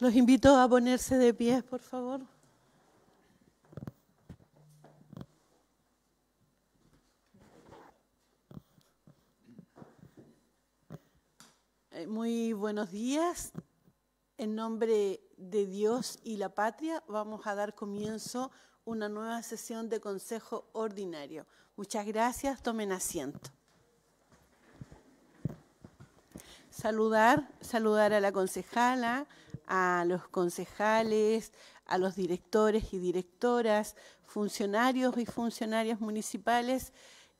Los invito a ponerse de pie, por favor. Eh, muy buenos días. En nombre de Dios y la patria vamos a dar comienzo una nueva sesión de Consejo Ordinario. Muchas gracias, tomen asiento. Saludar, saludar a la concejala, a los concejales, a los directores y directoras, funcionarios y funcionarias municipales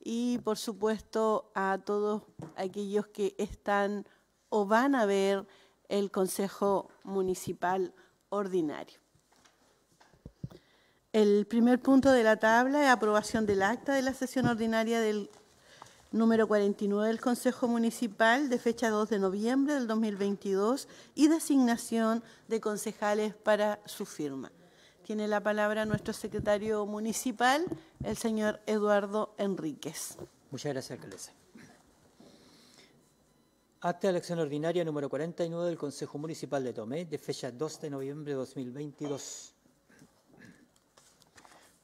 y por supuesto a todos aquellos que están o van a ver el Consejo Municipal Ordinario. El primer punto de la tabla es aprobación del acta de la sesión ordinaria del número 49 del Consejo Municipal de fecha 2 de noviembre del 2022 y designación de concejales para su firma. Tiene la palabra nuestro secretario municipal, el señor Eduardo Enríquez. Muchas gracias, alcaldesa. Acta de elección ordinaria número 49 del Consejo Municipal de Tomé, de fecha 2 de noviembre de 2022.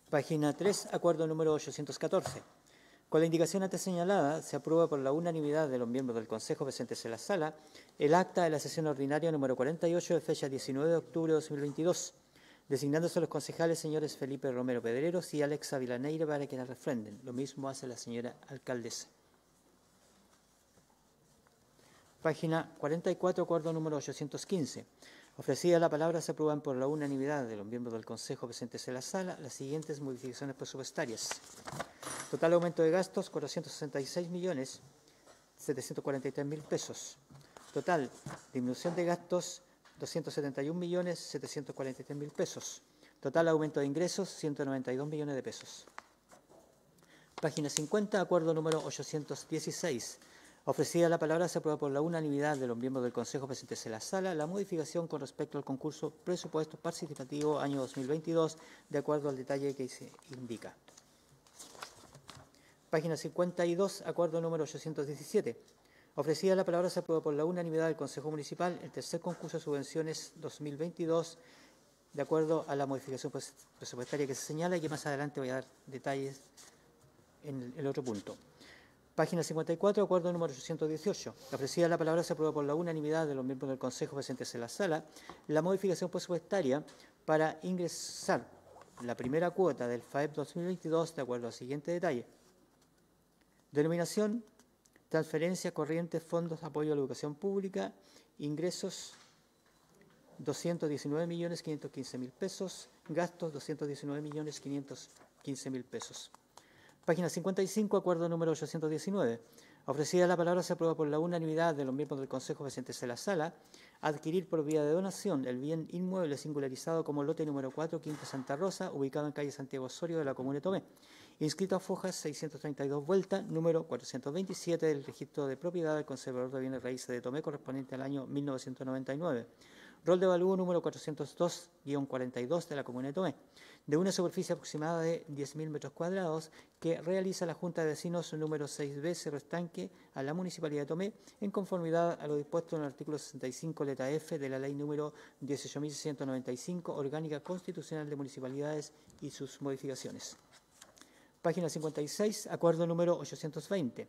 Página 3, acuerdo número 814. Con la indicación antes señalada, se aprueba por la unanimidad de los miembros del Consejo presentes en la sala el acta de la sesión ordinaria número 48 de fecha 19 de octubre de 2022, designándose a los concejales señores Felipe Romero Pedreros y Alexa Vilaneira para que la refrenden. Lo mismo hace la señora alcaldesa. Página 44, acuerdo número 815. Ofrecida la palabra, se aprueban por la unanimidad de los miembros del Consejo presentes en la sala las siguientes modificaciones presupuestarias. Total aumento de gastos, 466 millones 743 mil pesos. Total, disminución de gastos, 271 millones 743 mil pesos. Total aumento de ingresos, 192 millones de pesos. Página 50, acuerdo número 816 Ofrecida la palabra, se aprueba por la unanimidad de los miembros del Consejo presentes en la sala la modificación con respecto al concurso presupuesto participativo año 2022, de acuerdo al detalle que se indica. Página 52, acuerdo número 817. Ofrecida la palabra, se aprueba por la unanimidad del Consejo Municipal el tercer concurso de subvenciones 2022, de acuerdo a la modificación presupuestaria que se señala, y que más adelante voy a dar detalles en el otro punto. Página 54, acuerdo número 818. La presidenta la palabra se aprueba por la unanimidad de los miembros del Consejo presentes en la sala la modificación presupuestaria para ingresar la primera cuota del FAEP 2022 de acuerdo al siguiente detalle. Denominación, transferencia, corrientes, fondos, apoyo a la educación pública, ingresos 219.515.000 pesos, gastos 219.515.000 pesos. Página 55, acuerdo número 819. Ofrecida la palabra, se aprueba por la unanimidad de los miembros del Consejo presentes en la sala adquirir por vía de donación el bien inmueble singularizado como lote número 4, Quinta Santa Rosa, ubicado en calle Santiago Osorio de la Comuna de Tomé, inscrito a Fojas 632 Vuelta, número 427 del registro de propiedad del conservador de bienes raíces de Tomé, correspondiente al año 1999. Rol de valúo número 402-42 de la Comuna de Tomé de una superficie aproximada de 10.000 metros cuadrados que realiza la Junta de Vecinos número 6B Cerro Estanque a la Municipalidad de Tomé en conformidad a lo dispuesto en el artículo 65 letra F de la Ley número 18.695, Orgánica Constitucional de Municipalidades y sus modificaciones. Página 56, acuerdo número 820.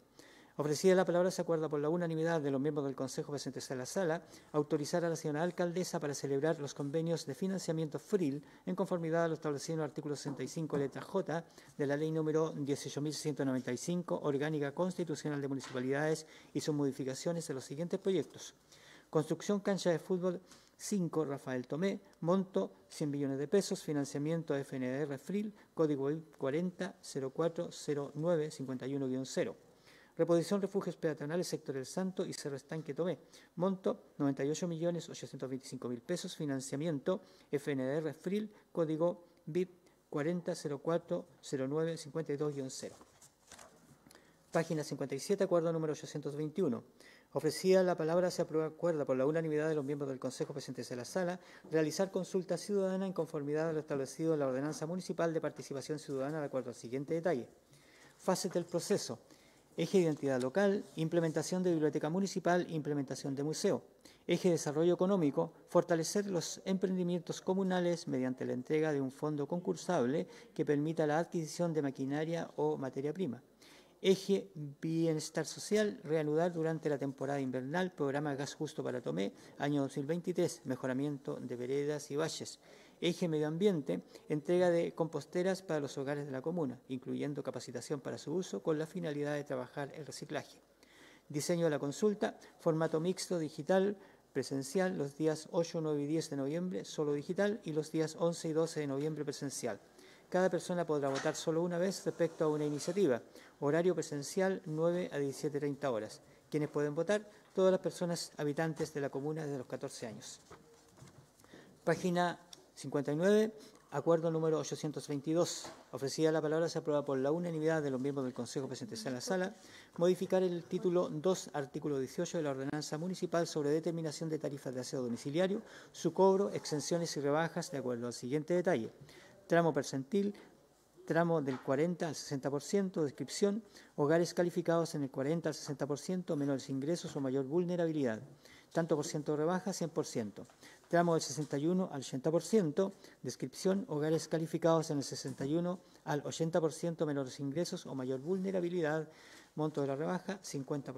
Ofrecida la palabra, se acuerda por la unanimidad de los miembros del Consejo presentes en la sala autorizar a la señora alcaldesa para celebrar los convenios de financiamiento FRIL en conformidad a lo establecido en el artículo 65, letra J, de la ley número 18.195, orgánica constitucional de municipalidades y sus modificaciones en los siguientes proyectos. Construcción cancha de fútbol 5, Rafael Tomé, monto 100 millones de pesos, financiamiento FNR FNDR FRIL, código IB 0 Reposición refugios peatonales sector El Santo y Cerro Estanque Tomé. Monto 98.825.000 pesos. Financiamiento FNDR FRIL, código BIP 40040952-0. Página 57, acuerdo número 821. Ofrecida la palabra se aprueba acuerda por la unanimidad de los miembros del Consejo presentes en la sala realizar consulta ciudadana en conformidad a lo establecido en la Ordenanza Municipal de Participación Ciudadana de acuerdo al siguiente detalle. Fase del proceso. Eje de identidad local, implementación de biblioteca municipal, implementación de museo. Eje desarrollo económico, fortalecer los emprendimientos comunales mediante la entrega de un fondo concursable que permita la adquisición de maquinaria o materia prima. Eje Bienestar Social, reanudar durante la temporada invernal programa Gas Justo para Tomé, año 2023, mejoramiento de veredas y valles. Eje Medio Ambiente, entrega de composteras para los hogares de la comuna, incluyendo capacitación para su uso con la finalidad de trabajar el reciclaje. Diseño de la consulta, formato mixto digital, presencial, los días 8, 9 y 10 de noviembre solo digital y los días 11 y 12 de noviembre presencial. Cada persona podrá votar solo una vez respecto a una iniciativa. Horario presencial 9 a 17.30 horas. Quienes pueden votar, todas las personas habitantes de la comuna desde los 14 años. Página 59, acuerdo número 822. Ofrecida la palabra, se aprueba por la unanimidad de los miembros del Consejo presentes en la sala, modificar el título 2, artículo 18 de la Ordenanza Municipal sobre determinación de tarifas de aseo domiciliario, su cobro, exenciones y rebajas, de acuerdo al siguiente detalle. Tramo percentil, tramo del 40 al 60%, descripción, hogares calificados en el 40 al 60%, menores ingresos o mayor vulnerabilidad, tanto por ciento de rebaja, 100% tramo del 61 al 80%, descripción, hogares calificados en el 61 al 80%, menores ingresos o mayor vulnerabilidad, monto de la rebaja 50%.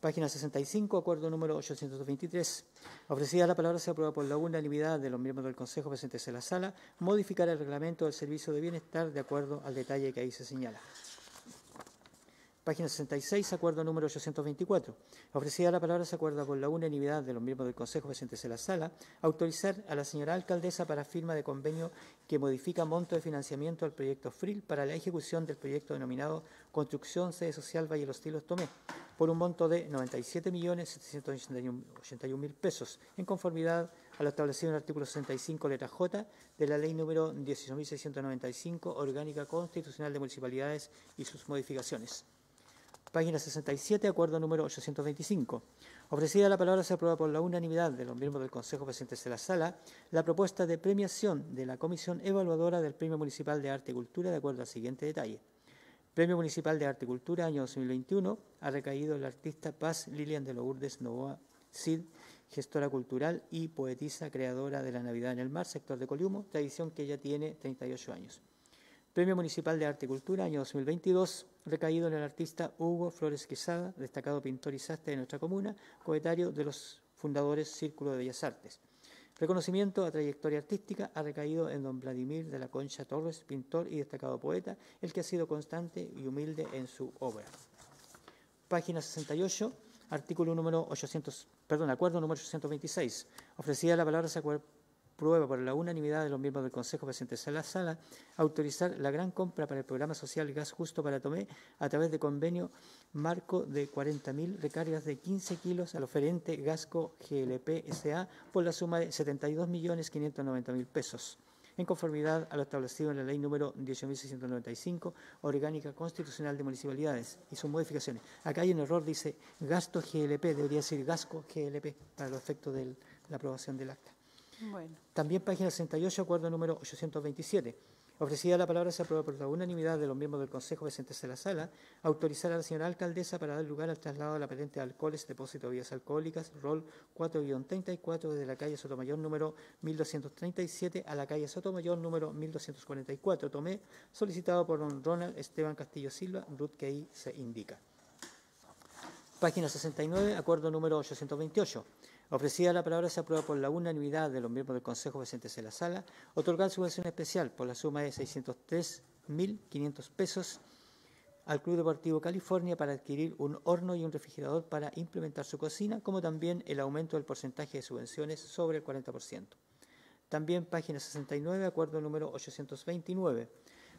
Página 65, acuerdo número 823. Ofrecida la palabra, se aprueba por la unanimidad de los miembros del Consejo presentes en la sala modificar el reglamento del Servicio de Bienestar de acuerdo al detalle que ahí se señala. Página 66, acuerdo número 824. Ofrecida la palabra, se acuerda con la unanimidad de los miembros del Consejo presentes en la sala, autorizar a la señora alcaldesa para firma de convenio que modifica monto de financiamiento al proyecto FRIL para la ejecución del proyecto denominado Construcción Sede Social Valle Los Tilos Tomé, por un monto de 97.781.000 pesos, en conformidad a lo establecido en el artículo 65, letra J, de la Ley número 18.695, Orgánica Constitucional de Municipalidades y sus modificaciones página 67, acuerdo número 825. Ofrecida la palabra, se aprueba por la unanimidad de los miembros del Consejo presentes de la sala la propuesta de premiación de la Comisión Evaluadora del Premio Municipal de Arte y Cultura, de acuerdo al siguiente detalle. Premio Municipal de Arte y Cultura, año 2021, ha recaído el artista Paz Lilian de Lourdes Novoa Cid, gestora cultural y poetisa creadora de la Navidad en el Mar, sector de Coliumo, tradición que ya tiene 38 años. Premio Municipal de Arte y Cultura, año 2022, recaído en el artista Hugo Flores Quisada, destacado pintor y sastre de nuestra comuna, coetario de los fundadores Círculo de Bellas Artes. Reconocimiento a trayectoria artística ha recaído en don Vladimir de la Concha Torres, pintor y destacado poeta, el que ha sido constante y humilde en su obra. Página 68, artículo número 800, perdón, acuerdo número 826. Ofrecida la palabra prueba por la unanimidad de los miembros del Consejo presentes en la sala, autorizar la gran compra para el programa social Gas Justo para Tomé a través de convenio marco de 40.000 recargas de 15 kilos al oferente Gasco GLP SA por la suma de 72.590.000 pesos en conformidad a lo establecido en la Ley número 18.695, Orgánica Constitucional de Municipalidades, y sus modificaciones. Acá hay un error, dice gasto GLP, debería decir gasco GLP, para los efectos de la aprobación del acta. También página 68, acuerdo número 827. Ofrecida la palabra, se aprueba por la unanimidad de los miembros del Consejo presentes de la sala autorizar a la señora alcaldesa para dar lugar al traslado de la patente de alcoholes, depósito de vías alcohólicas, rol 4-34 desde la calle Sotomayor número 1237 a la calle Sotomayor número 1244. Tomé, solicitado por don Ronald Esteban Castillo Silva, RUT que ahí se indica. Página 69, acuerdo número 828 Ofrecida la palabra se aprueba por la unanimidad de los miembros del Consejo presentes en la sala. Otorgar subvención especial por la suma de 603.500 pesos al Club Deportivo California para adquirir un horno y un refrigerador para implementar su cocina, como también el aumento del porcentaje de subvenciones sobre el 40%. También página 69, acuerdo número 829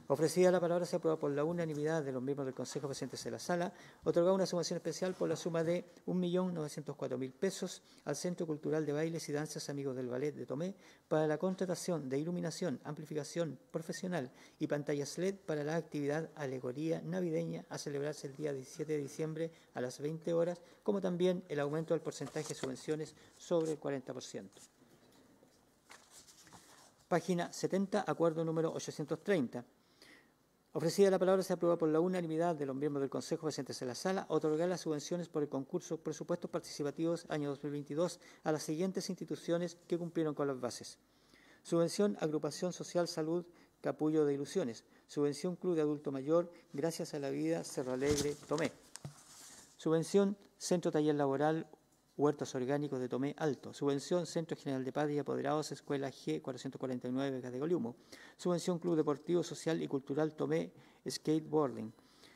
Ofrecida la palabra se aprueba por la unanimidad de los miembros del Consejo presentes de la sala, otorgada una sumación especial por la suma de 1.904.000 pesos al Centro Cultural de Bailes y Danzas Amigos del Ballet de Tomé para la contratación de iluminación, amplificación profesional y pantallas LED para la actividad Alegoría Navideña a celebrarse el día 17 de diciembre a las 20 horas, como también el aumento del porcentaje de subvenciones sobre el 40%. Página 70, acuerdo número 830 Ofrecida la palabra, se aprueba por la unanimidad de los miembros del Consejo presentes en la sala otorgar las subvenciones por el concurso Presupuestos Participativos año 2022 a las siguientes instituciones que cumplieron con las bases. Subvención Agrupación Social Salud Capullo de Ilusiones. Subvención Club de Adulto Mayor Gracias a la Vida Cerro Alegre Tomé. Subvención Centro Taller Laboral Huertos Orgánicos de Tomé Alto. Subvención Centro General de Padres y Apoderados Escuela G 449 Vegas de Goliumo. Subvención Club Deportivo Social y Cultural Tomé Skateboarding.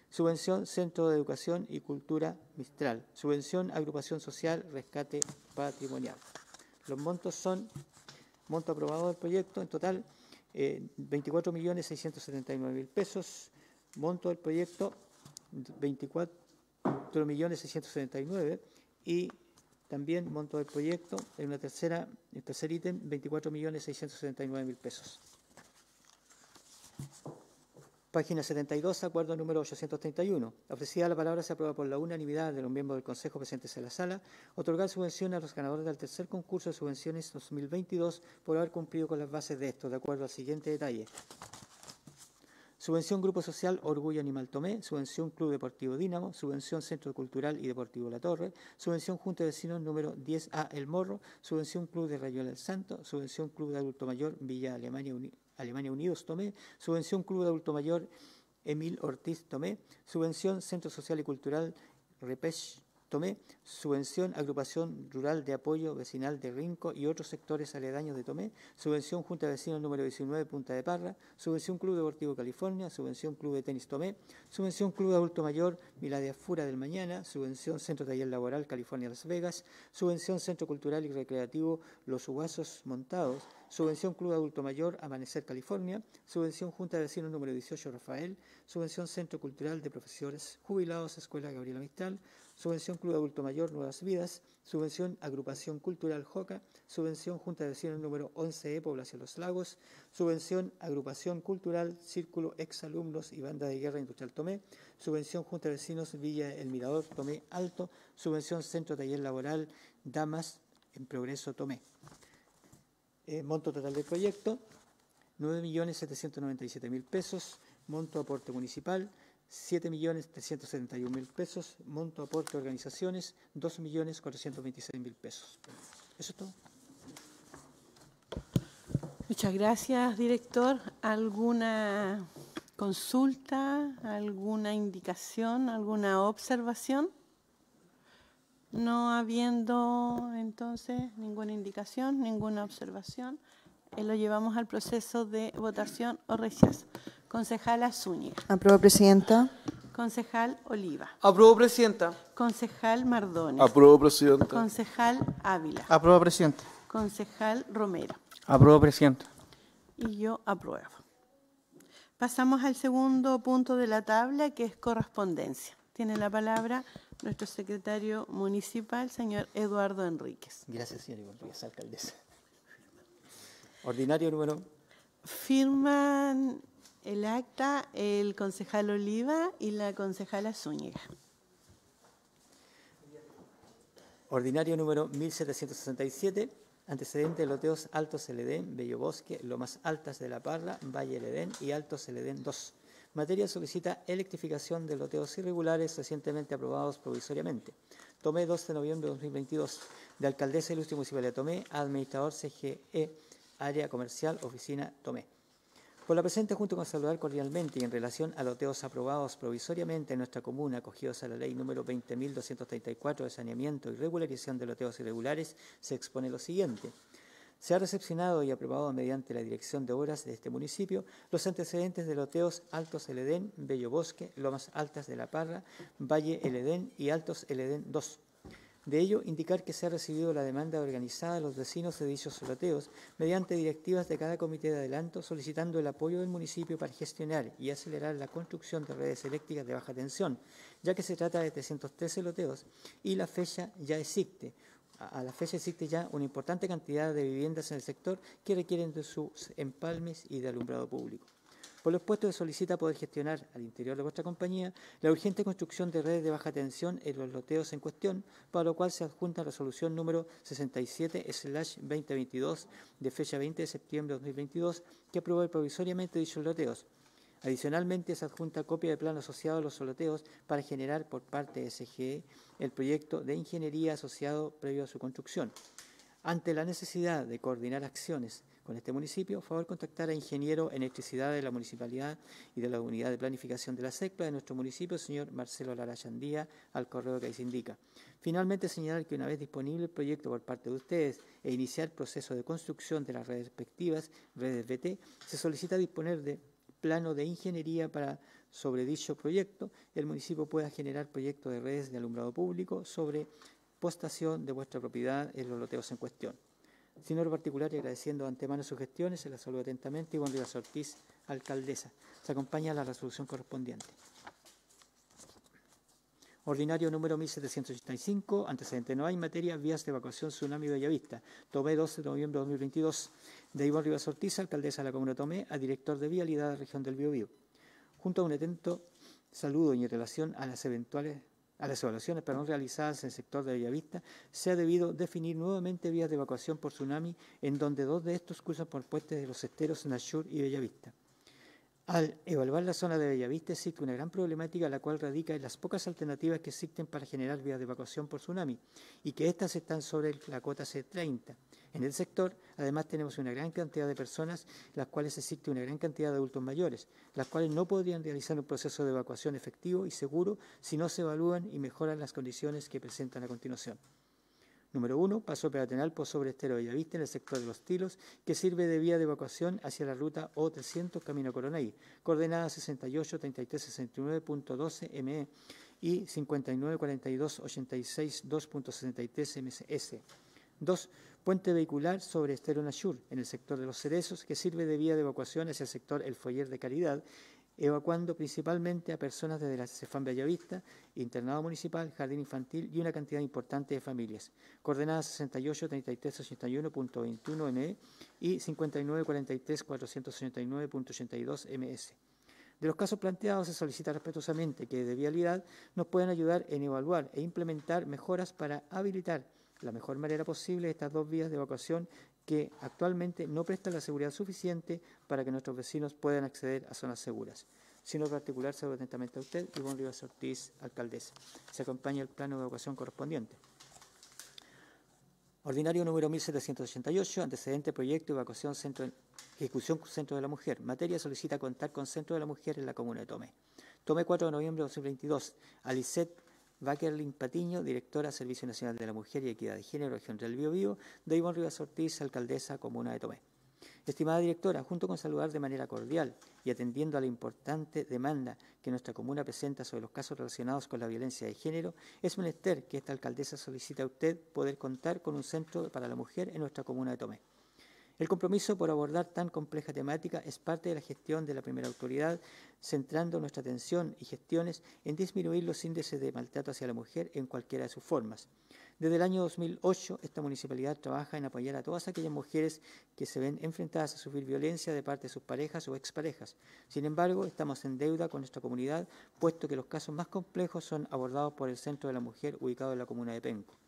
Subvención Centro de Educación y Cultura Mistral. Subvención Agrupación Social Rescate Patrimonial. Los montos son, monto aprobado del proyecto en total, eh, 24.679.000 pesos. Monto del proyecto, 24.679.000 y también monto del proyecto, en una tercera, el tercer ítem, 24.679.000 pesos. Página 72, acuerdo número 831. Ofrecida la palabra se aprueba por la unanimidad de los miembros del Consejo presentes en la sala otorgar subvenciones a los ganadores del tercer concurso de subvenciones 2022 por haber cumplido con las bases de esto, de acuerdo al siguiente detalle. Subvención Grupo Social Orgullo Animal Tomé, Subvención Club Deportivo Dínamo, Subvención Centro Cultural y Deportivo La Torre, Subvención Junta de Vecinos número 10A El Morro, Subvención Club de Rayón El Santo, Subvención Club de Adulto Mayor Villa Alemania, Alemania Unidos Tomé, Subvención Club de Adulto Mayor Emil Ortiz Tomé, Subvención Centro Social y Cultural Repech Tomé subvención agrupación rural de apoyo vecinal de Rinco y otros sectores aledaños de Tomé, subvención Junta de Vecinos número 19 Punta de Parra, subvención Club Deportivo California, subvención Club de Tenis Tomé, subvención Club de Adulto Mayor Miladia Fura del Mañana, subvención Centro Taller Laboral California Las Vegas, subvención Centro Cultural y Recreativo Los Huasos Montados, subvención Club de Adulto Mayor Amanecer California, subvención Junta de Vecinos número 18 Rafael, subvención Centro Cultural de Profesores Jubilados Escuela Gabriela Mistral, subvención Club Adulto Mayor Nuevas Vidas, subvención Agrupación Cultural Joca, subvención Junta de Vecinos número 11E e, Población Los Lagos, subvención Agrupación Cultural Círculo Exalumnos y Banda de Guerra Industrial Tomé, subvención Junta de Vecinos Villa El Mirador Tomé Alto, subvención Centro Taller Laboral Damas en Progreso Tomé. Eh, monto total del proyecto, 9.797.000 pesos, monto aporte municipal, 7.371.000 pesos, monto aporte a organizaciones 2.426.000 pesos. Eso es todo. Muchas gracias, director. ¿Alguna consulta, alguna indicación, alguna observación? No habiendo entonces ninguna indicación, ninguna observación, eh, lo llevamos al proceso de votación o rechazo. Concejal Azúñez. Aproba, Presidenta. Concejal Oliva. Aprobo, Presidenta. Concejal Mardones. Aprobo, Presidenta. Concejal Ávila. Aproba, Presidenta. Concejal Romero. Aproba, Presidenta. Y yo apruebo. Pasamos al segundo punto de la tabla, que es correspondencia. Tiene la palabra nuestro secretario municipal, señor Eduardo Enríquez. Gracias, señor Enríquez, alcaldesa. Ordinario número. Firman el acta, el concejal Oliva y la concejala Zúñiga. Ordinario número 1767, antecedente de loteos Altos El Bello Bosque, Lomas Altas de La Parla, Valle El y Altos El 2. Materia solicita electrificación de loteos irregulares recientemente aprobados provisoriamente. Tomé 12 de noviembre de 2022, de alcaldesa último municipal de Tomé, administrador CGE, área comercial, oficina Tomé. Por la presente, junto con saludar cordialmente y en relación a loteos aprobados provisoriamente en nuestra comuna, acogidos a la ley número 20.234 de saneamiento y regularización de loteos irregulares, se expone lo siguiente. Se ha recepcionado y aprobado mediante la Dirección de Obras de este municipio los antecedentes de loteos Altos El Edén, Bello Bosque, Lomas Altas de la Parra, Valle El Edén y Altos El Edén 2 de ello, indicar que se ha recibido la demanda organizada de los vecinos de dichos solateos mediante directivas de cada comité de adelanto solicitando el apoyo del municipio para gestionar y acelerar la construcción de redes eléctricas de baja tensión, ya que se trata de 303 loteos, y la fecha ya existe. A la fecha existe ya una importante cantidad de viviendas en el sector que requieren de sus empalmes y de alumbrado público. Por lo expuesto, se solicita poder gestionar al interior de vuestra compañía la urgente construcción de redes de baja tensión en los loteos en cuestión, para lo cual se adjunta la resolución número 67-2022 de fecha 20 de septiembre de 2022, que aprobó provisoriamente dichos loteos. Adicionalmente, se adjunta copia de plan asociado a los soloteos para generar por parte de SGE el proyecto de ingeniería asociado previo a su construcción. Ante la necesidad de coordinar acciones con este municipio, favor contactar a ingeniero en electricidad de la municipalidad y de la unidad de planificación de la SECPLA de nuestro municipio, señor Marcelo Yandía, al correo que ahí se indica. Finalmente, señalar que una vez disponible el proyecto por parte de ustedes e iniciar el proceso de construcción de las redes respectivas, redes BT, se solicita disponer de plano de ingeniería para sobre dicho proyecto, el municipio pueda generar proyectos de redes de alumbrado público sobre postación de vuestra propiedad en los loteos en cuestión. Sin particular y agradeciendo antemano sus gestiones, se la saludo atentamente Iván Rivas Ortiz, alcaldesa. Se acompaña la resolución correspondiente. Ordinario número 1785, antecedente no hay materia, vías de evacuación, tsunami Bellavista. Tomé 12 de noviembre de 2022. De Iván Rivas Ortiz, alcaldesa de la comuna Tomé, a director de Vialidad de la región del Biobío. Junto a un atento saludo en relación a las eventuales a las evaluaciones realizadas en el sector de Bellavista, se ha debido definir nuevamente vías de evacuación por tsunami, en donde dos de estos cruzan por puentes de los esteros Nashur y Bellavista. Al evaluar la zona de Bellavista existe una gran problemática la cual radica en las pocas alternativas que existen para generar vías de evacuación por tsunami y que estas están sobre la cuota C30. En el sector, además, tenemos una gran cantidad de personas, las cuales existe una gran cantidad de adultos mayores, las cuales no podrían realizar un proceso de evacuación efectivo y seguro si no se evalúan y mejoran las condiciones que presentan a continuación. Número 1. Paso peatonal por sobre Estero Bellavista en el sector de Los Tilos, que sirve de vía de evacuación hacia la ruta O300 Camino Coronay, coordenada 68 6912 ME y 59 42 86 MSS. 2. Puente vehicular sobre Estero Nashur, en el sector de Los Cerezos, que sirve de vía de evacuación hacia el sector El Foyer de Caridad, evacuando principalmente a personas desde la Cefam Bellavista, internado municipal, jardín infantil y una cantidad importante de familias. Coordenadas 68 33 ME y 59 43 MS. De los casos planteados, se solicita respetuosamente que de vialidad nos puedan ayudar en evaluar e implementar mejoras para habilitar la mejor manera posible estas dos vías de evacuación que actualmente no presta la seguridad suficiente para que nuestros vecinos puedan acceder a zonas seguras. Sino lo particular, atentamente a usted, Ivonne Rivas Ortiz, alcaldesa. Se acompaña el plano de evacuación correspondiente. Ordinario número 1788, antecedente proyecto de evacuación centro, ejecución Centro de la Mujer. Materia solicita contar con Centro de la Mujer en la comuna de Tome. Tome 4 de noviembre de 2022. Alicet Vaquerlin Patiño, directora Servicio Nacional de la Mujer y Equidad de Género, Región del Biobío, de Ivonne Rivas Ortiz, alcaldesa Comuna de Tomé. Estimada directora, junto con saludar de manera cordial y atendiendo a la importante demanda que nuestra comuna presenta sobre los casos relacionados con la violencia de género, es menester que esta alcaldesa solicite a usted poder contar con un centro para la mujer en nuestra comuna de Tomé. El compromiso por abordar tan compleja temática es parte de la gestión de la primera autoridad, centrando nuestra atención y gestiones en disminuir los índices de maltrato hacia la mujer en cualquiera de sus formas. Desde el año 2008, esta municipalidad trabaja en apoyar a todas aquellas mujeres que se ven enfrentadas a sufrir violencia de parte de sus parejas o exparejas. Sin embargo, estamos en deuda con nuestra comunidad, puesto que los casos más complejos son abordados por el Centro de la Mujer ubicado en la comuna de Penco.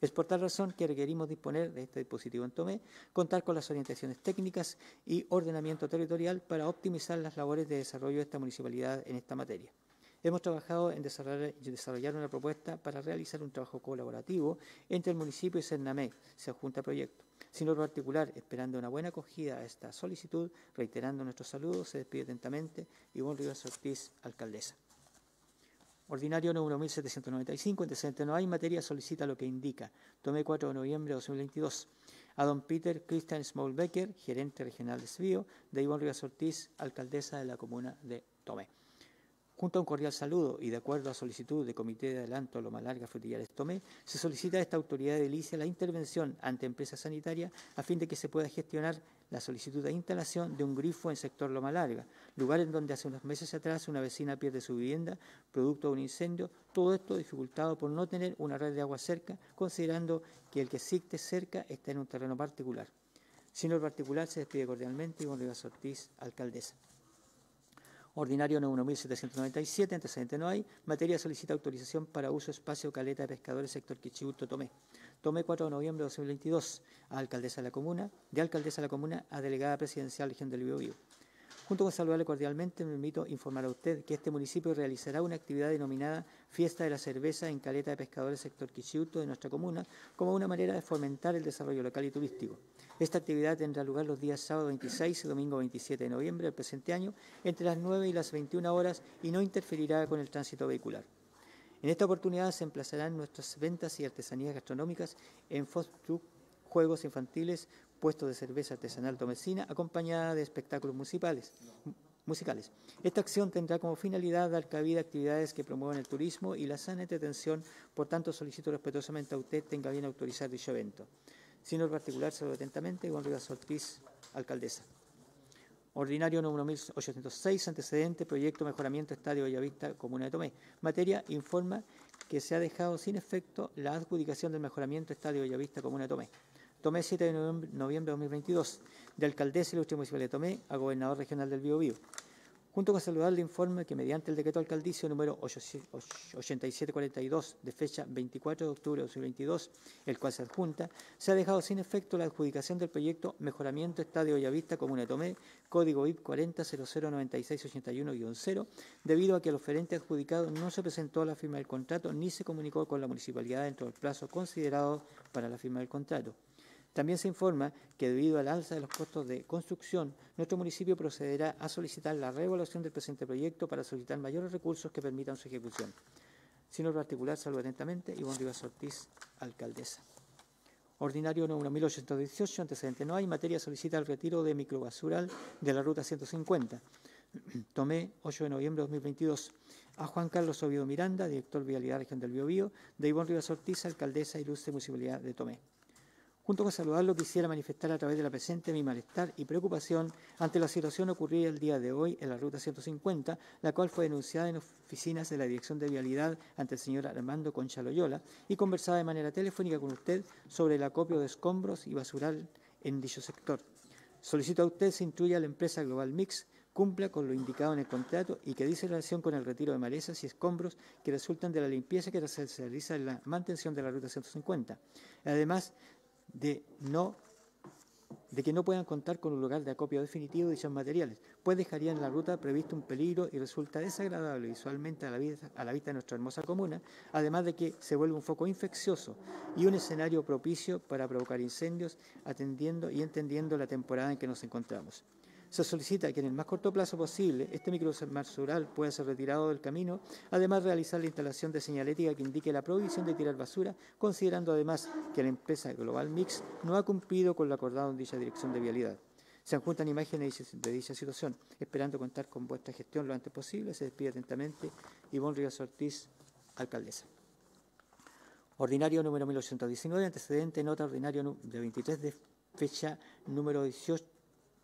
Es por tal razón que requerimos disponer de este dispositivo en Tomé, contar con las orientaciones técnicas y ordenamiento territorial para optimizar las labores de desarrollo de esta municipalidad en esta materia. Hemos trabajado en desarrollar una propuesta para realizar un trabajo colaborativo entre el municipio y Sernamé, se adjunta proyecto. Sin otro particular, esperando una buena acogida a esta solicitud, reiterando nuestros saludos, se despide atentamente Ivonne Rivas Ortiz, alcaldesa. Ordinario número 1795, antecedente no hay, materia solicita lo que indica. Tomé 4 de noviembre de 2022. A don Peter Christian Smallbecker, gerente regional de Svio, de Ivonne Rivas Ortiz, alcaldesa de la comuna de Tomé. Junto a un cordial saludo y de acuerdo a solicitud del Comité de Adelanto a Loma Larga Frutillares Tomé, se solicita a esta autoridad de delicia la intervención ante empresa sanitaria a fin de que se pueda gestionar la solicitud de instalación de un grifo en sector Loma Larga, lugar en donde hace unos meses atrás una vecina pierde su vivienda producto de un incendio, todo esto dificultado por no tener una red de agua cerca, considerando que el que existe cerca está en un terreno particular. el particular, se despide cordialmente y Rivas Ortiz, alcaldesa. Ordinario 1797, antecedente no hay. Materia solicita autorización para uso espacio caleta de pescadores sector Quichibuto Tomé. Tomé 4 de noviembre de 2022 a alcaldesa de la comuna, de alcaldesa de la comuna a delegada presidencial Legión del Biobío. Junto con saludarle cordialmente, me invito a informar a usted que este municipio realizará una actividad denominada Fiesta de la Cerveza en Caleta de Pescadores Sector Quixiuto de nuestra comuna como una manera de fomentar el desarrollo local y turístico. Esta actividad tendrá lugar los días sábado 26 y domingo 27 de noviembre del presente año entre las 9 y las 21 horas y no interferirá con el tránsito vehicular. En esta oportunidad se emplazarán nuestras ventas y artesanías gastronómicas en Fostruc, juegos infantiles, puestos de cerveza artesanal tomesina, acompañada de espectáculos musicales. Esta acción tendrá como finalidad dar cabida a actividades que promuevan el turismo y la sana entretención, por tanto solicito respetuosamente a usted tenga bien autorizar dicho evento. Sino particular, saludo atentamente, Juan Rivas Ortiz, alcaldesa. Ordinario número 1806, antecedente, proyecto mejoramiento estadio Bellavista, Comuna de Tomé. Materia, informa que se ha dejado sin efecto la adjudicación del mejoramiento estadio Bellavista, Comuna de Tomé. Tomé 7 de noviembre de 2022, de alcaldesa ilustre municipal de Tomé a gobernador regional del Biobío junto con saludar el informe que mediante el decreto alcaldicio número 8742 de fecha 24 de octubre de 2022, el cual se adjunta, se ha dejado sin efecto la adjudicación del proyecto Mejoramiento Estadio yavista Comuna Tomé, código IP 40009681-0, debido a que el oferente adjudicado no se presentó a la firma del contrato ni se comunicó con la municipalidad dentro del plazo considerado para la firma del contrato. También se informa que debido al alza de los costos de construcción, nuestro municipio procederá a solicitar la reevaluación del presente proyecto para solicitar mayores recursos que permitan su ejecución. Sin otro particular, salvo atentamente, Ivonne Rivas Ortiz, alcaldesa. Ordinario número 1818, antecedente no hay. Materia solicita el retiro de microbasural de la ruta 150. Tomé 8 de noviembre de 2022 a Juan Carlos Oviedo Miranda, director de Vialidad Región del Biobío, de Ivonne Rivas Ortiz, alcaldesa y luz de municipalidad de Tomé. Junto con saludarlo, quisiera manifestar a través de la presente mi malestar y preocupación ante la situación ocurrida el día de hoy en la Ruta 150, la cual fue denunciada en oficinas de la Dirección de Vialidad ante el señor Armando Concha Loyola y conversada de manera telefónica con usted sobre el acopio de escombros y basural en dicho sector. Solicito a usted se incluya a la empresa Global Mix cumpla con lo indicado en el contrato y que dice relación con el retiro de malezas y escombros que resultan de la limpieza que se realiza en la mantención de la Ruta 150. Además, de que no puedan contar con un lugar de acopio definitivo de dichos materiales, pues dejarían en la ruta previsto un peligro y resulta desagradable visualmente a la, a la vista de nuestra hermosa comuna, además de que se vuelve un foco infeccioso y un escenario propicio para provocar incendios, atendiendo y entendiendo la temporada en que nos encontramos. Se solicita que en el más corto plazo posible este micromarsural pueda ser retirado del camino, además realizar la instalación de señalética que indique la prohibición de tirar basura, considerando además que la empresa Global Mix no ha cumplido con lo acordado en dicha dirección de vialidad. Se adjuntan imágenes de dicha situación. Esperando contar con vuestra gestión lo antes posible, se despide atentamente Ivonne Rivas Ortiz, alcaldesa. Ordinario número 1819, antecedente, nota ordinario de 23 de fecha número 18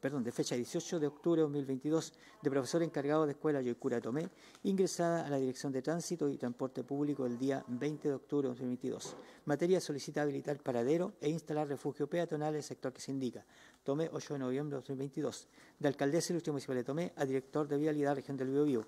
perdón, de fecha 18 de octubre de 2022, de profesor encargado de Escuela Yoicura Tomé, ingresada a la Dirección de Tránsito y Transporte Público el día 20 de octubre de 2022. Materia solicita habilitar paradero e instalar refugio peatonal en el sector que se indica. Tomé, 8 de noviembre de 2022. De Alcaldesa Ilustre Municipal de Tomé a Director de Vialidad Región del Biobío.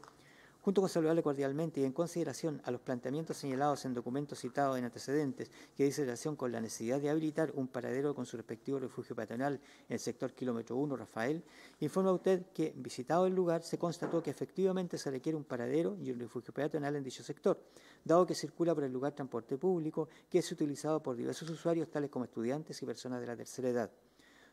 Junto con saludarle cordialmente y en consideración a los planteamientos señalados en documentos citados en antecedentes, que dice relación con la necesidad de habilitar un paradero con su respectivo refugio peatonal en el sector kilómetro 1, Rafael, informa a usted que, visitado el lugar, se constató que efectivamente se requiere un paradero y un refugio peatonal en dicho sector, dado que circula por el lugar transporte público que es utilizado por diversos usuarios, tales como estudiantes y personas de la tercera edad.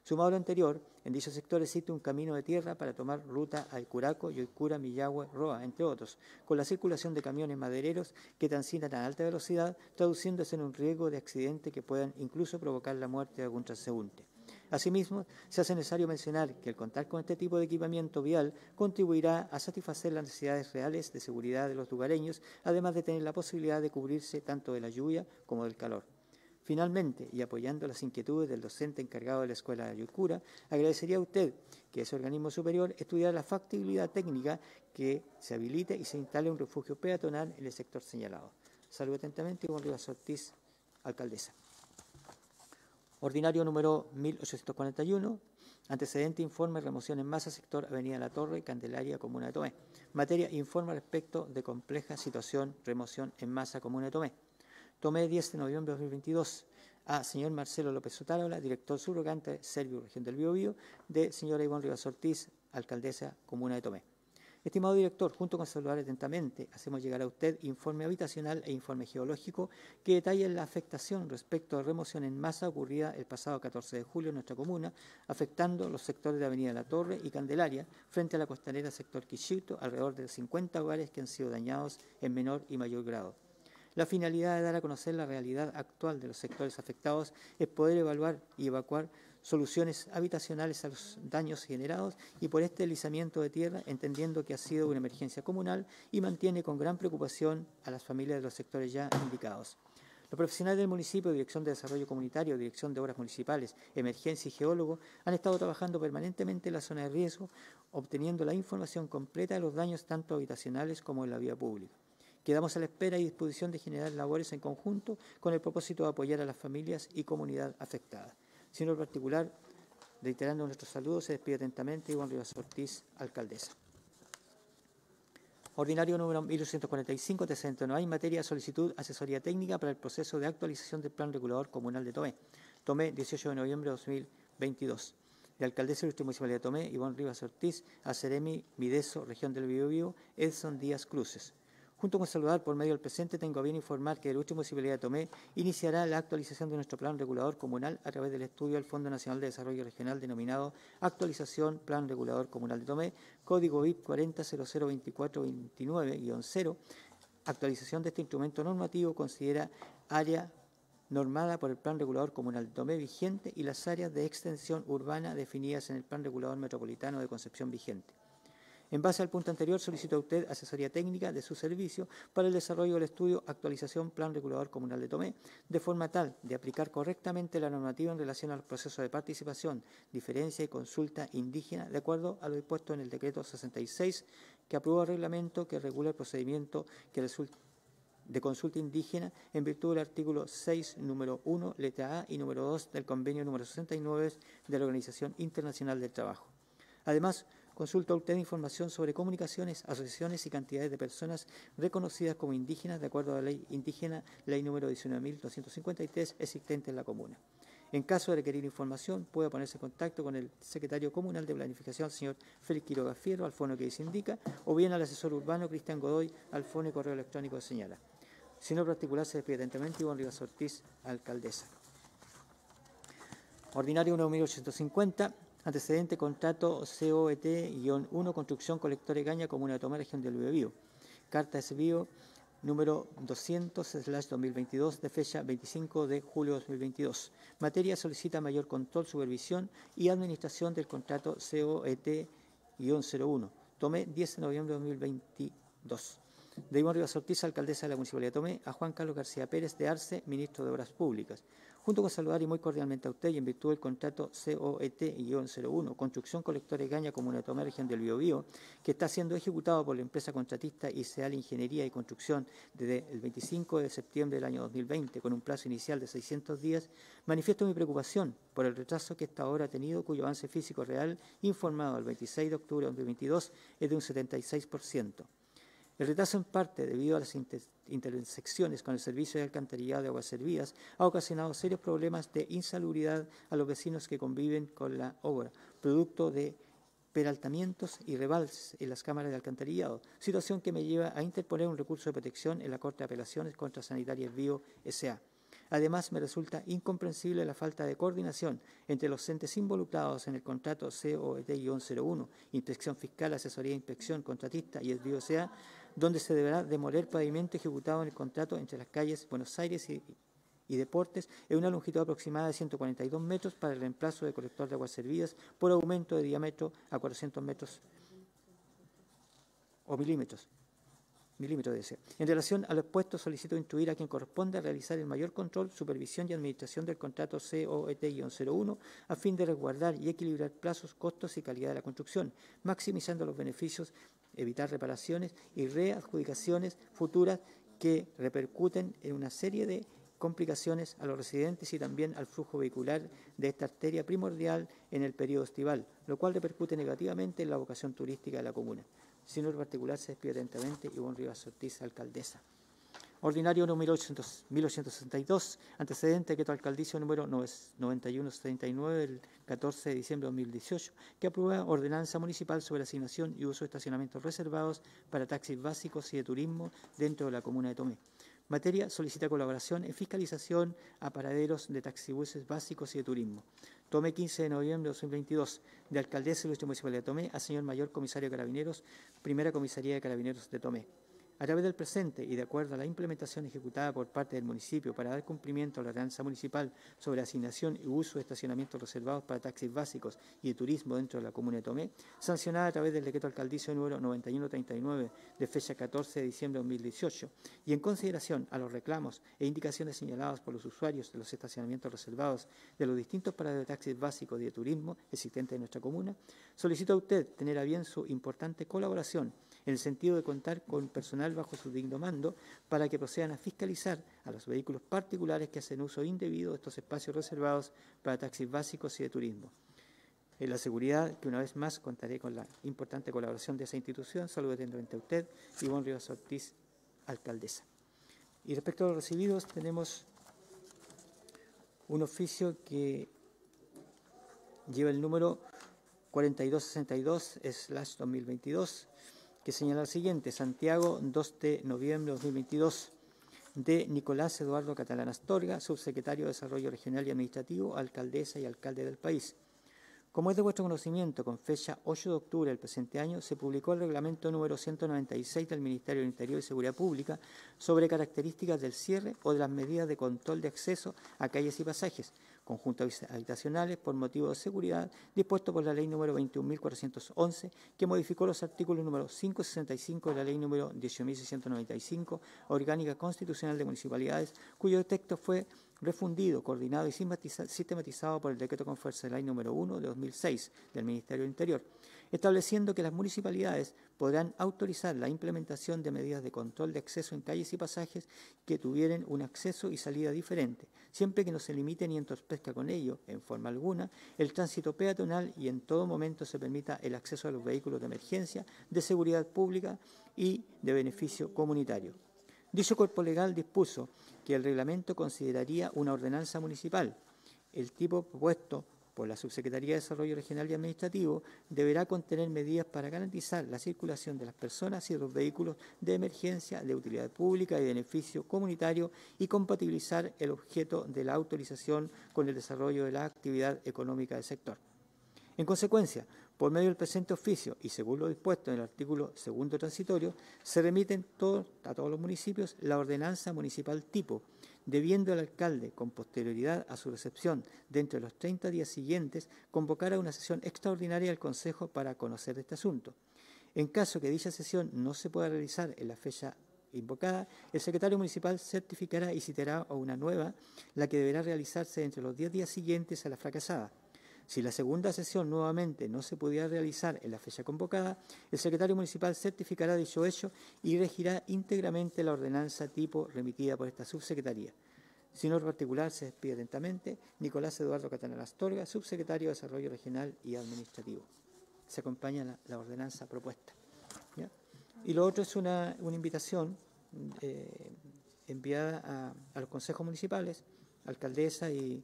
Sumado a lo anterior, en dichos sectores existe un camino de tierra para tomar ruta al Curaco, cura Miyagüe, Roa, entre otros, con la circulación de camiones madereros que transitan a alta velocidad, traduciéndose en un riesgo de accidente que puedan incluso provocar la muerte de algún transeúnte. Asimismo, se hace necesario mencionar que el contar con este tipo de equipamiento vial contribuirá a satisfacer las necesidades reales de seguridad de los lugareños, además de tener la posibilidad de cubrirse tanto de la lluvia como del calor. Finalmente, y apoyando las inquietudes del docente encargado de la Escuela de Ayucura, agradecería a usted que ese organismo superior estudiara la factibilidad técnica que se habilite y se instale un refugio peatonal en el sector señalado. Saludo atentamente, Juan Rivas Ortiz, alcaldesa. Ordinario número 1841, Antecedente, informe, remoción en masa, sector Avenida La Torre, Candelaria, Comuna de Tomé. Materia, informe respecto de compleja situación, remoción en masa, Comuna de Tomé. Tomé 10 de noviembre de 2022 a señor Marcelo López Sotárola, director subrogante Servio Región del Biobío, de señora Ivonne Rivas Ortiz, alcaldesa Comuna de Tomé. Estimado director, junto con saludar atentamente, hacemos llegar a usted informe habitacional e informe geológico que detalla la afectación respecto a remoción en masa ocurrida el pasado 14 de julio en nuestra comuna, afectando los sectores de Avenida La Torre y Candelaria, frente a la costanera sector Quichito, alrededor de 50 hogares que han sido dañados en menor y mayor grado. La finalidad de dar a conocer la realidad actual de los sectores afectados es poder evaluar y evacuar soluciones habitacionales a los daños generados y por este deslizamiento de tierra, entendiendo que ha sido una emergencia comunal y mantiene con gran preocupación a las familias de los sectores ya indicados. Los profesionales del municipio, Dirección de Desarrollo Comunitario, Dirección de Obras Municipales, Emergencia y Geólogo han estado trabajando permanentemente en la zona de riesgo, obteniendo la información completa de los daños tanto habitacionales como en la vía pública. Quedamos a la espera y disposición de generar labores en conjunto con el propósito de apoyar a las familias y comunidad afectadas. Señor particular, reiterando nuestros saludos, se despide atentamente Iván Rivas Ortiz, alcaldesa. Ordinario número 1.845, 39 no hay materia solicitud asesoría técnica para el proceso de actualización del Plan Regulador Comunal de Tomé. Tomé, 18 de noviembre de 2022. De alcaldesa de la Municipalidad de Tomé, Iván Rivas Ortiz, Aceremi Mideso, región del Biobío, Edson Díaz Cruces. Junto con saludar por medio del presente, tengo bien informar que el último municipalidad de Tomé iniciará la actualización de nuestro plan regulador comunal a través del estudio del Fondo Nacional de Desarrollo Regional denominado Actualización Plan Regulador Comunal de Tomé, código BIP 40002429-0. Actualización de este instrumento normativo considera área normada por el Plan Regulador Comunal de Tomé vigente y las áreas de extensión urbana definidas en el Plan Regulador Metropolitano de Concepción vigente. En base al punto anterior, solicito a usted asesoría técnica de su servicio para el desarrollo del estudio actualización Plan Regulador Comunal de Tomé, de forma tal de aplicar correctamente la normativa en relación al proceso de participación, diferencia y consulta indígena, de acuerdo a lo dispuesto en el decreto 66 que aprueba el reglamento que regula el procedimiento de consulta indígena en virtud del artículo 6, número 1, letra A y número 2 del convenio número 69 de la Organización Internacional del Trabajo. Además, Consulta usted información sobre comunicaciones, asociaciones y cantidades de personas reconocidas como indígenas de acuerdo a la ley indígena, ley número 19.253, existente en la comuna. En caso de requerir información, puede ponerse en contacto con el secretario comunal de planificación, señor Félix Quiroga Fierro, al fono que se indica, o bien al asesor urbano Cristian Godoy, al fono y correo electrónico que señala. Si no particular, se despide Iván Rivas Ortiz, alcaldesa. Ordinario 1850 Antecedente contrato COET-1 Construcción Colector caña, Comuna de Tomar Región del Biobío. Carta Sevillo número 200-2022 de fecha 25 de julio de 2022. Materia solicita mayor control, supervisión y administración del contrato COET-01. Tomé 10 de noviembre de 2022. De Iván Rivas Ortiz, alcaldesa de la Municipalidad de Tomé, a Juan Carlos García Pérez de Arce, ministro de Obras Públicas junto con saludar y muy cordialmente a usted y en virtud del contrato COET-01, Construcción y Gaña Comuna de Tomé, del Biobío, que está siendo ejecutado por la empresa contratista ICEAL Ingeniería y Construcción desde el 25 de septiembre del año 2020, con un plazo inicial de 600 días, manifiesto mi preocupación por el retraso que esta obra ha tenido, cuyo avance físico real, informado el 26 de octubre de 2022, es de un 76%. El retraso en parte debido a las intersecciones con el servicio de alcantarillado de aguas servidas ha ocasionado serios problemas de insalubridad a los vecinos que conviven con la obra, producto de peraltamientos y rebalses en las cámaras de alcantarillado, situación que me lleva a interponer un recurso de protección en la Corte de Apelaciones contra Sanitarias Bio S.A. Además, me resulta incomprensible la falta de coordinación entre los entes involucrados en el contrato COET-01, Inspección Fiscal, Asesoría de Inspección, Contratista y el sa donde se deberá demoler pavimento ejecutado en el contrato entre las calles Buenos Aires y, Deportes en una longitud aproximada de 142 metros para el reemplazo del colector de aguas servidas por aumento de diámetro a 400 metros o milímetros. Milímetro de En relación a los puestos, solicito instruir a quien corresponda realizar el mayor control, supervisión y administración del contrato COET-01 a fin de resguardar y equilibrar plazos, costos y calidad de la construcción, maximizando los beneficios evitar reparaciones y readjudicaciones futuras que repercuten en una serie de complicaciones a los residentes y también al flujo vehicular de esta arteria primordial en el periodo estival, lo cual repercute negativamente en la vocación turística de la comuna. Señor particular se despide atentamente Ivonne Rivas Ortiz, alcaldesa ordinario número 800, 1862, antecedente que tu alcaldicio número 9179 del 14 de diciembre de 2018, que aprueba ordenanza municipal sobre la asignación y uso de estacionamientos reservados para taxis básicos y de turismo dentro de la comuna de Tomé. Materia solicita colaboración en fiscalización a paraderos de taxibuses básicos y de turismo. Tomé 15 de noviembre de 2022, de alcaldesa y Lucha Municipal de Tomé a señor mayor comisario de Carabineros, primera comisaría de Carabineros de Tomé. A través del presente y de acuerdo a la implementación ejecutada por parte del municipio para dar cumplimiento a la ordenanza municipal sobre asignación y uso de estacionamientos reservados para taxis básicos y de turismo dentro de la comuna de Tomé, sancionada a través del decreto alcaldicio número 9139 de fecha 14 de diciembre de 2018, y en consideración a los reclamos e indicaciones señalados por los usuarios de los estacionamientos reservados de los distintos parados de taxis básicos y de turismo existentes en nuestra comuna, solicito a usted tener a bien su importante colaboración en el sentido de contar con personal bajo su digno mando para que procedan a fiscalizar a los vehículos particulares que hacen uso indebido de estos espacios reservados para taxis básicos y de turismo. En la seguridad, que una vez más contaré con la importante colaboración de esa institución, saludo atentamente a usted, Ivonne Rivas Ortiz, alcaldesa. Y respecto a los recibidos, tenemos un oficio que lleva el número 4262-2022 que señala el siguiente, Santiago 2 de noviembre de 2022, de Nicolás Eduardo Catalán Astorga, subsecretario de Desarrollo Regional y Administrativo, alcaldesa y alcalde del país. Como es de vuestro conocimiento, con fecha 8 de octubre del presente año, se publicó el reglamento número 196 del Ministerio del Interior y Seguridad Pública sobre características del cierre o de las medidas de control de acceso a calles y pasajes, conjuntos habitacionales por motivo de seguridad dispuesto por la ley número 21.411 que modificó los artículos número 565 de la ley número 18.695 orgánica constitucional de municipalidades cuyo texto fue refundido, coordinado y sistematizado por el decreto con fuerza de ley número 1 de 2006 del Ministerio del Interior estableciendo que las municipalidades podrán autorizar la implementación de medidas de control de acceso en calles y pasajes que tuvieran un acceso y salida diferente, siempre que no se limite ni entorpezca con ello, en forma alguna, el tránsito peatonal y en todo momento se permita el acceso a los vehículos de emergencia, de seguridad pública y de beneficio comunitario. Dicho cuerpo legal dispuso que el reglamento consideraría una ordenanza municipal, el tipo propuesto por la Subsecretaría de Desarrollo Regional y Administrativo, deberá contener medidas para garantizar la circulación de las personas y de los vehículos de emergencia, de utilidad pública y de beneficio comunitario y compatibilizar el objeto de la autorización con el desarrollo de la actividad económica del sector. En consecuencia, por medio del presente oficio y según lo dispuesto en el artículo segundo transitorio, se remiten a todos los municipios la ordenanza municipal tipo, debiendo el alcalde, con posterioridad a su recepción, dentro de los 30 días siguientes, convocar a una sesión extraordinaria del Consejo para conocer este asunto. En caso que dicha sesión no se pueda realizar en la fecha invocada, el secretario municipal certificará y citará a una nueva, la que deberá realizarse entre los 10 días siguientes a la fracasada. Si la segunda sesión nuevamente no se pudiera realizar en la fecha convocada, el secretario municipal certificará dicho hecho y regirá íntegramente la ordenanza tipo remitida por esta subsecretaría. Sin otro particular, se despide atentamente Nicolás Eduardo Catalán Astorga, subsecretario de Desarrollo Regional y Administrativo. Se acompaña la, ordenanza propuesta. Y lo otro es una, invitación eh, enviada a, a los consejos municipales, alcaldesa y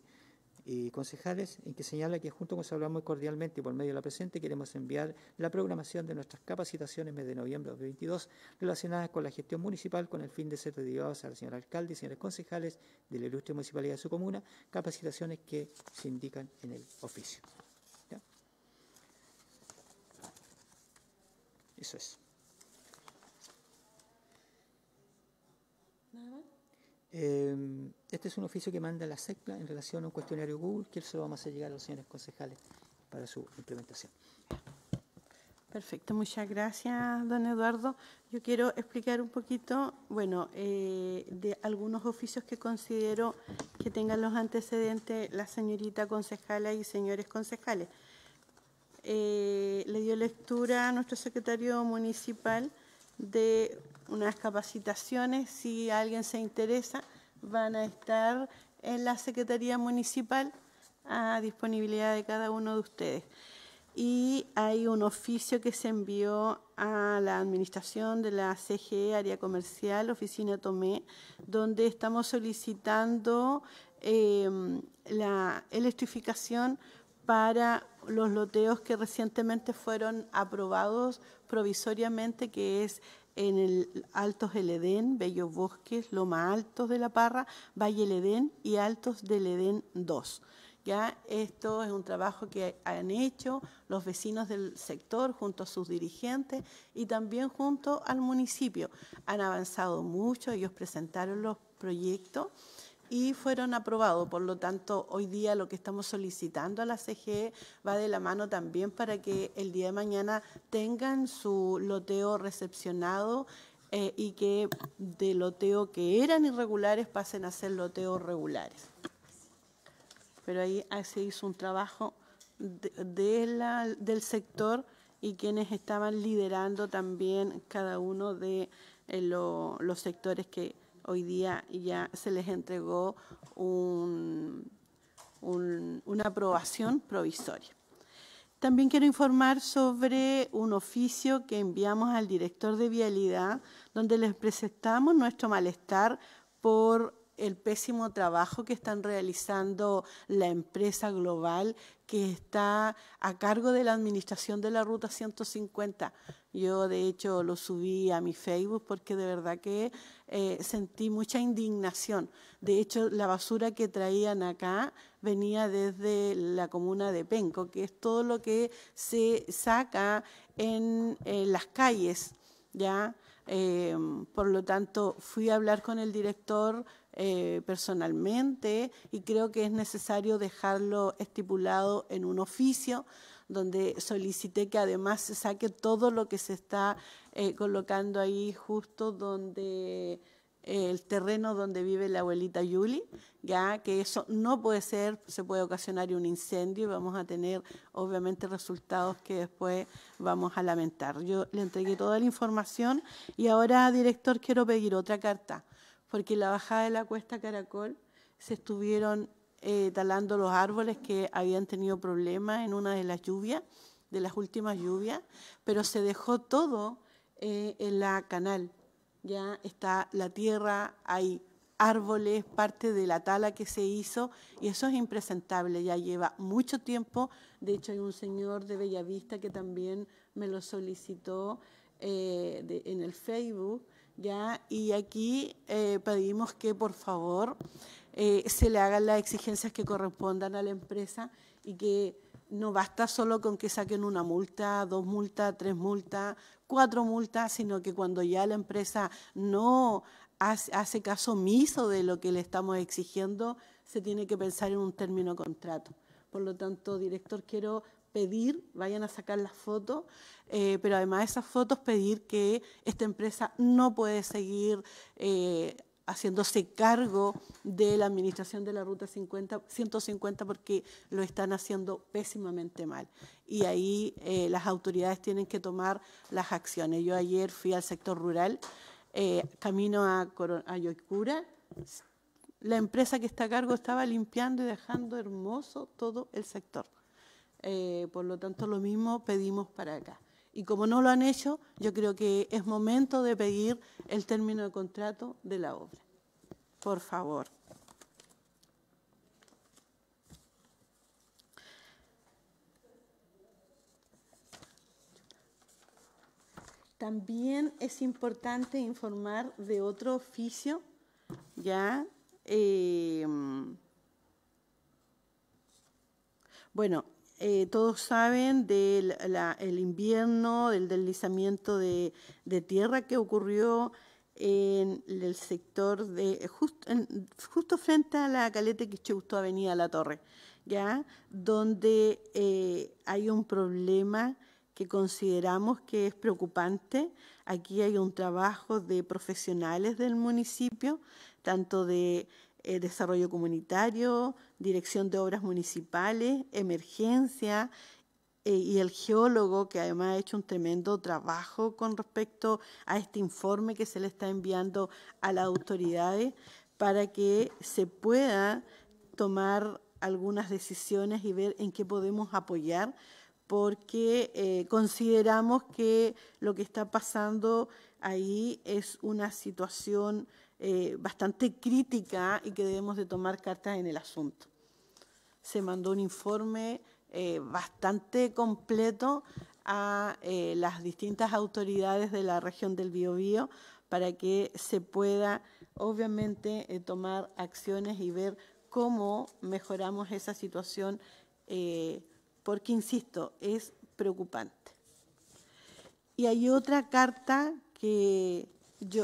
y concejales, en que señala que junto con muy cordialmente y por medio de la presente queremos enviar la programación de nuestras capacitaciones mes de noviembre de 2022 relacionadas con la gestión municipal con el fin de ser dedicadas al señor alcalde y señores concejales de la ilustre municipalidad de su comuna, capacitaciones que se indican en el oficio. Eso es. Nada más. Em, este es un oficio que manda la SECLA en relación a un cuestionario Google que se lo vamos a hacer llegar a los señores concejales para su implementación. Perfecto, muchas gracias, don Eduardo. Yo quiero explicar un poquito, bueno, eh, de algunos oficios que considero que tengan los antecedentes la señorita concejala y señores concejales. Eh, le dio lectura a nuestro secretario municipal de unas capacitaciones, si alguien se interesa, van a estar en la Secretaría Municipal a disponibilidad de cada uno de ustedes. Y hay un oficio que se envió a la administración de la CGE, área comercial, oficina Tomé, donde estamos solicitando em, la electrificación para los loteos que recientemente fueron aprobados provisoriamente, que es en el Altos del Edén, Bellos Bosques, Loma Altos de la Parra, Valle del Edén y Altos del Edén 2. Ya esto es un trabajo que han hecho los vecinos del sector junto a sus dirigentes y también junto al municipio. Han avanzado mucho, ellos presentaron los proyectos y fueron aprobados. Por lo tanto, hoy día lo que estamos solicitando a la CGE va de la mano también para que el día de mañana tengan su loteo recepcionado eh, y que de loteo que eran irregulares pasen a ser loteos regulares. Pero ahí se hizo un trabajo del sector y quienes estaban liderando también cada uno de eh, los sectores que hoy día ya se les entregó una aprobación provisoria. También quiero informar sobre un oficio que enviamos al director de Vialidad, donde les presentamos nuestro malestar por el pésimo trabajo que están realizando la empresa global que está a cargo de la administración de la Ruta 150. Yo de hecho lo subí a mi Facebook porque de verdad que eh, sentí mucha indignación. De hecho, la basura que traían acá venía desde la comuna de Penco, que es todo lo que se saca en eh, las calles, ¿ya? Eh, por lo tanto, fui a hablar con el director personalmente y creo que es necesario dejarlo estipulado en un oficio donde solicité que además se saque todo lo que se está eh, colocando ahí justo donde eh, el terreno donde vive la abuelita Yuli, ya que eso no puede ser, se puede ocasionar un incendio y vamos a tener obviamente resultados que después vamos a lamentar. Yo le entregué toda la información y ahora, director, quiero pedir otra carta, porque la bajada de la cuesta Caracol se estuvieron eh, talando los árboles que habían tenido problemas en una de las lluvias, de las últimas lluvias, pero se dejó todo eh, en la canal. Ya está la tierra, hay árboles, parte de la tala que se hizo, y eso es impresentable, ya lleva mucho tiempo. De hecho, hay un señor de Bellavista que también me lo solicitó eh, en el Facebook, ya, y aquí pedimos que por favor eh, se le hagan las exigencias que correspondan a la empresa y que no basta solo con que saquen una multa, dos multas, tres multas, cuatro multas, sino que cuando ya la empresa no hace caso omiso de lo que le estamos exigiendo, se tiene que pensar en un término contrato. Por lo tanto, director, quiero pedir, vayan a sacar las fotos, eh, pero además de esas fotos pedir que esta empresa no puede seguir eh, haciéndose cargo de la administración de la Ruta 150 porque lo están haciendo pésimamente mal. Y ahí eh, las autoridades tienen que tomar las acciones. Yo ayer fui al sector rural, eh, camino a, a la empresa que está a cargo estaba limpiando y dejando hermoso todo el sector. Eh, por lo tanto, lo mismo pedimos para acá. Y como no lo han hecho, yo creo que es momento de pedir el término de contrato de la obra. Por favor. También es importante informar de otro oficio, ya. Eh, bueno, eh, todos saben del el invierno, del deslizamiento de, tierra que ocurrió en el sector de justo, frente a la caleta que venir Avenida La Torre, donde eh, hay un problema que consideramos que es preocupante. Aquí hay un trabajo de profesionales del municipio, tanto de eh, desarrollo comunitario, Dirección de Obras Municipales, Emergencia eh, y el geólogo, que además ha hecho un tremendo trabajo con respecto a este informe que se le está enviando a las autoridades para que se pueda tomar algunas decisiones y ver en qué podemos apoyar, porque eh, consideramos que lo que está pasando ahí es una situación eh, bastante crítica y que debemos de tomar cartas en el asunto. Se mandó un informe eh, bastante completo a eh, las distintas autoridades de la región del Biobío para que se pueda, obviamente, tomar acciones y ver cómo mejoramos esa situación, porque, insisto, es preocupante. Y hay otra carta que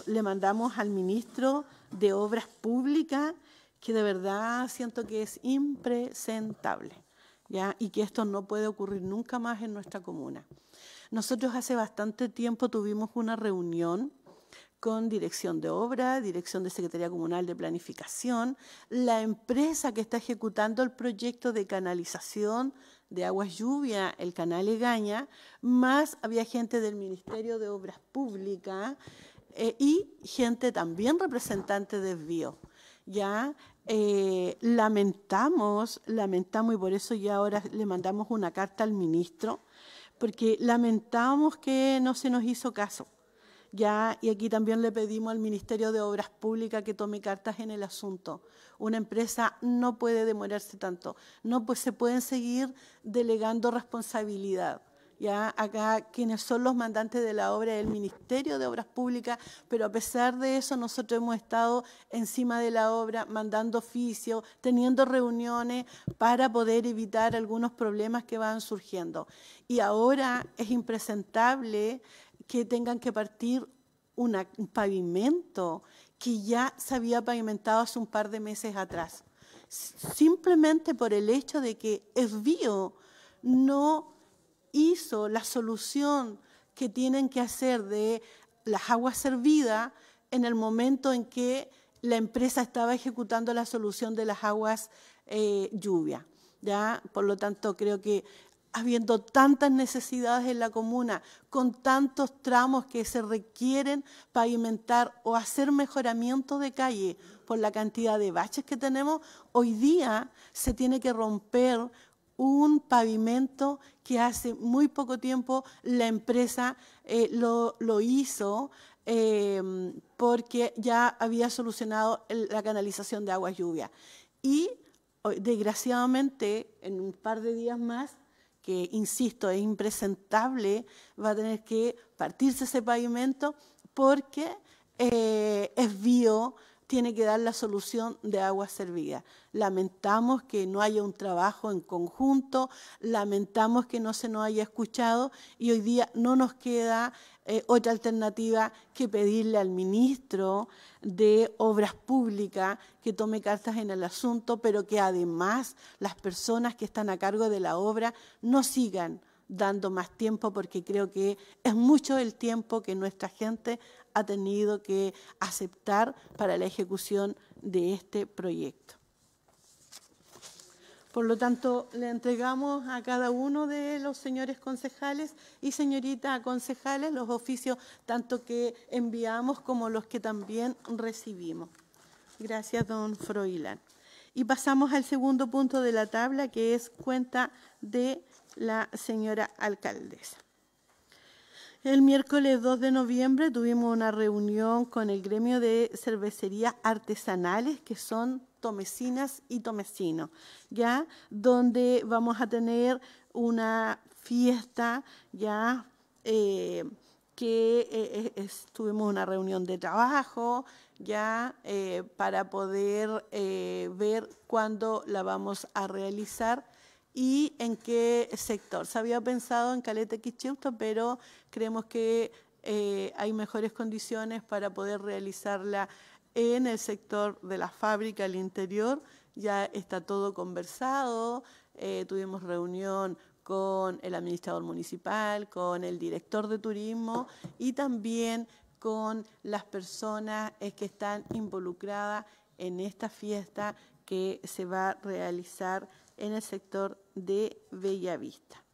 le mandamos al ministro de Obras Públicas que de verdad siento que es impresentable ¿ya? y que esto no puede ocurrir nunca más en nuestra comuna. Nosotros hace bastante tiempo tuvimos una reunión con Dirección de Obras, Dirección de Secretaría Comunal de Planificación, la empresa que está ejecutando el proyecto de canalización de aguas lluvia, el canal Egaña, más había gente del Ministerio de Obras Públicas, eh, y gente también representante de bio. ¿ya? Eh, lamentamos, lamentamos, y por eso ya ahora le mandamos una carta al ministro, porque lamentamos que no se nos hizo caso. Ya, y aquí también le pedimos al Ministerio de Obras Públicas que tome cartas en el asunto. Una empresa no puede demorarse tanto, no pues, se pueden seguir delegando responsabilidad ya acá quienes son los mandantes de la obra del Ministerio de Obras Públicas, pero a pesar de eso nosotros hemos estado encima de la obra, mandando oficio, teniendo reuniones para poder evitar algunos problemas que van surgiendo. Y ahora es impresentable que tengan que partir un pavimento que ya se había pavimentado hace un par de meses atrás, simplemente por el hecho de que es vío, no hizo la solución que tienen que hacer de las aguas servidas en el momento en que la empresa estaba ejecutando la solución de las aguas eh, lluvia. ¿ya? Por lo tanto, creo que habiendo tantas necesidades en la comuna, con tantos tramos que se requieren pavimentar o hacer mejoramiento de calle por la cantidad de baches que tenemos, hoy día se tiene que romper un pavimento que hace muy poco tiempo la empresa eh, lo, hizo em, porque ya había solucionado la canalización de agua lluvia. Y desgraciadamente, en un par de días más, que insisto, es impresentable, va a tener que partirse ese pavimento porque eh, es bio, tiene que dar la solución de agua servida. Lamentamos que no haya un trabajo en conjunto, lamentamos que no se nos haya escuchado y hoy día no nos queda eh, otra alternativa que pedirle al ministro de Obras Públicas que tome cartas en el asunto, pero que además las personas que están a cargo de la obra no sigan dando más tiempo porque creo que es mucho el tiempo que nuestra gente ha tenido que aceptar para la ejecución de este proyecto. Por lo tanto, le entregamos a cada uno de los señores concejales y señorita concejales los oficios tanto que enviamos como los que también recibimos. Gracias, don Froilán. Y pasamos al segundo punto de la tabla, que es cuenta de la señora alcaldesa. El miércoles 2 de noviembre tuvimos una reunión con el gremio de cervecerías artesanales, que son Tomecinas y tomecinos, ¿ya? Donde vamos a tener una fiesta, ¿ya? Eh, que eh, eh, tuvimos una reunión de trabajo, ¿ya? para poder ver cuándo la vamos a realizar y en qué sector. Se había pensado en Caleta Quicheuto, pero creemos que eh, hay mejores condiciones para poder realizarla en el sector de la fábrica, al interior. Ya está todo conversado, eh, tuvimos reunión con el administrador municipal, con el director de turismo y también con las personas que están involucradas en esta fiesta que se va a realizar en el sector de Bellavista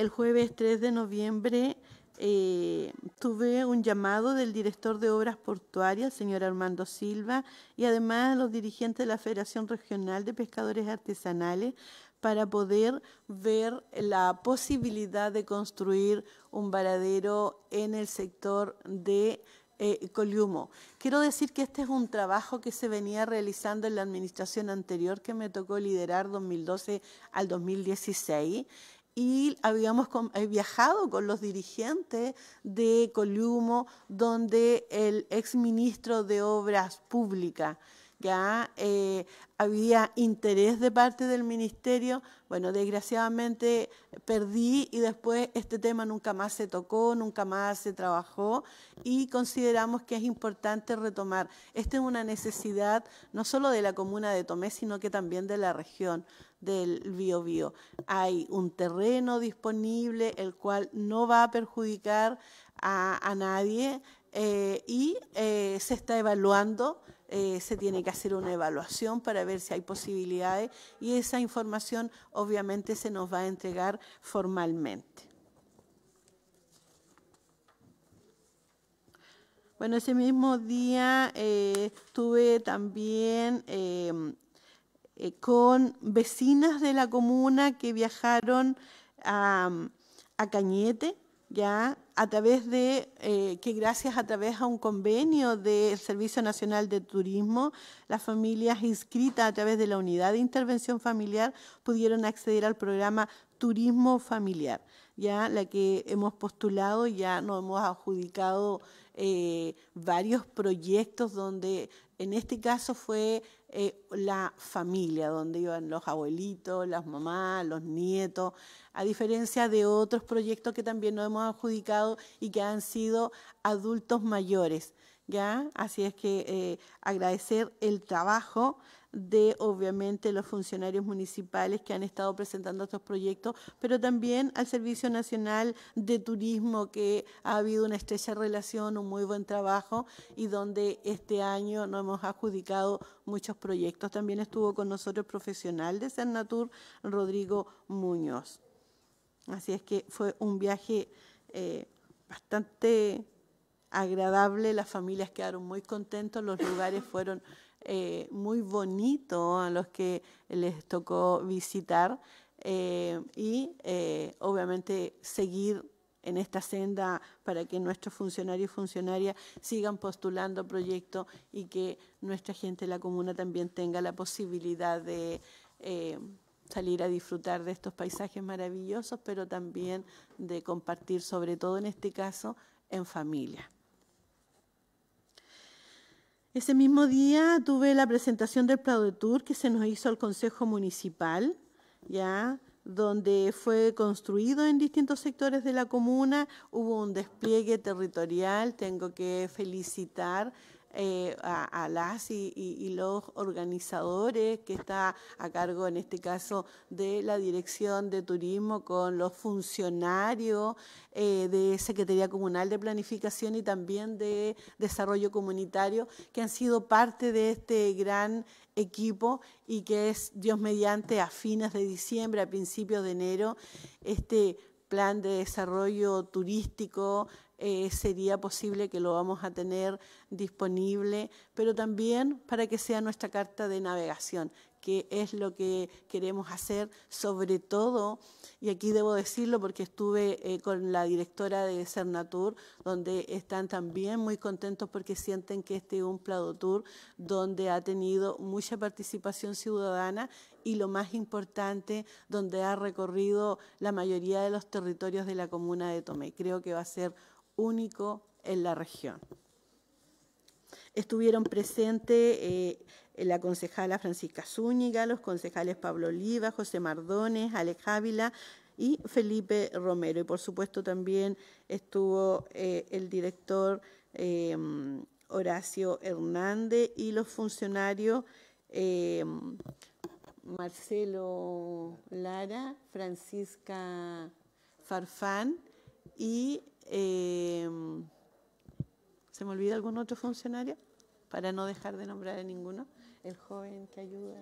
el jueves 3 de noviembre eh, tuve un llamado del director de Obras Portuarias, señor Armando Silva, y además los dirigentes de la Federación Regional de Pescadores Artesanales para poder ver la posibilidad de construir un varadero en el sector de eh, Coliumo. Quiero decir que este es un trabajo que se venía realizando en la administración anterior que me tocó liderar 2012 al 2016 y habíamos eh, viajado con los dirigentes de Columo, donde el exministro de Obras Públicas, ya eh, había interés de parte del ministerio. Bueno, desgraciadamente perdí y después este tema nunca más se tocó, nunca más se trabajó y consideramos que es importante retomar. Esta es una necesidad no solo de la comuna de Tomé, sino que también de la región del bio-bio. Hay un terreno disponible el cual no va a perjudicar a, nadie eh, y eh, se está evaluando. Eh, se tiene que hacer una evaluación para ver si hay posibilidades y esa información obviamente se nos va a entregar formalmente. Bueno, ese mismo día estuve tuve también em, eh, con vecinas de la comuna que viajaron a, Cañete, ya a través de eh, que gracias a través a un convenio del Servicio Nacional de Turismo, las familias inscritas a través de la Unidad de Intervención Familiar pudieron acceder al programa Turismo Familiar, ya la que hemos postulado, ya nos hemos adjudicado eh, varios proyectos donde en este caso fue eh, la familia, donde iban los abuelitos, las mamás, los nietos, a diferencia de otros proyectos que también nos hemos adjudicado y que han sido adultos mayores. ¿ya? Así es que eh, agradecer el trabajo de obviamente los funcionarios municipales que han estado presentando estos proyectos, pero también al Servicio Nacional de Turismo que ha habido una estrecha relación, un muy buen trabajo y donde este año nos hemos adjudicado muchos proyectos. También estuvo con nosotros el profesional de Cernatur, Rodrigo Muñoz. Así es que fue un viaje eh, bastante agradable, las familias quedaron muy contentos, los lugares fueron eh, muy bonito a los que les tocó visitar eh, y eh, obviamente seguir en esta senda para que nuestros funcionarios y funcionarias sigan postulando proyectos y que nuestra gente de la comuna también tenga la posibilidad de salir a disfrutar de estos paisajes maravillosos, pero también de compartir, sobre todo en este caso, en familia. Ese mismo día tuve la presentación del de Tour que se nos hizo al Consejo Municipal, ¿ya? donde fue construido en distintos sectores de la comuna, hubo un despliegue territorial, tengo que felicitar eh, a, las y, los organizadores que está a cargo en este caso de la Dirección de Turismo con los funcionarios eh, de Secretaría Comunal de Planificación y también de Desarrollo Comunitario que han sido parte de este gran equipo y que es Dios mediante a fines de diciembre, a principios de enero, este plan de desarrollo turístico eh, sería posible que lo vamos a tener disponible, pero también para que sea nuestra carta de navegación, qué es lo que queremos hacer, sobre todo, y aquí debo decirlo porque estuve eh, con la directora de Cernatur, donde están también muy contentos porque sienten que este es un Plado Tour donde ha tenido mucha participación ciudadana y lo más importante, donde ha recorrido la mayoría de los territorios de la comuna de Tomé. Creo que va a ser único en la región. Estuvieron presentes eh, eh, la concejala Francisca Zúñiga, los concejales Pablo Oliva, José Mardones, Alex Ávila y Felipe Romero. Y por supuesto también estuvo eh, el director em, Horacio Hernández y los funcionarios em, Marcelo Lara, Francisca Farfán y... Em, ¿Se me olvida algún otro funcionario? Para no dejar de nombrar a ninguno el joven que ayuda.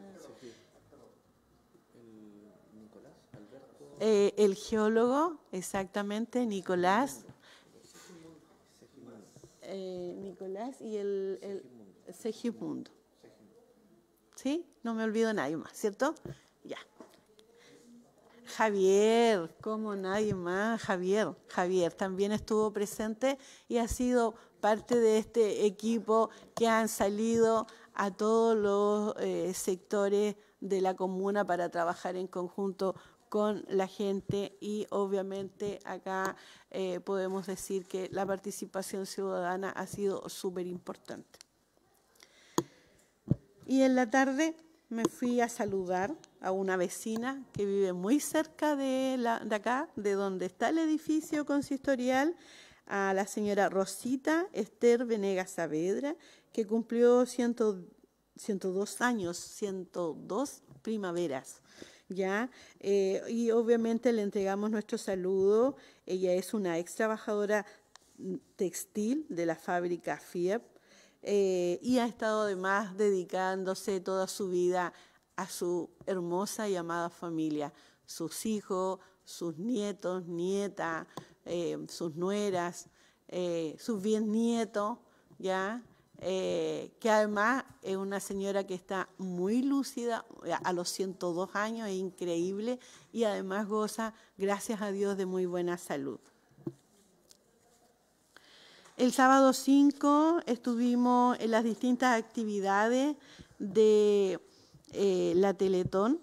Eh, el geólogo, exactamente, Nicolás. Eh, Nicolás y el, el Segimundo. ¿Sí? No me olvido nadie más, ¿cierto? Ya. Javier, como nadie más, Javier, Javier también estuvo presente y ha sido parte de este equipo que han salido a todos los eh, sectores de la comuna para trabajar en conjunto con la gente y obviamente acá eh, podemos decir que la participación ciudadana ha sido súper importante. Y en la tarde me fui a saludar a una vecina que vive muy cerca de, de acá, de donde está el edificio consistorial, a la señora Rosita Esther Venegas Saavedra que cumplió 102 años, 102 primaveras. ¿ya? Eh, y obviamente le entregamos nuestro saludo. Ella es una ex trabajadora textil de la fábrica FIEP eh, y ha estado además dedicándose toda su vida a su hermosa y amada familia, sus hijos, sus nietos, nietas, eh, sus nueras, sus bisnietos, ¿ya? Eh, que además es una señora que está muy lúcida, eh, a los 102 años, es increíble, y además goza, gracias a Dios, de muy buena salud. El sábado 5 estuvimos en las distintas actividades de eh, la Teletón,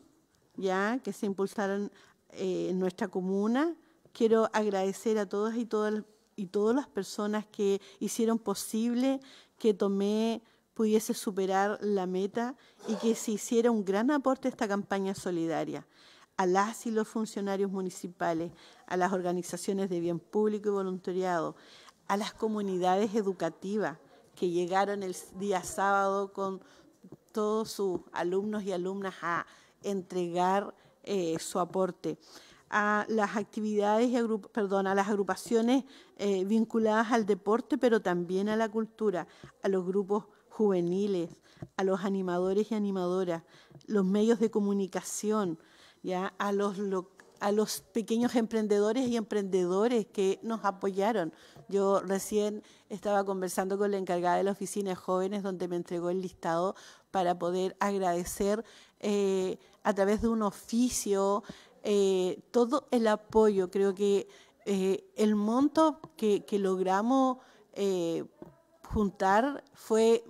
ya que se impulsaron en nuestra comuna. Quiero agradecer a y todas y todas las personas que hicieron posible que Tomé pudiese superar la meta y que se hiciera un gran aporte a esta campaña solidaria a las y los funcionarios municipales, a las organizaciones de bien público y voluntariado, a las comunidades educativas que llegaron el día sábado con todos sus alumnos y alumnas a entregar eh, su aporte, a las actividades, perdón, a las agrupaciones eh, vinculadas al deporte, pero también a la cultura, a los grupos juveniles, a los animadores y animadoras, los medios de comunicación, ya a los pequeños emprendedores y emprendedores que nos apoyaron. Yo recién estaba conversando con la encargada de la oficina de jóvenes donde me entregó el listado para poder agradecer eh, a través de un oficio eh, todo el apoyo. Creo que eh, el monto que, logramos eh, juntar fue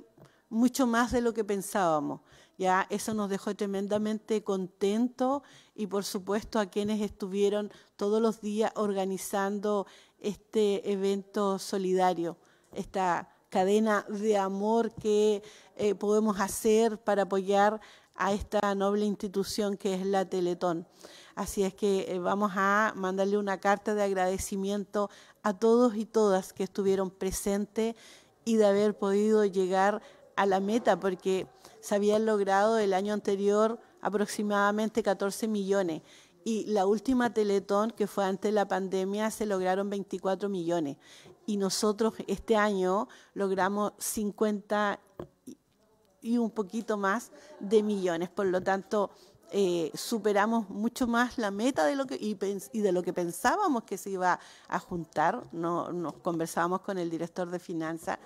mucho más de lo que pensábamos. Ya eso nos dejó tremendamente contentos y por supuesto a quienes estuvieron todos los días organizando este evento solidario, esta cadena de amor que podemos hacer para apoyar a esta noble institución que es la Teletón. Así es que eh, vamos a mandarle una carta de agradecimiento a todos y todas que estuvieron presentes y de haber podido llegar a la meta, porque se habían logrado el año anterior aproximadamente 14 millones y la última Teletón, que fue antes de la pandemia, se lograron 24 millones. Y nosotros este año logramos 50 y un poquito más de millones. Por lo tanto, eh, superamos mucho más la meta de lo que, y, y, de lo que pensábamos que se iba a juntar. No, nos conversábamos con el director de finanzas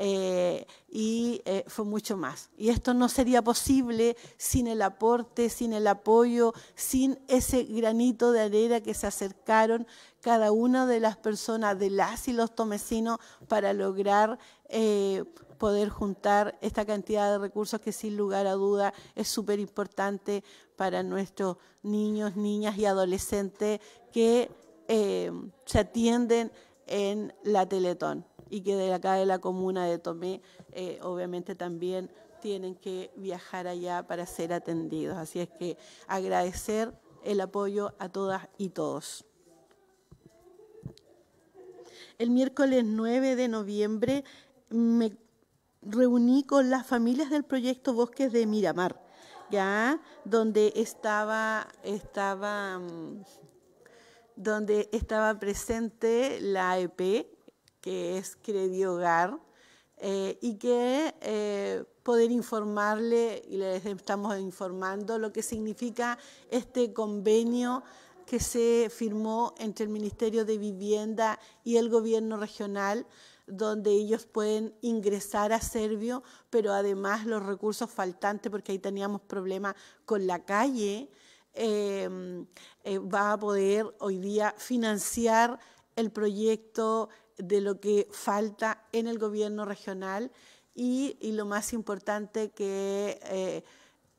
eh, y eh, fue mucho más. Y esto no sería posible sin el aporte, sin el apoyo, sin ese granito de arena que se acercaron cada una de las personas, de las y los tomecinos, para lograr eh, poder juntar esta cantidad de recursos que sin lugar a duda es súper importante para nuestros niños, niñas y adolescentes que se atienden en la Teletón y que de acá de la comuna de Tomé, eh, obviamente también tienen que viajar allá para ser atendidos. Así es que agradecer el apoyo a todas y todos. El miércoles 9 de noviembre me reuní con las familias del proyecto Bosques de Miramar, ya donde estaba estaba mm, donde estaba presente la EP que es Credi Hogar, eh, y que eh, poder informarle, y les estamos informando, lo que significa este convenio que se firmó entre el Ministerio de Vivienda y el Gobierno Regional, donde ellos pueden ingresar a Servio, pero además los recursos faltantes, porque ahí teníamos problemas con la calle, em, eh, va a poder hoy día financiar el proyecto de lo que falta en el gobierno regional y, lo más importante que eh,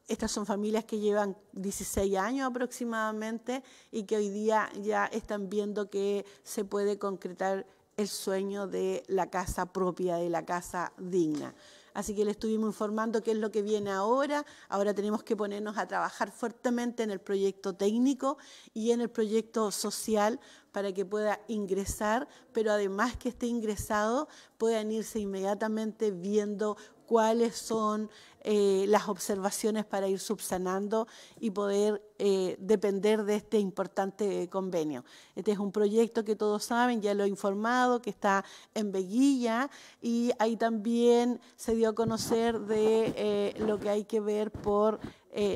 estas son familias que llevan 16 años aproximadamente y que hoy día ya están viendo que se puede concretar el sueño de la casa propia, de la casa digna. Así que le estuvimos informando qué es lo que viene ahora. Ahora tenemos que ponernos a trabajar fuertemente en el proyecto técnico y en el proyecto social para que pueda ingresar, pero además que esté ingresado puedan irse inmediatamente viendo cuáles son eh, las observaciones para ir subsanando y poder eh, depender de este importante convenio. Este es un proyecto que todos saben, ya lo he informado, que está en Veguilla y ahí también se dio a conocer de eh, lo que hay que ver por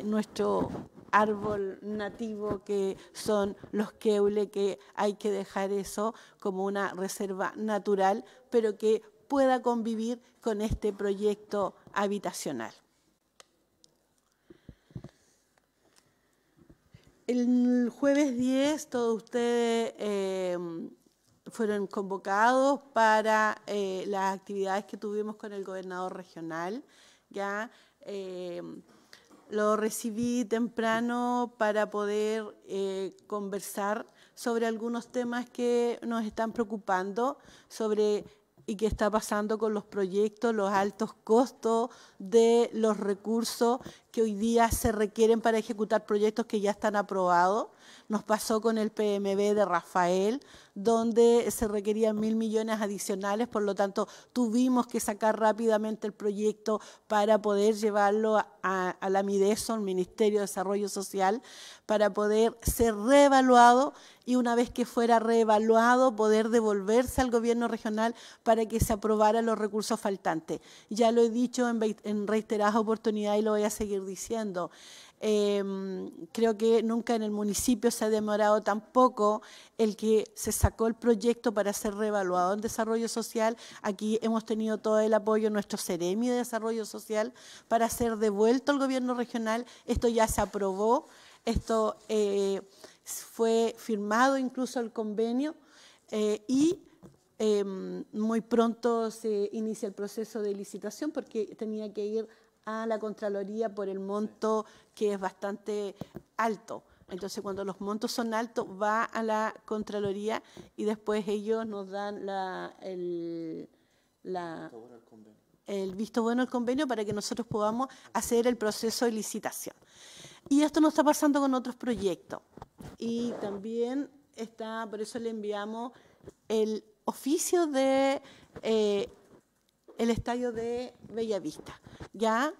nuestro árbol nativo que son los queule, que hay que dejar eso como una reserva natural, pero que pueda convivir con este proyecto habitacional. El jueves 10 todos ustedes eh, fueron convocados para eh, las actividades que tuvimos con el gobernador regional. Ya eh, lo recibí temprano para poder conversar sobre algunos temas que nos están preocupando, sobre y qué está pasando con los proyectos, los altos costos de los recursos que hoy día se requieren para ejecutar proyectos que ya están aprobados. Nos pasó con el PMB de Rafael, donde se requerían mil millones adicionales, por lo tanto tuvimos que sacar rápidamente el proyecto para poder llevarlo a, la MIDESO, ...al Ministerio de Desarrollo Social, para poder ser reevaluado y una vez que fuera reevaluado poder devolverse al gobierno regional para que se aprobara los recursos faltantes. Ya lo he dicho en, en reiteradas oportunidades y lo voy a seguir diciendo. Em, creo que nunca en el municipio se ha demorado tampoco el que se sacó el proyecto para ser reevaluado en desarrollo social. Aquí hemos tenido todo el apoyo nuestro seremio de desarrollo social para ser devuelto al gobierno regional. Esto ya se aprobó, esto eh, fue firmado incluso el convenio eh, y... Em, muy pronto se inicia el proceso de licitación porque tenía que ir a la Contraloría por el monto que es bastante alto. Entonces, cuando los montos son altos, va a la Contraloría y después ellos nos dan la, el, visto bueno al convenio para que nosotros podamos hacer el proceso de licitación. Y esto nos está pasando con otros proyectos. Y también está, por eso le enviamos el oficio de eh, el estadio de Bellavista. Ya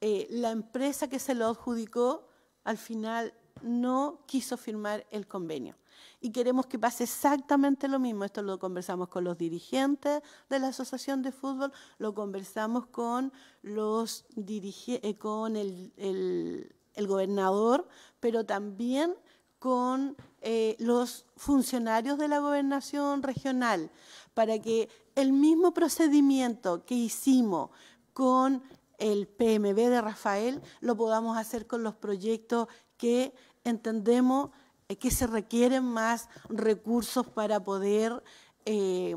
eh, la empresa que se lo adjudicó al final no quiso firmar el convenio. Y queremos que pase exactamente lo mismo. Esto lo conversamos con los dirigentes de la Asociación de Fútbol, lo conversamos con, los dirige eh, con el, gobernador, pero también con eh, los funcionarios de la gobernación regional, para que el mismo procedimiento que hicimos con el PMB de Rafael, lo podamos hacer con los proyectos que entendemos eh, que se requieren más recursos para poder eh,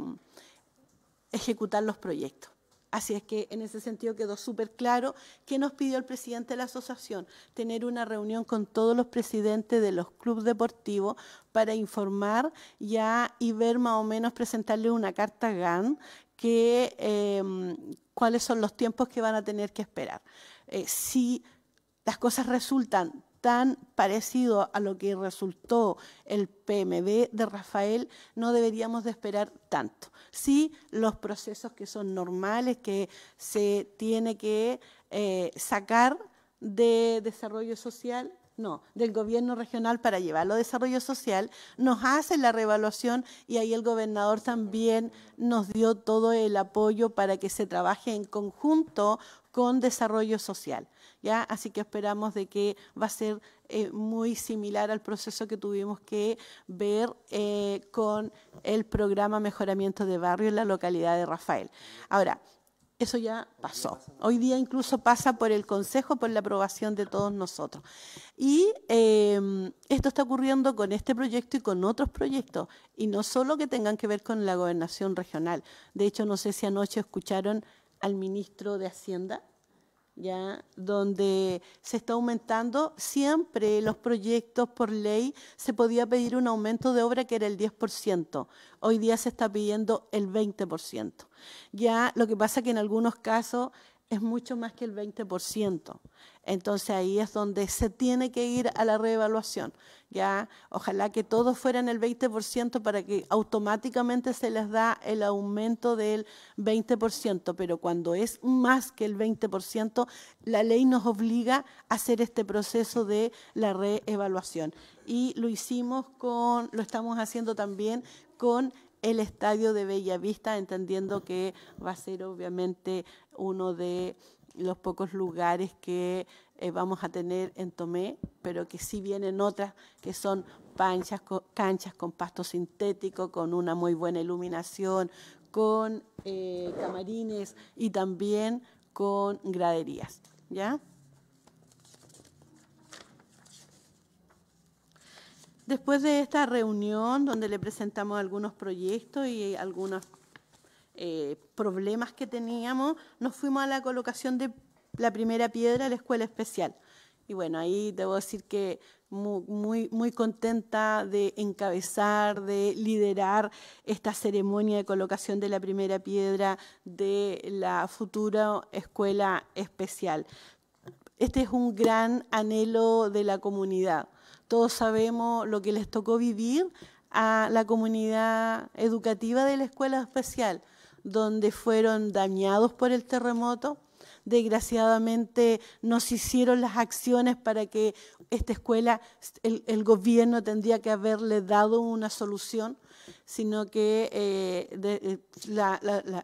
ejecutar los proyectos. Así es que en ese sentido quedó súper claro que nos pidió el presidente de la asociación, tener una reunión con todos los presidentes de los clubes deportivos para informar ya y ver más o menos, presentarle una carta GAN que em, cuáles son los tiempos que van a tener que esperar. Eh, si las cosas resultan tan parecido a lo que resultó el PMB de Rafael, no deberíamos de esperar tanto. Sí, los procesos que son normales, que se tiene que eh, sacar de desarrollo social, no, del gobierno regional para llevarlo a desarrollo social, nos hace la revaluación y ahí el gobernador también nos dio todo el apoyo para que se trabaje en conjunto con desarrollo social. ¿ya? Así que esperamos de que va a ser eh, muy similar al proceso que tuvimos que ver eh, con el programa Mejoramiento de Barrio en la localidad de Rafael. Ahora, eso ya pasó. Hoy día incluso pasa por el Consejo, por la aprobación de todos nosotros. Y em, esto está ocurriendo con este proyecto y con otros proyectos, y no solo que tengan que ver con la gobernación regional. De hecho, no sé si anoche escucharon al ministro de Hacienda, ¿ya? donde se está aumentando, siempre los proyectos por ley se podía pedir un aumento de obra que era el 10%, hoy día se está pidiendo el 20%. Ya lo que pasa que en algunos casos es mucho más que el 20%. Entonces ahí es donde se tiene que ir a la reevaluación. ¿ya? Ojalá que todos fueran el 20% para que automáticamente se les da el aumento del 20%, pero cuando es más que el 20%, la ley nos obliga a hacer este proceso de la reevaluación. Y lo hicimos con, lo estamos haciendo también con el estadio de Bellavista, entendiendo que va a ser obviamente uno de los pocos lugares que eh, vamos a tener en Tomé, pero que sí vienen otras que son canchas con pasto sintético, con una muy buena iluminación, con eh, camarines y también con graderías. ¿Ya? Después de esta reunión donde le presentamos algunos proyectos y algunos eh, problemas que teníamos, nos fuimos a la colocación de la primera piedra de la escuela especial. Y bueno, ahí debo decir que muy, muy, muy, contenta de encabezar, de liderar esta ceremonia de colocación de la primera piedra de la futura escuela especial. Este es un gran anhelo de la comunidad. Todos sabemos lo que les tocó vivir a la comunidad educativa de la escuela especial, donde fueron dañados por el terremoto, desgraciadamente no se hicieron las acciones para que esta escuela, el, gobierno tendría que haberle dado una solución, sino que eh, eh,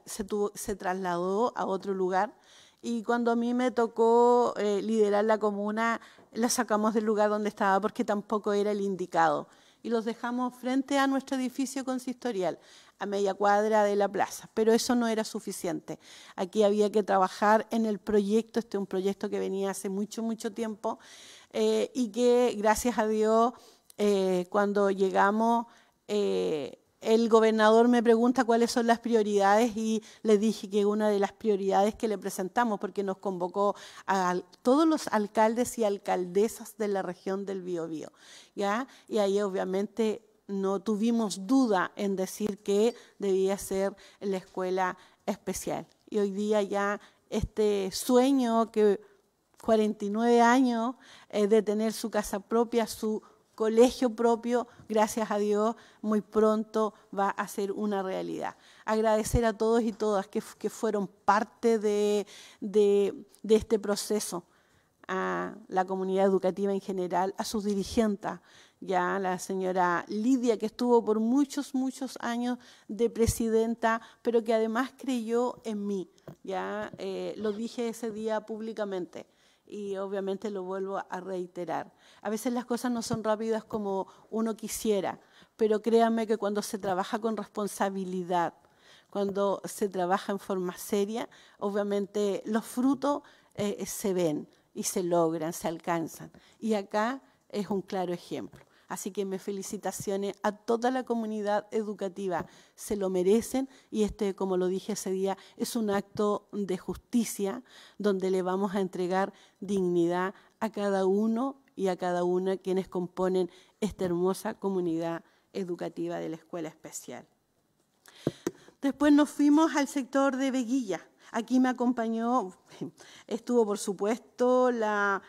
se, trasladó a otro lugar. Y cuando a mí me tocó eh, liderar la comuna, la sacamos del lugar donde estaba porque tampoco era el indicado y los dejamos frente a nuestro edificio consistorial a media cuadra de la plaza, pero eso no era suficiente. Aquí había que trabajar en el proyecto, este es un proyecto que venía hace mucho, mucho tiempo eh, y que gracias a Dios eh, cuando llegamos eh, el gobernador me pregunta cuáles son las prioridades y le dije que una de las prioridades que le presentamos, porque nos convocó a todos los alcaldes y alcaldesas de la región del Biobío, ¿ya? Y ahí obviamente no tuvimos duda en decir que debía ser la escuela especial. Y hoy día ya este sueño que 49 años eh, de tener su casa propia, su colegio propio, gracias a Dios, muy pronto va a ser una realidad. Agradecer a todos y todas que, fueron parte de, de este proceso, a la comunidad educativa en general, a sus dirigentes, ya la señora Lidia, que estuvo por muchos, muchos años de presidenta, pero que además creyó en mí, ya eh, lo dije ese día públicamente y obviamente lo vuelvo a reiterar. A veces las cosas no son rápidas como uno quisiera, pero créanme que cuando se trabaja con responsabilidad, cuando se trabaja en forma seria, obviamente los frutos eh, se ven y se logran, se alcanzan. Y acá es un claro ejemplo. Así que me felicitaciones a toda la comunidad educativa. Se lo merecen y este, como lo dije ese día, es un acto de justicia donde le vamos a entregar dignidad a cada uno y a cada una quienes componen esta hermosa comunidad educativa de la escuela especial. Después nos fuimos al sector de Veguilla. Aquí me acompañó, estuvo por supuesto la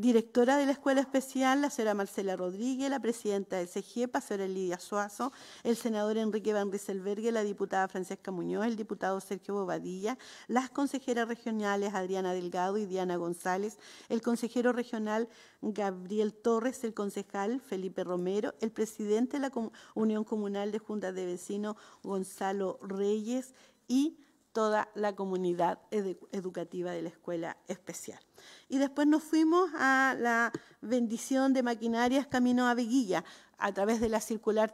Directora de la Escuela Especial, la señora Marcela Rodríguez, la presidenta del CGEPA, la señora Lidia Suazo, el senador Enrique Van Rieselbergue, la diputada Francesca Muñoz, el diputado Sergio Bobadilla, las consejeras regionales Adriana Delgado y Diana González, el consejero regional Gabriel Torres, el concejal Felipe Romero, el presidente de la Unión Comunal de Juntas de Vecinos Gonzalo Reyes y toda la comunidad educativa de la escuela especial. Y después nos fuimos a la bendición de maquinarias Camino a Veguilla. A través de la circular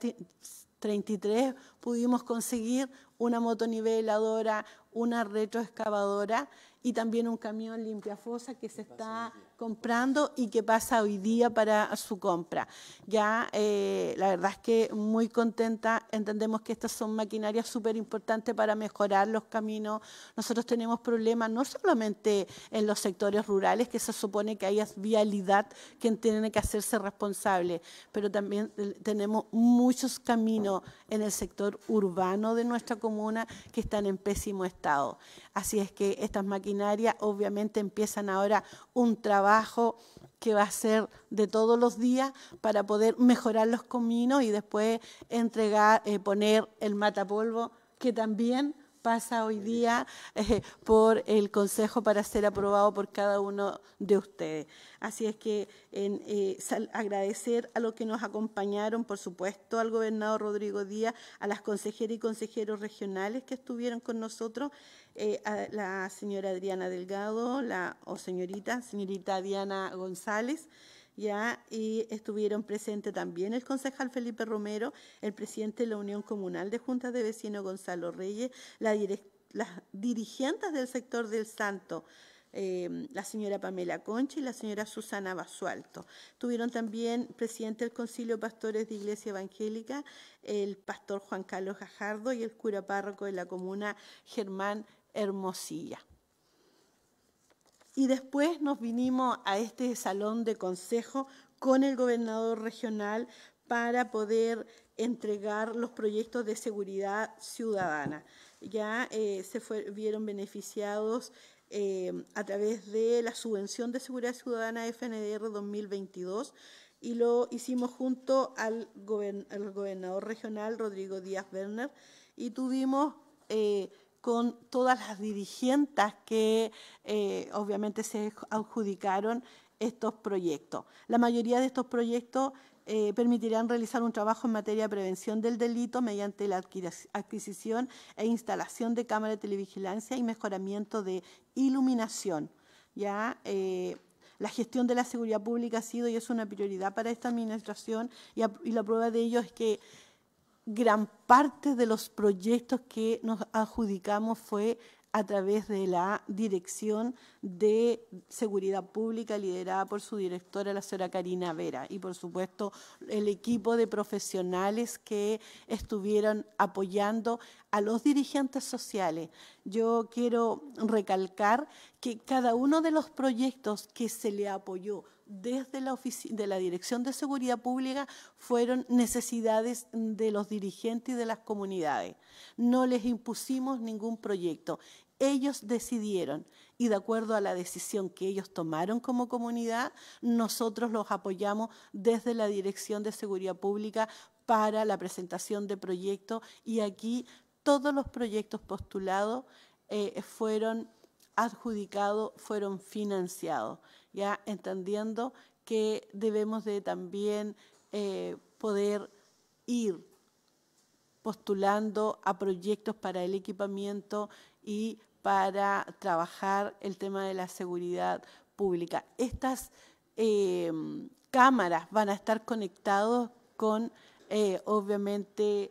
33 pudimos conseguir una motoniveladora, una retroexcavadora y también un camión limpiafosa que se está comprando y qué pasa hoy día para su compra. Ya eh, la verdad es que muy contenta, entendemos que estas son maquinarias súper importantes para mejorar los caminos. Nosotros tenemos problemas no solamente en los sectores rurales, que se supone que hay vialidad que tiene que hacerse responsable, pero también tenemos muchos caminos en el sector urbano de nuestra comuna que están en pésimo estado. Así es que estas maquinarias obviamente empiezan ahora un trabajo trabajo que va a ser de todos los días para poder mejorar los cominos y después entregar, eh, poner el matapolvo que también pasa hoy día eh, por el Consejo para ser aprobado por cada uno de ustedes. Así es que eh, agradecer a los que nos acompañaron, por supuesto, al gobernador Rodrigo Díaz, a las consejeras y consejeros regionales que estuvieron con nosotros, eh, a la señora Adriana Delgado, la o señorita, señorita Diana González. ¿ya? Y estuvieron presentes también el concejal Felipe Romero, el presidente de la Unión Comunal de Juntas de Vecinos Gonzalo Reyes, las dirigentes del sector del Santo, eh, la señora Pamela Concha y la señora Susana Basualto. Tuvieron también presidente del Concilio Pastores de Iglesia Evangélica, el pastor Juan Carlos Gajardo y el cura párroco de la comuna Germán Hermosilla. Y después nos vinimos a este salón de consejo con el gobernador regional para poder entregar los proyectos de seguridad ciudadana. Ya eh, se vieron beneficiados eh, a través de la subvención de seguridad ciudadana FNDR 2022 y lo hicimos junto al, gobernador regional Rodrigo Díaz Werner y tuvimos eh, con todas las dirigentes que eh, obviamente se adjudicaron estos proyectos. La mayoría de estos proyectos eh, permitirán realizar un trabajo en materia de prevención del delito mediante la adquisición e instalación de cámaras de televigilancia y mejoramiento de iluminación. ¿ya? Eh, la gestión de la seguridad pública ha sido y es una prioridad para esta administración y la prueba de ello es que gran parte de los proyectos que nos adjudicamos fue a través de la Dirección de Seguridad Pública liderada por su directora, la señora Karina Vera, y por supuesto el equipo de profesionales que estuvieron apoyando a los dirigentes sociales. Yo quiero recalcar que cada uno de los proyectos que se le apoyó, desde la, de la Dirección de Seguridad Pública fueron necesidades de los dirigentes y de las comunidades. No les impusimos ningún proyecto. Ellos decidieron y de acuerdo a la decisión que ellos tomaron como comunidad, nosotros los apoyamos desde la Dirección de Seguridad Pública para la presentación de proyectos y aquí todos los proyectos postulados eh, fueron adjudicados, fueron financiados ya entendiendo que debemos de también eh, poder ir postulando a proyectos para el equipamiento y para trabajar el tema de la seguridad pública. Estas em, cámaras van a estar conectados con, eh, obviamente,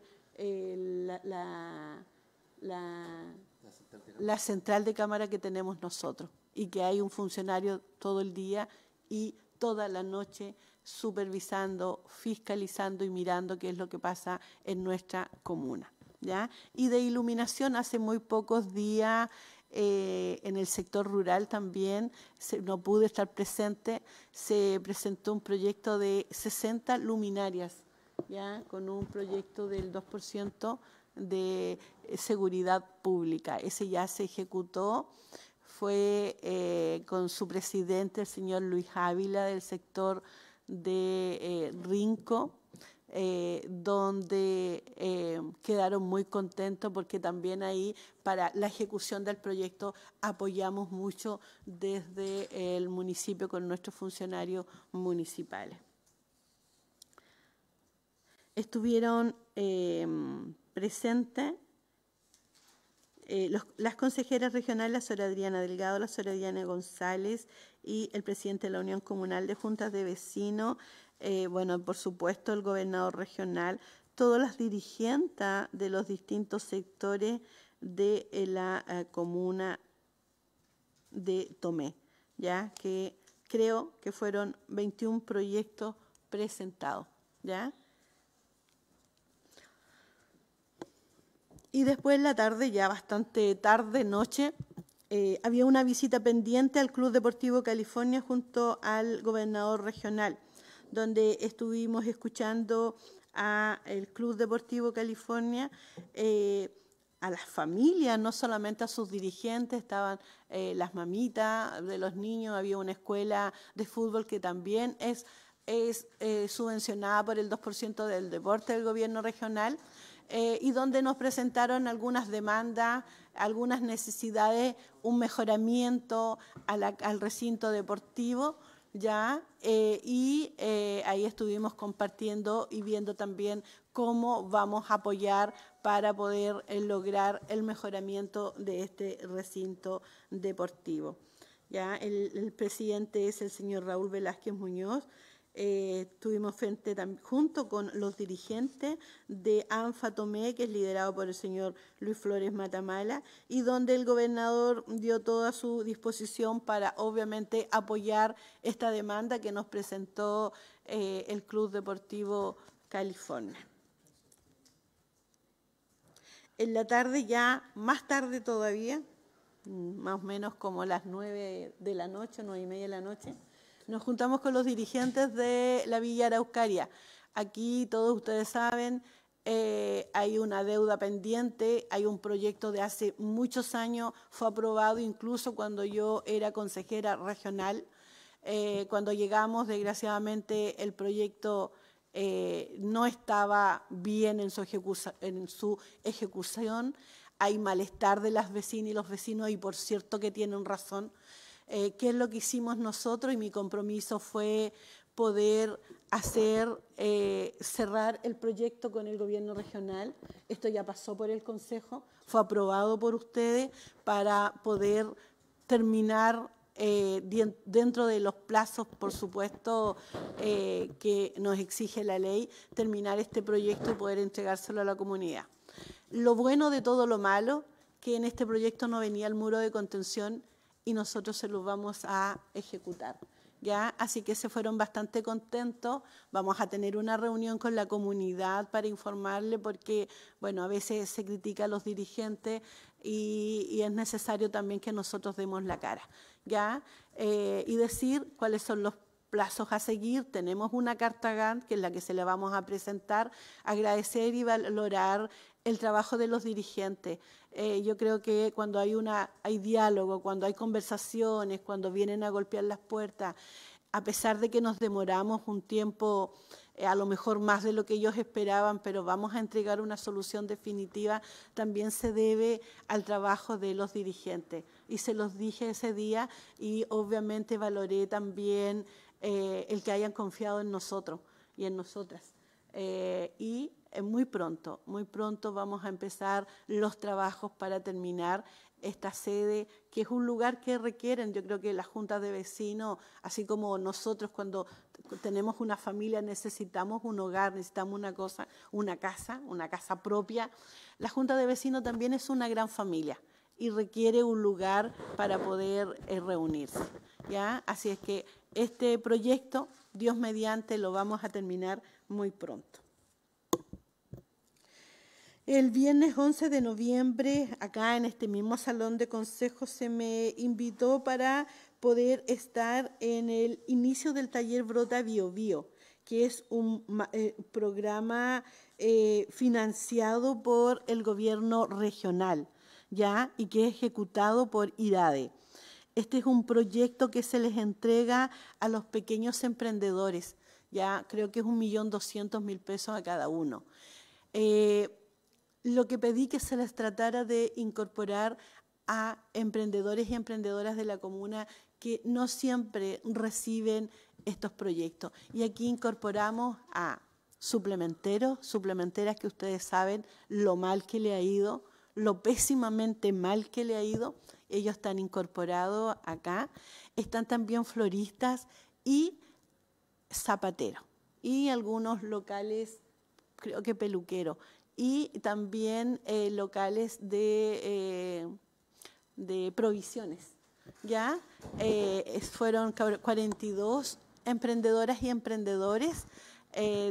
la central de cámara que tenemos nosotros y que hay un funcionario todo el día y toda la noche supervisando, fiscalizando y mirando qué es lo que pasa en nuestra comuna. ¿ya? Y de iluminación, hace muy pocos días eh, en el sector rural también, no pude estar presente, se presentó un proyecto de 60 luminarias, ¿ya? con un proyecto del 2% de seguridad pública. Ese ya se ejecutó fue eh, con su presidente, el señor Luis Ávila, del sector de eh, Rinco, eh, donde quedaron muy contentos porque también ahí para la ejecución del proyecto apoyamos mucho desde el municipio con nuestros funcionarios municipales. Estuvieron presentes eh, las consejeras regionales, la señora Adriana Delgado, la señora Adriana González y el presidente de la Unión Comunal de Juntas de Vecinos, eh, bueno, por supuesto el gobernador regional, todas las dirigentes de los distintos sectores de eh, la comuna de Tomé, ya que creo que fueron 21 proyectos presentados, ya. Y después en la tarde, ya bastante tarde, noche, eh, había una visita pendiente al Club Deportivo California junto al gobernador regional, donde estuvimos escuchando al Club Deportivo California. Eh, a las familias, no solamente a sus dirigentes, estaban eh, las mamitas de los niños, había una escuela de fútbol que también es, subvencionada por el 2% del deporte del gobierno regional eh, y donde nos presentaron algunas demandas, algunas necesidades, un mejoramiento al recinto deportivo, ¿ya? Eh, y eh, ahí estuvimos compartiendo y viendo también cómo vamos a apoyar para poder lograr el mejoramiento de este recinto deportivo. ¿ya? el presidente es el señor Raúl Velázquez Muñoz, eh, estuvimos frente junto con los dirigentes de ANFA Tomé, que es liderado por el señor Luis Flores Matamala, y donde el gobernador dio toda su disposición para, obviamente, apoyar esta demanda que nos presentó eh, el Club Deportivo California. En la tarde ya, más tarde todavía, mm, más o menos como las nueve de la noche, nueve y media de la noche, nos juntamos con los dirigentes de la Villa Araucaria. Aquí todos ustedes saben, eh, hay una deuda pendiente, hay un proyecto de hace muchos años, fue aprobado incluso cuando yo era consejera regional. Eh, cuando llegamos, desgraciadamente, el proyecto eh, no estaba bien en su, en su ejecución. Hay malestar de las vecinas y los vecinos, y por cierto que tienen razón. Eh, qué es lo que hicimos nosotros y mi compromiso fue poder hacer, eh, cerrar el proyecto con el gobierno regional. Esto ya pasó por el Consejo, fue aprobado por ustedes para poder terminar eh, dentro de los plazos, por supuesto, que nos exige la ley, terminar este proyecto y poder entregárselo a la comunidad. Lo bueno de todo lo malo, que en este proyecto no venía el muro de contención, y nosotros se los vamos a ejecutar. ¿Ya? Así que se fueron bastante contentos. Vamos a tener una reunión con la comunidad para informarle porque, bueno, a veces se critica a los dirigentes y, es necesario también que nosotros demos la cara, ¿ya? Eh, y decir cuáles son los plazos a seguir. Tenemos una carta GAN, que es la que se la vamos a presentar, agradecer y valorar el trabajo de los dirigentes. Eh, yo creo que cuando hay, una, hay diálogo, cuando hay conversaciones, cuando vienen a golpear las puertas, a pesar de que nos demoramos un tiempo, eh, a lo mejor más de lo que ellos esperaban, pero vamos a entregar una solución definitiva, también se debe al trabajo de los dirigentes. Y se los dije ese día y obviamente valoré también eh, el que hayan confiado en nosotros y en nosotras. Eh, y eh, muy pronto, muy pronto vamos a empezar los trabajos para terminar esta sede, que es un lugar que requieren, yo creo que la Junta de vecinos, así como nosotros cuando tenemos una familia necesitamos un hogar, necesitamos una cosa, una casa, una casa propia, la junta de vecinos también es una gran familia y requiere un lugar para poder eh, reunirse, ¿ya? Así es que este proyecto, Dios mediante, lo vamos a terminar muy pronto. El viernes 11 de noviembre, acá en este mismo salón de consejos, se me invitó para poder estar en el inicio del taller Brota Bio que es un eh, programa eh, financiado por el gobierno regional, ¿ya? Y que es ejecutado por IRADE. Este es un proyecto que se les entrega a los pequeños emprendedores ya creo que es un millón doscientos mil pesos a cada uno. Eh, lo que pedí que se les tratara de incorporar a emprendedores y emprendedoras de la comuna que no siempre reciben estos proyectos. Y aquí incorporamos a suplementeros, suplementeras que ustedes saben lo mal que le ha ido, lo pésimamente mal que le ha ido. Ellos están incorporados acá. Están también floristas y zapatero y algunos locales, creo que peluquero, y también eh, locales de, eh, de provisiones. ¿ya? Eh, fueron 42 emprendedoras y emprendedores,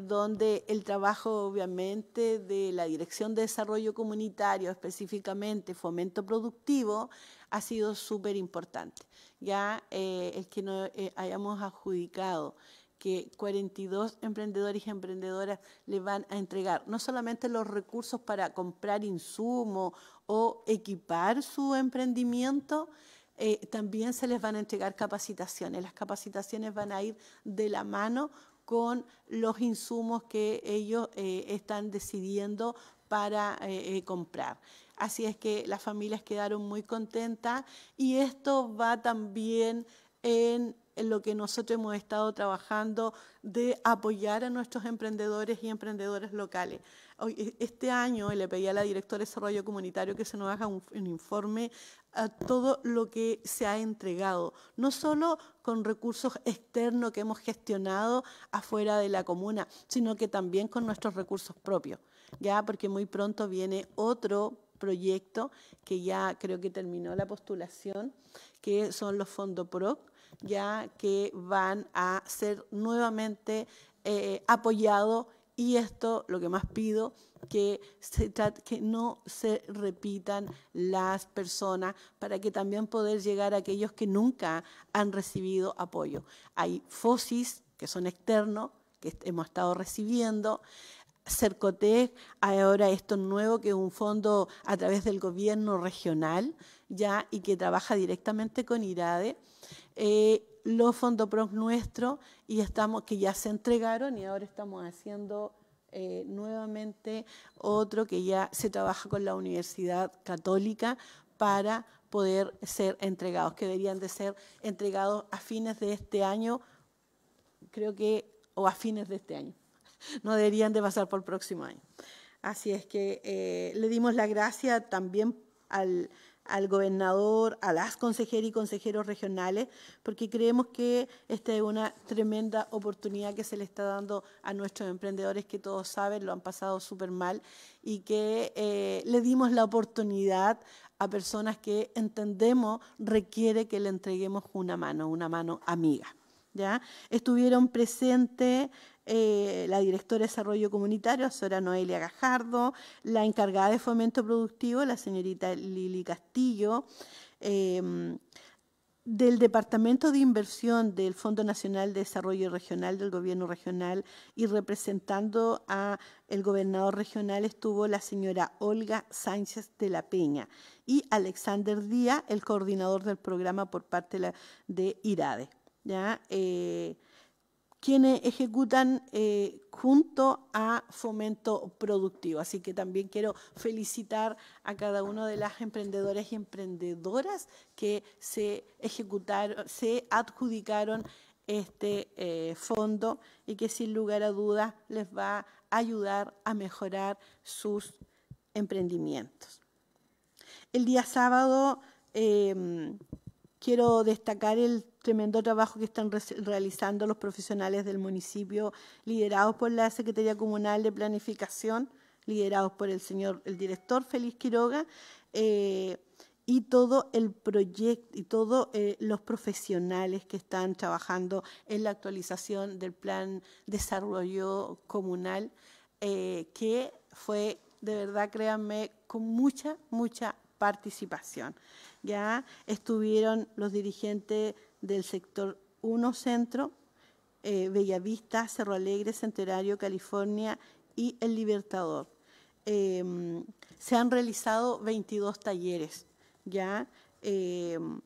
donde el trabajo obviamente de la Dirección de Desarrollo Comunitario, específicamente Fomento Productivo, ha sido súper importante. Ya es que no hayamos adjudicado que 42 emprendedores y emprendedoras le van a entregar. No solamente los recursos para comprar insumos o equipar su emprendimiento, eh, también se les van a entregar capacitaciones. Las capacitaciones van a ir de la mano con los insumos que ellos eh, están decidiendo para eh, comprar. Así es que las familias quedaron muy contentas y esto va también en en lo que nosotros hemos estado trabajando de apoyar a nuestros emprendedores y emprendedoras locales. Hoy, e, este año le pedí a la directora de Desarrollo Comunitario que se nos haga un, informe a todo lo que se ha entregado, no solo con recursos externos que hemos gestionado afuera de la comuna, sino que también con nuestros recursos propios, ya porque muy pronto viene otro proyecto que ya creo que terminó la postulación, que son los fondos PROC, ya que van a ser nuevamente eh, apoyados y esto lo que más pido que, no se repitan las personas para que también poder llegar a aquellos que nunca han recibido apoyo. Hay FOSIS que son externos, que hemos estado recibiendo, Cercotec, ahora esto nuevo que es un fondo a través del gobierno regional ya y que trabaja directamente con IRADE. Eh, los los PROC nuestros y estamos, que ya se entregaron y ahora estamos haciendo eh, nuevamente otro que ya se trabaja con la Universidad Católica para poder ser entregados, que deberían de ser entregados a fines de este año, creo que, o a fines de este año. No deberían de pasar por el próximo año. Así es que eh, le dimos la gracia también al al gobernador, a las consejeras y consejeros regionales, porque creemos que esta es una tremenda oportunidad que se le está dando a nuestros emprendedores que todos saben, lo han pasado súper mal y que eh, le dimos la oportunidad a personas que entendemos requiere que le entreguemos una mano, una mano amiga. ¿ya? Estuvieron presentes eh, la directora de Desarrollo Comunitario, Sora Noelia Gajardo, la encargada de Fomento Productivo, la señorita Lili Castillo, em, del Departamento de Inversión del Fondo Nacional de Desarrollo Regional del Gobierno Regional y representando a el gobernador regional estuvo la señora Olga Sánchez de la Peña y Alexander Díaz, el coordinador del programa por parte de IRADE. ¿ya? Eh, quienes ejecutan eh, junto a fomento productivo. Así que también quiero felicitar a cada uno de las emprendedores y emprendedoras que se ejecutaron, se adjudicaron este eh, fondo y que sin lugar a dudas les va a ayudar a mejorar sus emprendimientos. El día sábado em, quiero destacar el tremendo trabajo que están realizando los profesionales del municipio, liderados por la Secretaría Comunal de Planificación, liderados por el señor, el director Félix Quiroga, eh, y todo el proyecto y todos eh, los profesionales que están trabajando en la actualización del plan desarrollo comunal, eh, que fue de verdad, créanme, con mucha, mucha participación. Ya estuvieron los dirigentes del sector 1 Centro, eh, Bellavista, Cerro Alegre, Centenario, California y El Libertador. Em, se han realizado 22 talleres, ya em,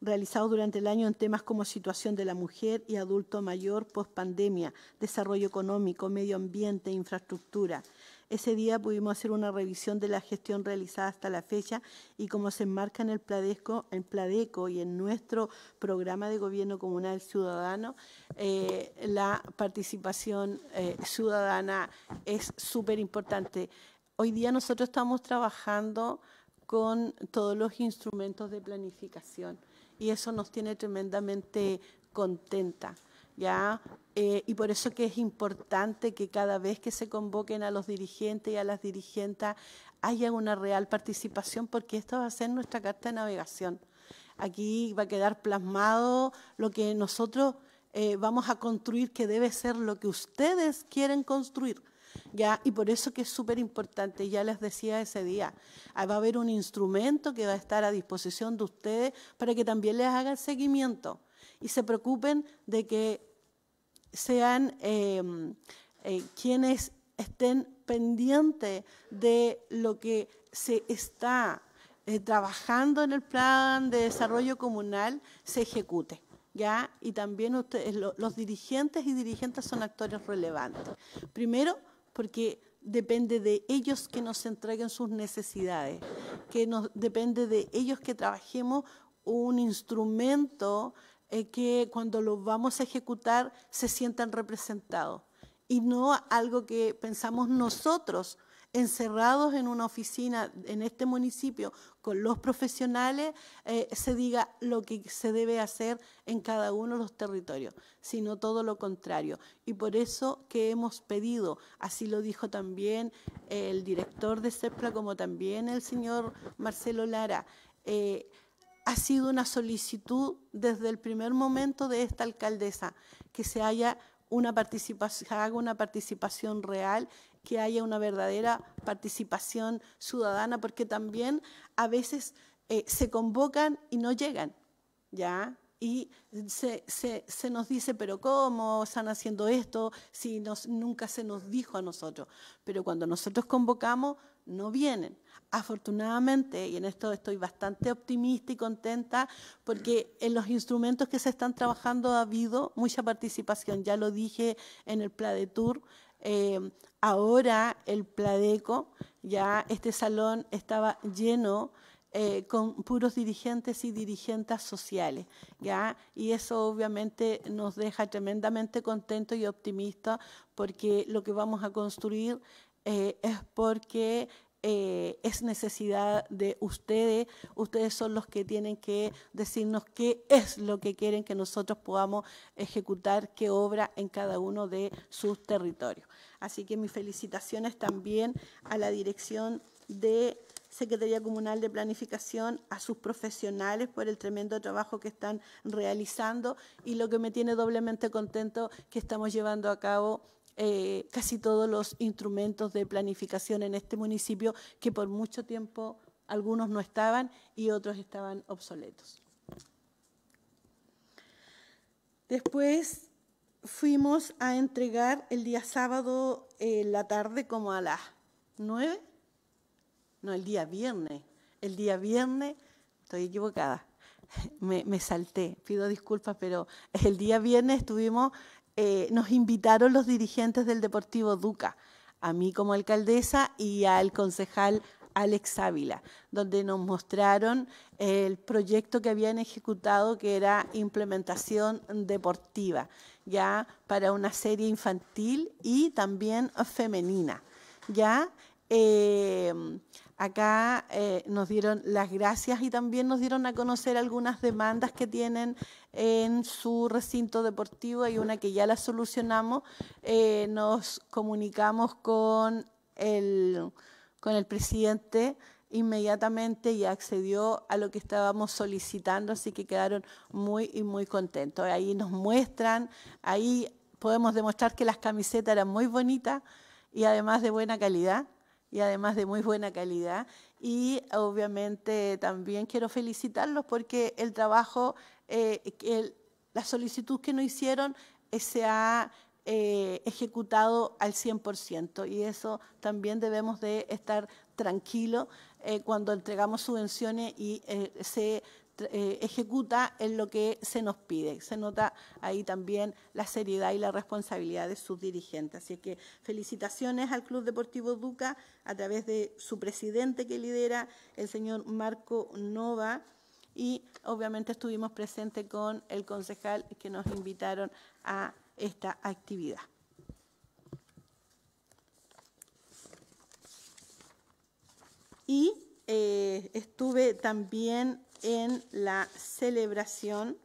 realizados durante el año en temas como situación de la mujer y adulto mayor post pandemia, desarrollo económico, medio ambiente, infraestructura. Ese día pudimos hacer una revisión de la gestión realizada hasta la fecha y como se enmarca en el Pladeco, en Pladeco y en nuestro programa de gobierno comunal ciudadano, eh, la participación eh, ciudadana es súper importante. Hoy día nosotros estamos trabajando con todos los instrumentos de planificación y eso nos tiene tremendamente contenta. ¿ya? Eh, y por eso que es importante que cada vez que se convoquen a los dirigentes y a las dirigentes haya una real participación, porque esto va a ser nuestra carta de navegación. Aquí va a quedar plasmado lo que nosotros eh, vamos a construir, que debe ser lo que ustedes quieren construir. ¿ya? Y por eso que es súper importante, ya les decía ese día, ah, va a haber un instrumento que va a estar a disposición de ustedes para que también les el seguimiento y se preocupen de que sean em, eh, quienes estén pendientes de lo que se está eh, trabajando en el plan de desarrollo comunal, se ejecute. ¿ya? Y también eh, los dirigentes y dirigentes son actores relevantes. Primero, porque depende de ellos que nos entreguen sus necesidades, que nos, depende de ellos que trabajemos un instrumento que cuando lo vamos a ejecutar se sientan representados y no algo que pensamos nosotros encerrados en una oficina en este municipio con los profesionales, eh, se diga lo que se debe hacer en cada uno de los territorios, sino todo lo contrario. Y por eso que hemos pedido, así lo dijo también el director de CEPLA como también el señor Marcelo Lara, eh, ha sido una solicitud desde el primer momento de esta alcaldesa, que se haga una participación real, que haya una verdadera participación ciudadana, porque también a veces eh, se convocan y no llegan, ¿ya? Y se, nos dice, pero ¿cómo están haciendo esto? Si nunca se nos dijo a nosotros. Pero cuando nosotros convocamos, no vienen afortunadamente, y en esto estoy bastante optimista y contenta, porque en los instrumentos que se están trabajando ha habido mucha participación, ya lo dije en el Pladetur, eh, ahora el Pladeco, ya este salón estaba lleno eh, con puros dirigentes y dirigentes sociales, ¿ya? Y eso obviamente nos deja tremendamente contentos y optimistas porque lo que vamos a construir eh, es porque eh, es necesidad de ustedes. Ustedes son los que tienen que decirnos qué es lo que quieren que nosotros podamos ejecutar, qué obra en cada uno de sus territorios. Así que mis felicitaciones también a la dirección de Secretaría Comunal de Planificación, a sus profesionales por el tremendo trabajo que están realizando y lo que me tiene doblemente contento que estamos llevando a cabo eh, casi todos los instrumentos de planificación en este municipio que por mucho tiempo algunos no estaban y otros estaban obsoletos. Después fuimos a entregar el día sábado eh, la tarde como a las nueve, no, el día viernes, el día viernes, estoy equivocada, me, me salté, pido disculpas, pero el día viernes estuvimos eh, nos invitaron los dirigentes del Deportivo Duca, a mí como alcaldesa y al concejal Alex Ávila, donde nos mostraron el proyecto que habían ejecutado que era implementación deportiva, ya para una serie infantil y también femenina, ya. Eh, Acá eh, nos dieron las gracias y también nos dieron a conocer algunas demandas que tienen en su recinto deportivo. Hay una que ya la solucionamos. Eh, nos comunicamos con el, con el presidente inmediatamente y accedió a lo que estábamos solicitando, así que quedaron muy y muy contentos. Ahí nos muestran, ahí podemos demostrar que las camisetas eran muy bonitas y además de buena calidad y además de muy buena calidad. Y obviamente también quiero felicitarlos porque el trabajo, eh, la solicitud que nos hicieron eh, se ha eh, ejecutado al 100% y eso también debemos de estar tranquilos cuando entregamos subvenciones y se eh, ejecuta en lo que se nos pide. Se nota ahí también la seriedad y la responsabilidad de sus dirigentes. Así que felicitaciones al Club Deportivo Duca a través de su presidente que lidera, el señor Marco Nova. Y obviamente estuvimos presentes con el concejal que nos invitaron a esta actividad. Y eh, estuve también en la celebración,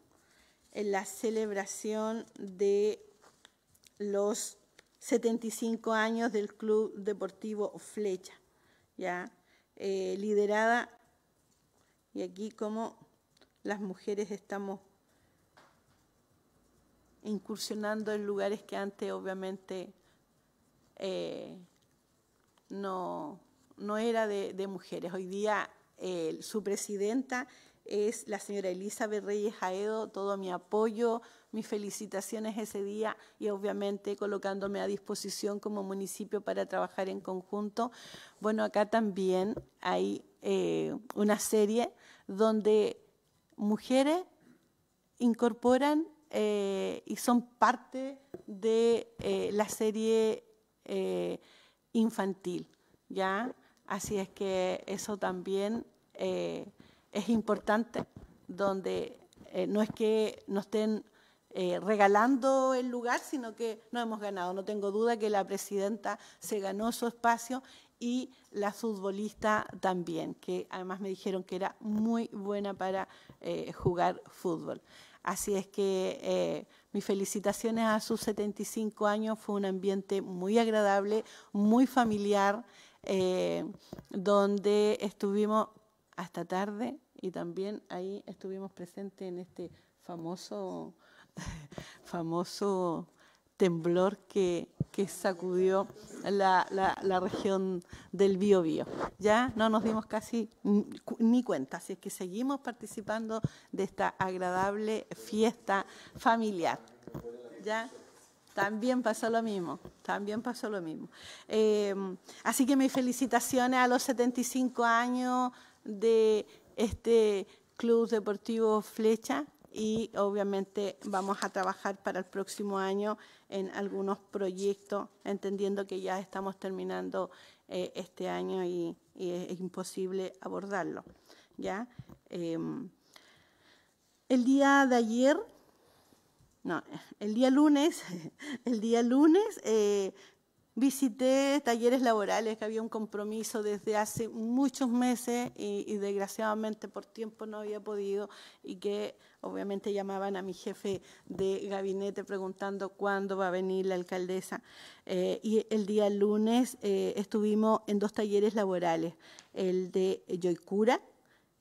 en la celebración de los 75 años del Club Deportivo Flecha, ¿ya? Eh, liderada, y aquí como las mujeres estamos incursionando en lugares que antes obviamente eh, no, no, era de, de mujeres. Hoy día su presidenta es la señora Elizabeth Reyes Jaedo, todo mi apoyo, mis felicitaciones ese día y obviamente colocándome a disposición como municipio para trabajar en conjunto. Bueno, acá también hay eh, una serie donde mujeres incorporan eh, y son parte de eh, la serie infantil, ¿ya? Así es que eso también eh, es importante, donde eh, no es que nos estén eh, regalando el lugar, sino que nos hemos ganado. No tengo duda que la presidenta se ganó su espacio y la futbolista también, que además me dijeron que era muy buena para jugar fútbol. Así es que mis felicitaciones a sus 75 años. Fue un ambiente muy agradable, muy familiar, donde estuvimos hasta tarde y también ahí estuvimos presentes en este famoso, famoso temblor que, sacudió la, región del Biobío. Ya no nos dimos casi ni cuenta, así es que seguimos participando de esta agradable fiesta familiar. ¿Ya? También pasó lo mismo, también pasó lo mismo. Eh, así que mis felicitaciones a los 75 años de este Club Deportivo Flecha y obviamente vamos a trabajar para el próximo año en algunos proyectos, entendiendo que ya estamos terminando eh, este año y, es imposible abordarlo. ¿ya? Em, el día de ayer, no, el día lunes, el día lunes eh, Visité talleres laborales, que había un compromiso desde hace muchos meses y, desgraciadamente por tiempo no había podido y que obviamente llamaban a mi jefe de gabinete preguntando cuándo va a venir la alcaldesa. Eh, y el día lunes eh, estuvimos en dos talleres laborales, el de Yoicura,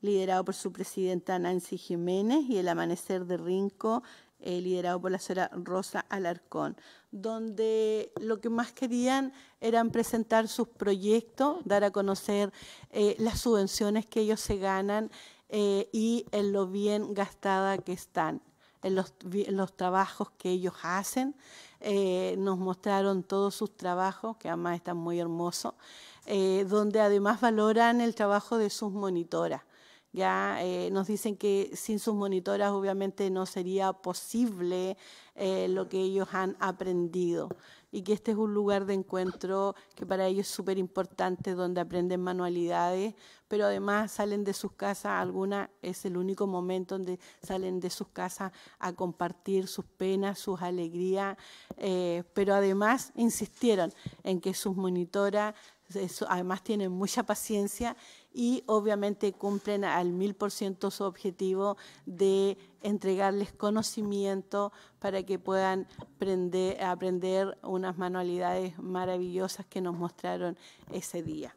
liderado por su presidenta Nancy Jiménez, y el Amanecer de Rinco, eh, liderado por la señora Rosa Alarcón donde lo que más querían eran presentar sus proyectos, dar a conocer eh, las subvenciones que ellos se ganan eh, y en lo bien gastada que están, en los, trabajos que ellos hacen. Eh, nos mostraron todos sus trabajos, que además están muy hermosos, donde además valoran el trabajo de sus monitoras. Ya eh, nos dicen que sin sus monitoras obviamente no sería posible eh, lo que ellos han aprendido y que este es un lugar de encuentro que para ellos es súper importante donde aprenden manualidades, pero además salen de sus casas, alguna es el único momento donde salen de sus casas a compartir sus penas, sus alegrías, eh, pero además insistieron en que sus monitoras además tienen mucha paciencia y obviamente cumplen al mil por ciento su objetivo de entregarles conocimiento para que puedan aprender, unas manualidades maravillosas que nos mostraron ese día.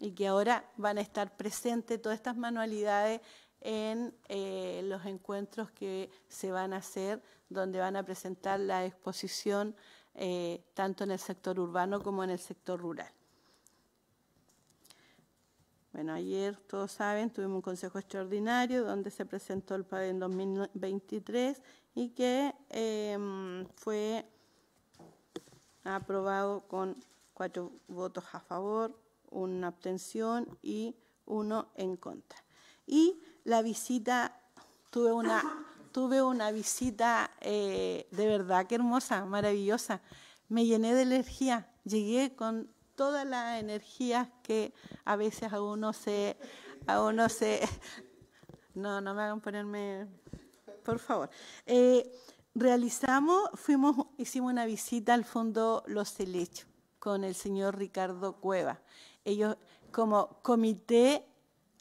Y que ahora van a estar presentes todas estas manualidades en eh, los encuentros que se van a hacer, donde van a presentar la exposición eh, tanto en el sector urbano como en el sector rural. Bueno, ayer, todos saben, tuvimos un consejo extraordinario donde se presentó el PADE en 2023 y que em, fue aprobado con cuatro votos a favor, una abstención y uno en contra. Y la visita, tuve una, tuve una visita eh, de verdad que hermosa, maravillosa. Me llené de energía, llegué con todas las energías que a veces a uno se, a uno se, no, no me hagan ponerme, por favor. Eh, realizamos, fuimos, hicimos una visita al fondo Los Helechos con el señor Ricardo Cueva. Ellos, como comité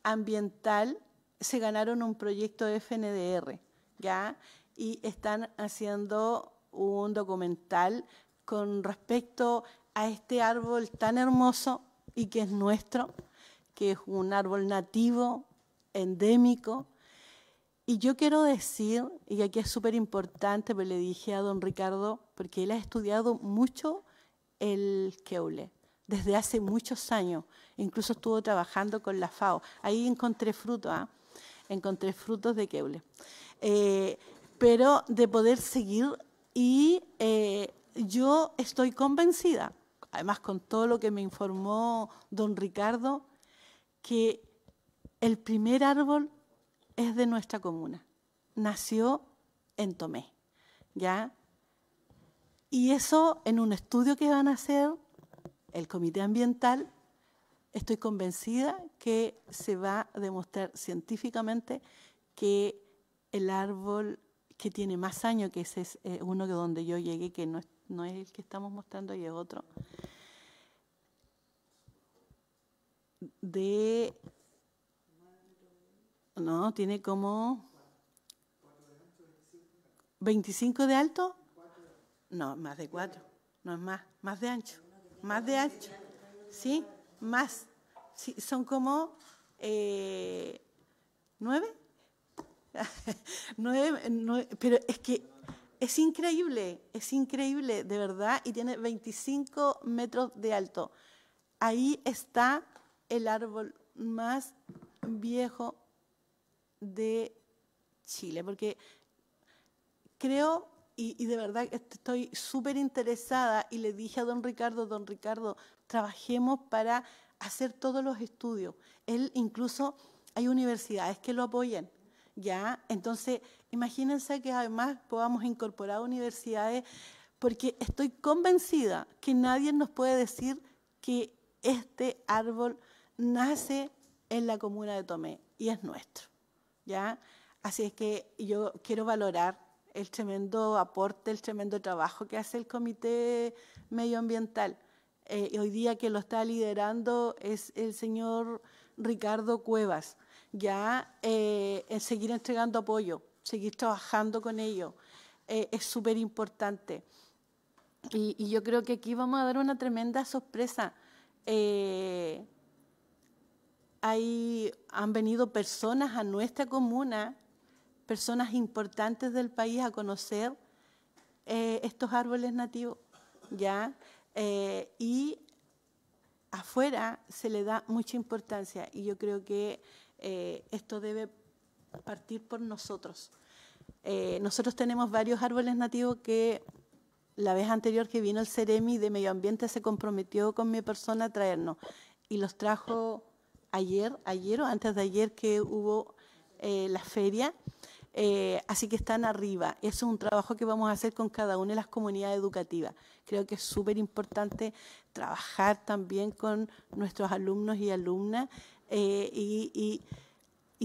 ambiental, se ganaron un proyecto de FNDR, ¿ya? Y están haciendo un documental con respecto a este árbol tan hermoso y que es nuestro, que es un árbol nativo, endémico. Y yo quiero decir, y aquí es súper importante, pero le dije a don Ricardo, porque él ha estudiado mucho el Keule, desde hace muchos años, incluso estuvo trabajando con la FAO. Ahí encontré frutos, ¿ah? encontré frutos de queule. Eh, pero de poder seguir y eh, yo estoy convencida además con todo lo que me informó don Ricardo, que el primer árbol es de nuestra comuna. Nació en Tomé, ¿ya? Y eso en un estudio que van a hacer el Comité Ambiental, estoy convencida que se va a demostrar científicamente que el árbol que tiene más años, que ese es eh, uno que donde yo llegué, que no es no es el que estamos mostrando y es otro, de... No, tiene como 25 de alto. No, más de 4. No es más, más de ancho. Más de ancho. ¿Sí? Más. son como eh, 9, nueve, pero es que es increíble, es increíble, de verdad, y tiene 25 metros de alto. Ahí está el árbol más viejo de Chile, porque creo, y, de verdad estoy súper interesada, y le dije a don Ricardo, don Ricardo, trabajemos para hacer todos los estudios. Él incluso, hay universidades que lo apoyan, ¿ya? Entonces, imagínense que además podamos incorporar universidades, porque estoy convencida que nadie nos puede decir que este árbol nace en la comuna de Tomé y es nuestro, ¿ya? Así es que yo quiero valorar el tremendo aporte, el tremendo trabajo que hace el Comité Medioambiental. Eh, hoy día que lo está liderando es el señor Ricardo Cuevas ya eh, seguir entregando apoyo, seguir trabajando con ellos, eh, es súper importante. Y, yo creo que aquí vamos a dar una tremenda sorpresa. Eh, hay, han venido personas a nuestra comuna, personas importantes del país a conocer estos árboles nativos, ¿ya? y afuera se le da mucha importancia y yo creo que eh, esto debe partir por nosotros. Eh, nosotros tenemos varios árboles nativos que la vez anterior que vino el Ceremi de Medio Ambiente se comprometió con mi persona a traernos y los trajo ayer, ayer o antes de ayer que hubo eh, la feria. así que están arriba. Eso es un trabajo que vamos a hacer con cada una de las comunidades educativas. Creo que es súper importante trabajar también con nuestros alumnos y alumnas eh, y,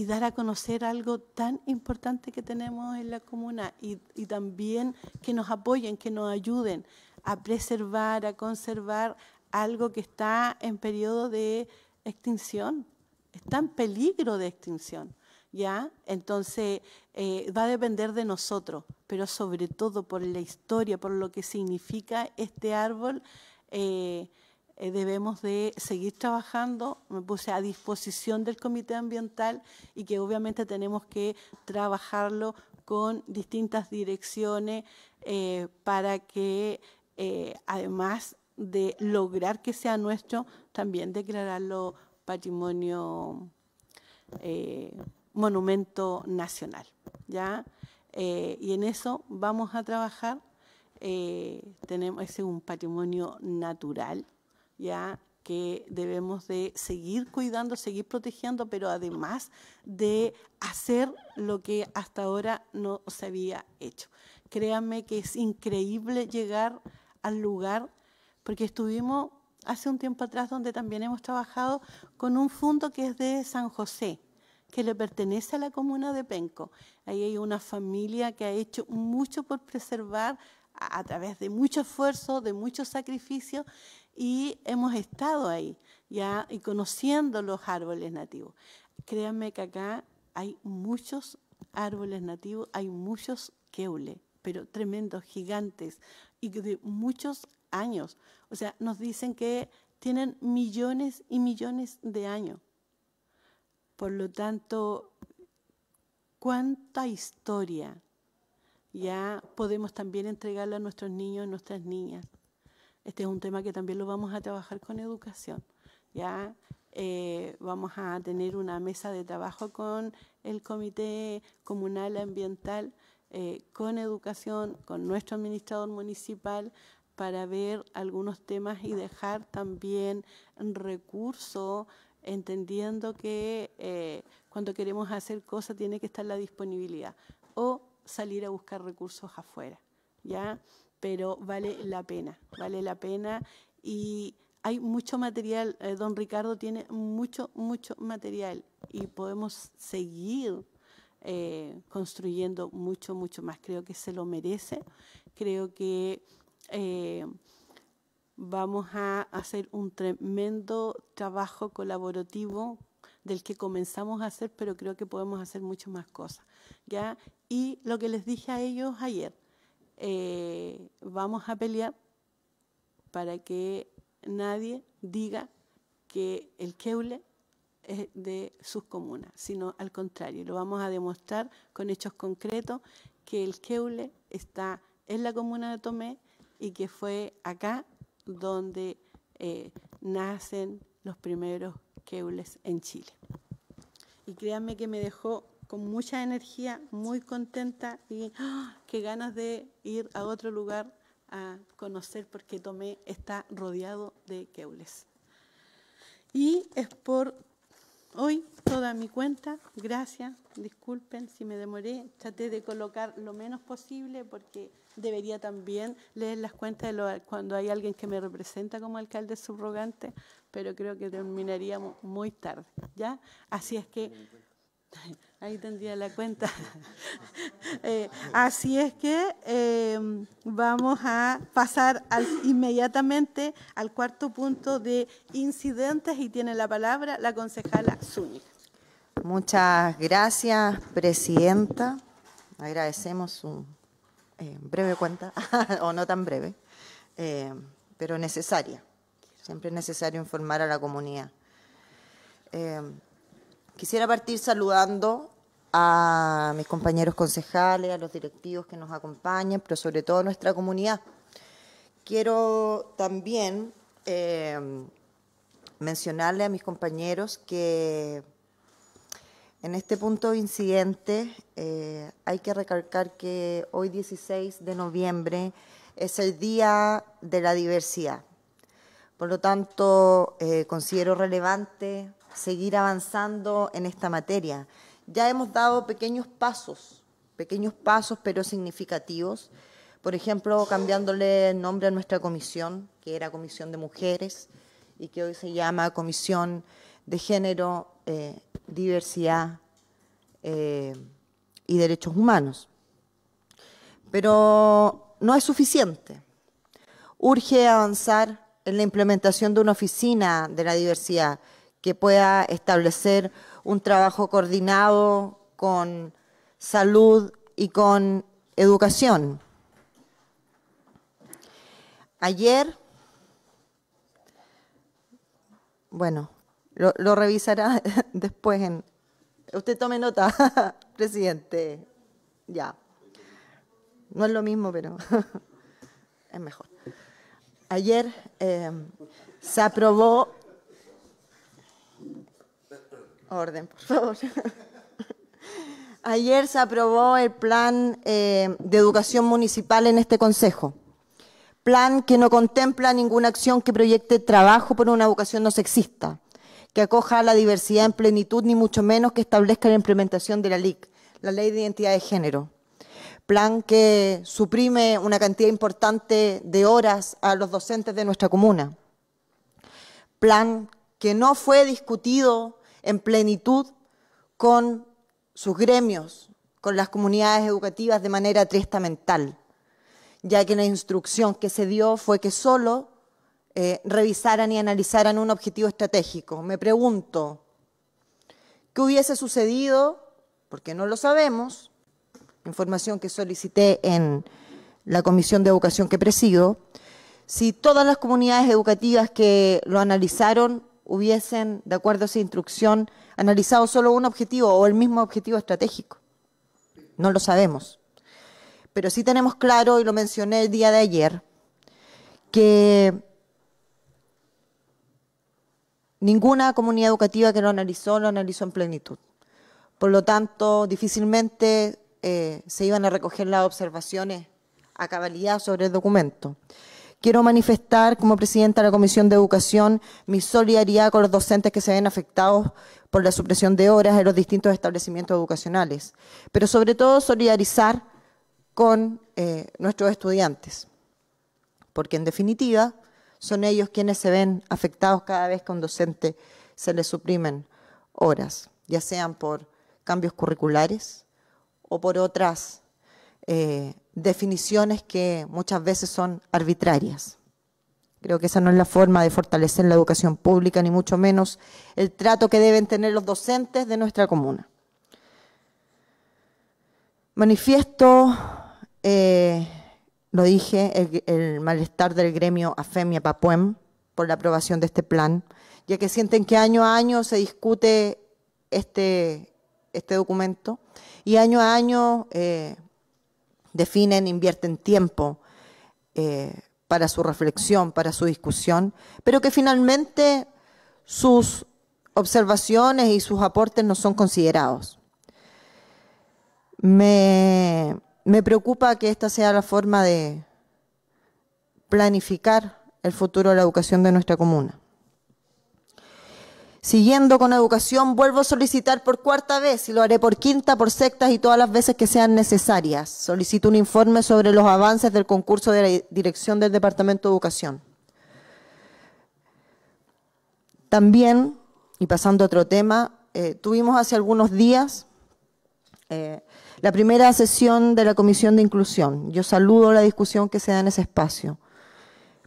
dar a conocer algo tan importante que tenemos en la comuna y, también que nos apoyen, que nos ayuden a preservar, a conservar algo que está en periodo de extinción, está en peligro de extinción. ¿Ya? Entonces, eh, va a depender de nosotros, pero sobre todo por la historia, por lo que significa este árbol. Eh, eh, debemos de seguir trabajando, me puse a disposición del Comité Ambiental y que obviamente tenemos que trabajarlo con distintas direcciones eh, para que eh, además de lograr que sea nuestro, también declararlo patrimonio monumento nacional. ¿ya? y en eso vamos a trabajar. tenemos, ese es un patrimonio natural ya que debemos de seguir cuidando, seguir protegiendo, pero además de hacer lo que hasta ahora no se había hecho. Créanme que es increíble llegar al lugar, porque estuvimos hace un tiempo atrás donde también hemos trabajado con un fondo que es de San José, que le pertenece a la comuna de Penco. Ahí hay una familia que ha hecho mucho por preservar a, través de mucho esfuerzo, de mucho sacrificio, y hemos estado ahí, ya, y conociendo los árboles nativos. Créanme que acá hay muchos árboles nativos, hay muchos keule, pero tremendos, gigantes, y de muchos años. O sea, nos dicen que tienen millones y millones de años. Por lo tanto, cuánta historia ya podemos también entregarle a nuestros niños nuestras niñas. Este es un tema que también lo vamos a trabajar con educación. ¿ya? Eh, vamos a tener una mesa de trabajo con el Comité Comunal Ambiental, eh, con educación, con nuestro administrador municipal, para ver algunos temas y dejar también recursos, entendiendo que eh, cuando queremos hacer cosas tiene que estar la disponibilidad o salir a buscar recursos afuera. ¿ya? pero vale la pena, vale la pena y hay mucho material, eh, don Ricardo tiene mucho, mucho material y podemos seguir eh, construyendo mucho, mucho más. Creo que se lo merece, creo que eh, vamos a hacer un tremendo trabajo colaborativo del que comenzamos a hacer, pero creo que podemos hacer muchas más cosas. ¿ya? Y lo que les dije a ellos ayer, eh, vamos a pelear para que nadie diga que el Keule es de sus comunas, sino al contrario, lo vamos a demostrar con hechos concretos que el Keule está en la comuna de Tomé y que fue acá donde eh, nacen los primeros Keules en Chile. Y créanme que me dejó con mucha energía, muy contenta y ¡ah! qué ganas de ir a otro lugar a conocer porque Tomé está rodeado de queules. Y es por hoy toda mi cuenta. Gracias, disculpen si me demoré. Traté de colocar lo menos posible porque debería también leer las cuentas cuando hay alguien que me representa como alcalde subrogante, pero creo que terminaríamos muy tarde, ¿ya? Así es que Ahí tendría la cuenta. Eh, así es que em, vamos a pasar inmediatamente al cuarto punto de incidentes y tiene la palabra la concejala Zúñiga. Muchas gracias, presidenta. Agradecemos su eh, breve cuenta, o no tan breve, eh, pero necesaria. Siempre es necesario informar a la comunidad. Quisiera partir saludando a mis compañeros concejales, a los directivos que nos acompañan, pero sobre todo a nuestra comunidad. Quiero también eh, mencionarle a mis compañeros que en este punto de incidente eh, hay que recalcar que hoy 16 de noviembre es el Día de la Diversidad. Por lo tanto, eh, considero relevante seguir avanzando en esta materia. Ya hemos dado pequeños pasos, pequeños pasos pero significativos. Por ejemplo, cambiándole el nombre a nuestra comisión, que era Comisión de Mujeres y que hoy se llama Comisión de Género, eh, Diversidad eh, y Derechos Humanos. Pero no es suficiente. Urge avanzar en la implementación de una oficina de la diversidad que pueda establecer un trabajo coordinado con salud y con educación. Ayer, bueno, lo, revisará después en... Usted tome nota, presidente. Ya. No es lo mismo, pero es mejor. Ayer eh, se aprobó Orden, por favor. Ayer se aprobó el plan eh, de educación municipal en este Consejo. Plan que no contempla ninguna acción que proyecte trabajo por una educación no sexista, que acoja a la diversidad en plenitud, ni mucho menos que establezca la implementación de la LIC, la Ley de Identidad de Género. Plan que suprime una cantidad importante de horas a los docentes de nuestra comuna. Plan que no fue discutido en plenitud con sus gremios, con las comunidades educativas de manera triestamental, ya que la instrucción que se dio fue que solo eh, revisaran y analizaran un objetivo estratégico. Me pregunto, ¿qué hubiese sucedido? Porque no lo sabemos, información que solicité en la Comisión de Educación que presido, si todas las comunidades educativas que lo analizaron hubiesen, de acuerdo a esa instrucción, analizado solo un objetivo o el mismo objetivo estratégico. No lo sabemos. Pero sí tenemos claro, y lo mencioné el día de ayer, que ninguna comunidad educativa que lo analizó lo analizó en plenitud. Por lo tanto, difícilmente eh, se iban a recoger las observaciones a cabalidad sobre el documento. Quiero manifestar como presidenta de la Comisión de Educación mi solidaridad con los docentes que se ven afectados por la supresión de horas en los distintos establecimientos educacionales, pero sobre todo solidarizar con eh, nuestros estudiantes, porque en definitiva son ellos quienes se ven afectados cada vez que a un docente se le suprimen horas, ya sean por cambios curriculares o por otras eh, definiciones que muchas veces son arbitrarias. Creo que esa no es la forma de fortalecer la educación pública, ni mucho menos el trato que deben tener los docentes de nuestra comuna. Manifiesto, eh, lo dije, el, malestar del gremio AFEMIA Papuem por la aprobación de este plan, ya que sienten que año a año se discute este, este documento y año a año eh, definen, invierten tiempo eh, para su reflexión, para su discusión, pero que finalmente sus observaciones y sus aportes no son considerados. Me, me preocupa que esta sea la forma de planificar el futuro de la educación de nuestra comuna. Siguiendo con educación, vuelvo a solicitar por cuarta vez y lo haré por quinta, por sectas y todas las veces que sean necesarias. Solicito un informe sobre los avances del concurso de la dirección del Departamento de Educación. También, y pasando a otro tema, eh, tuvimos hace algunos días eh, la primera sesión de la Comisión de Inclusión. Yo saludo la discusión que se da en ese espacio,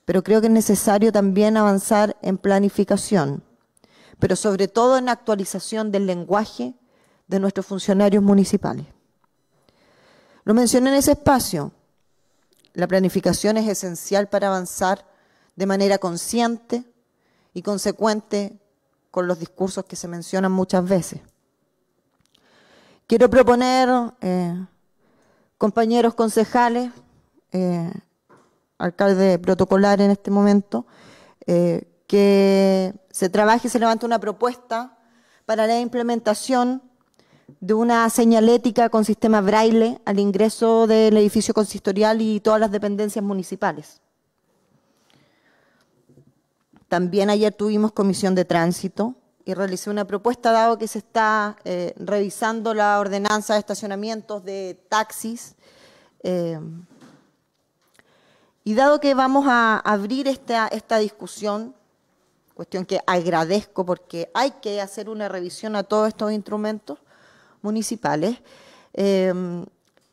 pero creo que es necesario también avanzar en planificación pero sobre todo en actualización del lenguaje de nuestros funcionarios municipales. Lo mencioné en ese espacio. La planificación es esencial para avanzar de manera consciente y consecuente con los discursos que se mencionan muchas veces. Quiero proponer, eh, compañeros concejales, eh, alcalde protocolar en este momento, eh, que se trabaje y se levante una propuesta para la implementación de una señalética con sistema braille al ingreso del edificio consistorial y todas las dependencias municipales. También ayer tuvimos comisión de tránsito y realicé una propuesta dado que se está eh, revisando la ordenanza de estacionamientos de taxis. Eh, y dado que vamos a abrir esta, esta discusión, cuestión que agradezco porque hay que hacer una revisión a todos estos instrumentos municipales, em,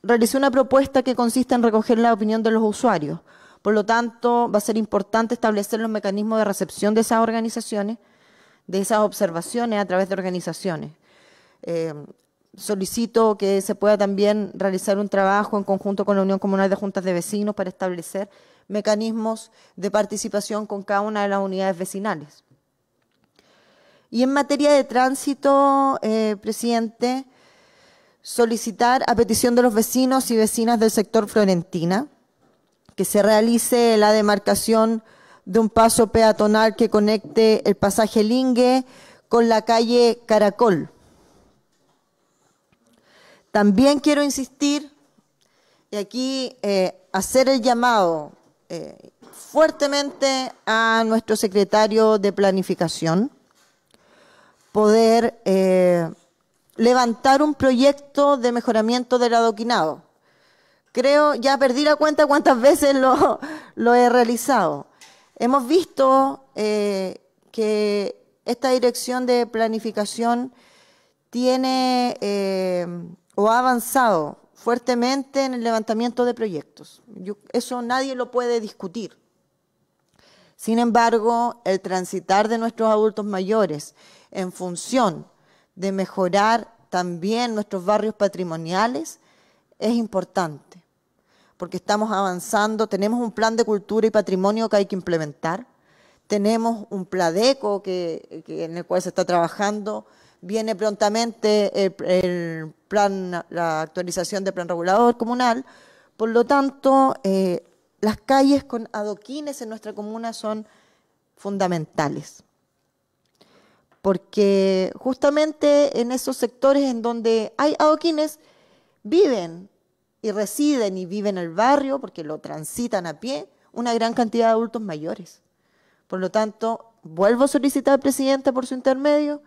realicé una propuesta que consiste en recoger la opinión de los usuarios. Por lo tanto, va a ser importante establecer los mecanismos de recepción de esas organizaciones, de esas observaciones a través de organizaciones. Em, solicito que se pueda también realizar un trabajo en conjunto con la Unión Comunal de Juntas de Vecinos para establecer mecanismos de participación con cada una de las unidades vecinales. Y en materia de tránsito, eh, presidente, solicitar a petición de los vecinos y vecinas del sector Florentina que se realice la demarcación de un paso peatonal que conecte el pasaje Lingue con la calle Caracol. También quiero insistir y aquí eh, hacer el llamado fuertemente a nuestro secretario de Planificación poder eh, levantar un proyecto de mejoramiento del adoquinado. Creo, ya perdí la cuenta cuántas veces lo, he realizado. Hemos visto eh, que esta dirección de planificación tiene eh, o ha avanzado fuertemente en el levantamiento de proyectos. eso nadie lo puede discutir. Sin embargo, el transitar de nuestros adultos mayores en función de mejorar también nuestros barrios patrimoniales es importante, porque estamos avanzando, tenemos un plan de cultura y patrimonio que hay que implementar, tenemos un pladeco que en el cual se está trabajando, viene prontamente la actualización del plan regulador comunal. Por lo tanto, eh, las calles con adoquines en nuestra comuna son fundamentales, porque justamente en esos sectores en donde hay adoquines viven y residen y viven el barrio, porque lo transitan a pie, una gran cantidad de adultos mayores. Por lo tanto, vuelvo a solicitar al presidente por su intermedio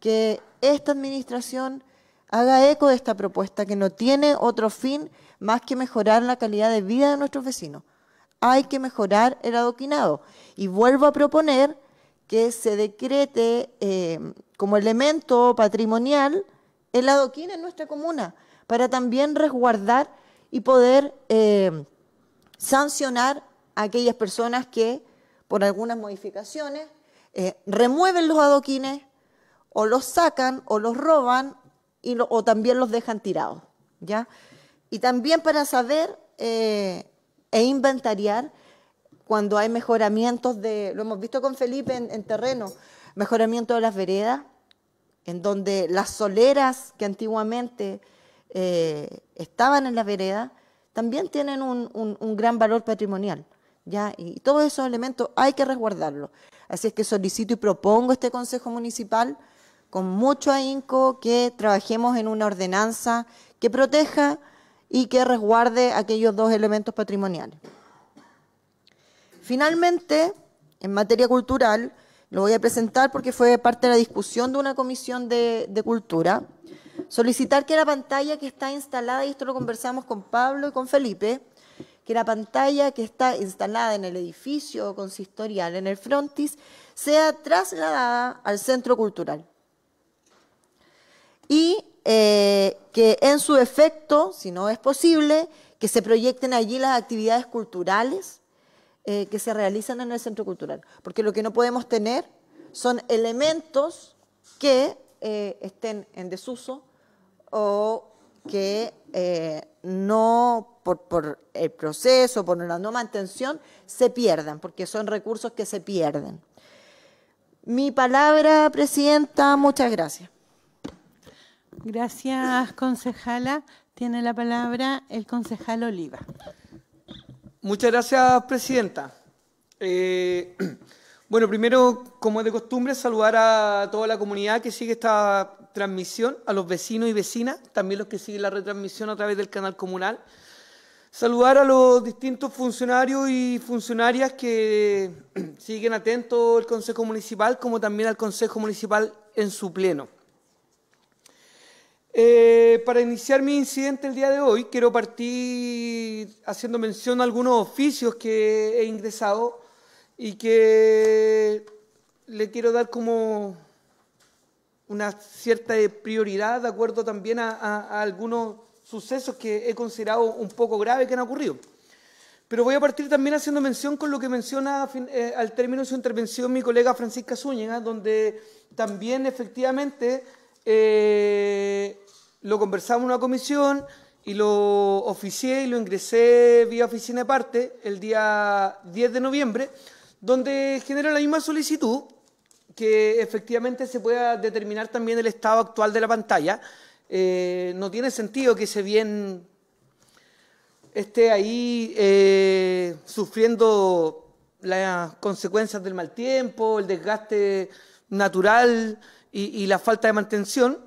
que esta administración haga eco de esta propuesta que no tiene otro fin más que mejorar la calidad de vida de nuestros vecinos. Hay que mejorar el adoquinado. Y vuelvo a proponer que se decrete eh, como elemento patrimonial el adoquín en nuestra comuna, para también resguardar y poder eh, sancionar a aquellas personas que, por algunas modificaciones, eh, remueven los adoquines, o los sacan o los roban y o también los dejan tirados. ¿ya? Y también para saber eh, e inventariar cuando hay mejoramientos de, lo hemos visto con Felipe en, terreno, mejoramiento de las veredas, en donde las soleras que antiguamente eh, estaban en las veredas también tienen un, gran valor patrimonial. ¿ya? Y todos esos elementos hay que resguardarlos. Así es que solicito y propongo este Consejo Municipal con mucho ahínco que trabajemos en una ordenanza que proteja y que resguarde aquellos dos elementos patrimoniales. Finalmente, en materia cultural, lo voy a presentar porque fue parte de la discusión de una comisión de, de cultura, solicitar que la pantalla que está instalada, y esto lo conversamos con Pablo y con Felipe, que la pantalla que está instalada en el edificio consistorial, en el frontis, sea trasladada al centro cultural y eh, que en su efecto, si no es posible, que se proyecten allí las actividades culturales eh, que se realizan en el centro cultural. Porque lo que no podemos tener son elementos que eh, estén en desuso o que no, por, por el proceso, por la no mantención, se pierdan, porque son recursos que se pierden. Mi palabra, Presidenta, muchas gracias. Gracias, concejala. Tiene la palabra el concejal Oliva. Muchas gracias, presidenta. Eh, bueno, primero, como es de costumbre, saludar a toda la comunidad que sigue esta transmisión, a los vecinos y vecinas, también los que siguen la retransmisión a través del canal comunal. Saludar a los distintos funcionarios y funcionarias que siguen atentos al Consejo Municipal, como también al Consejo Municipal en su pleno. Eh, para iniciar mi incidente el día de hoy, quiero partir haciendo mención a algunos oficios que he ingresado y que le quiero dar como una cierta prioridad de acuerdo también a, algunos sucesos que he considerado un poco graves que han ocurrido. Pero voy a partir también haciendo mención con lo que menciona eh, al término de su intervención mi colega Francisca Zúñiga, donde también efectivamente eh, lo conversamos en una comisión y lo oficié y lo ingresé vía oficina de parte el día 10 de noviembre, donde genera la misma solicitud que efectivamente se pueda determinar también el estado actual de la pantalla. Eh, no tiene sentido que se bien esté ahí eh, sufriendo las consecuencias del mal tiempo, el desgaste natural y, y la falta de mantención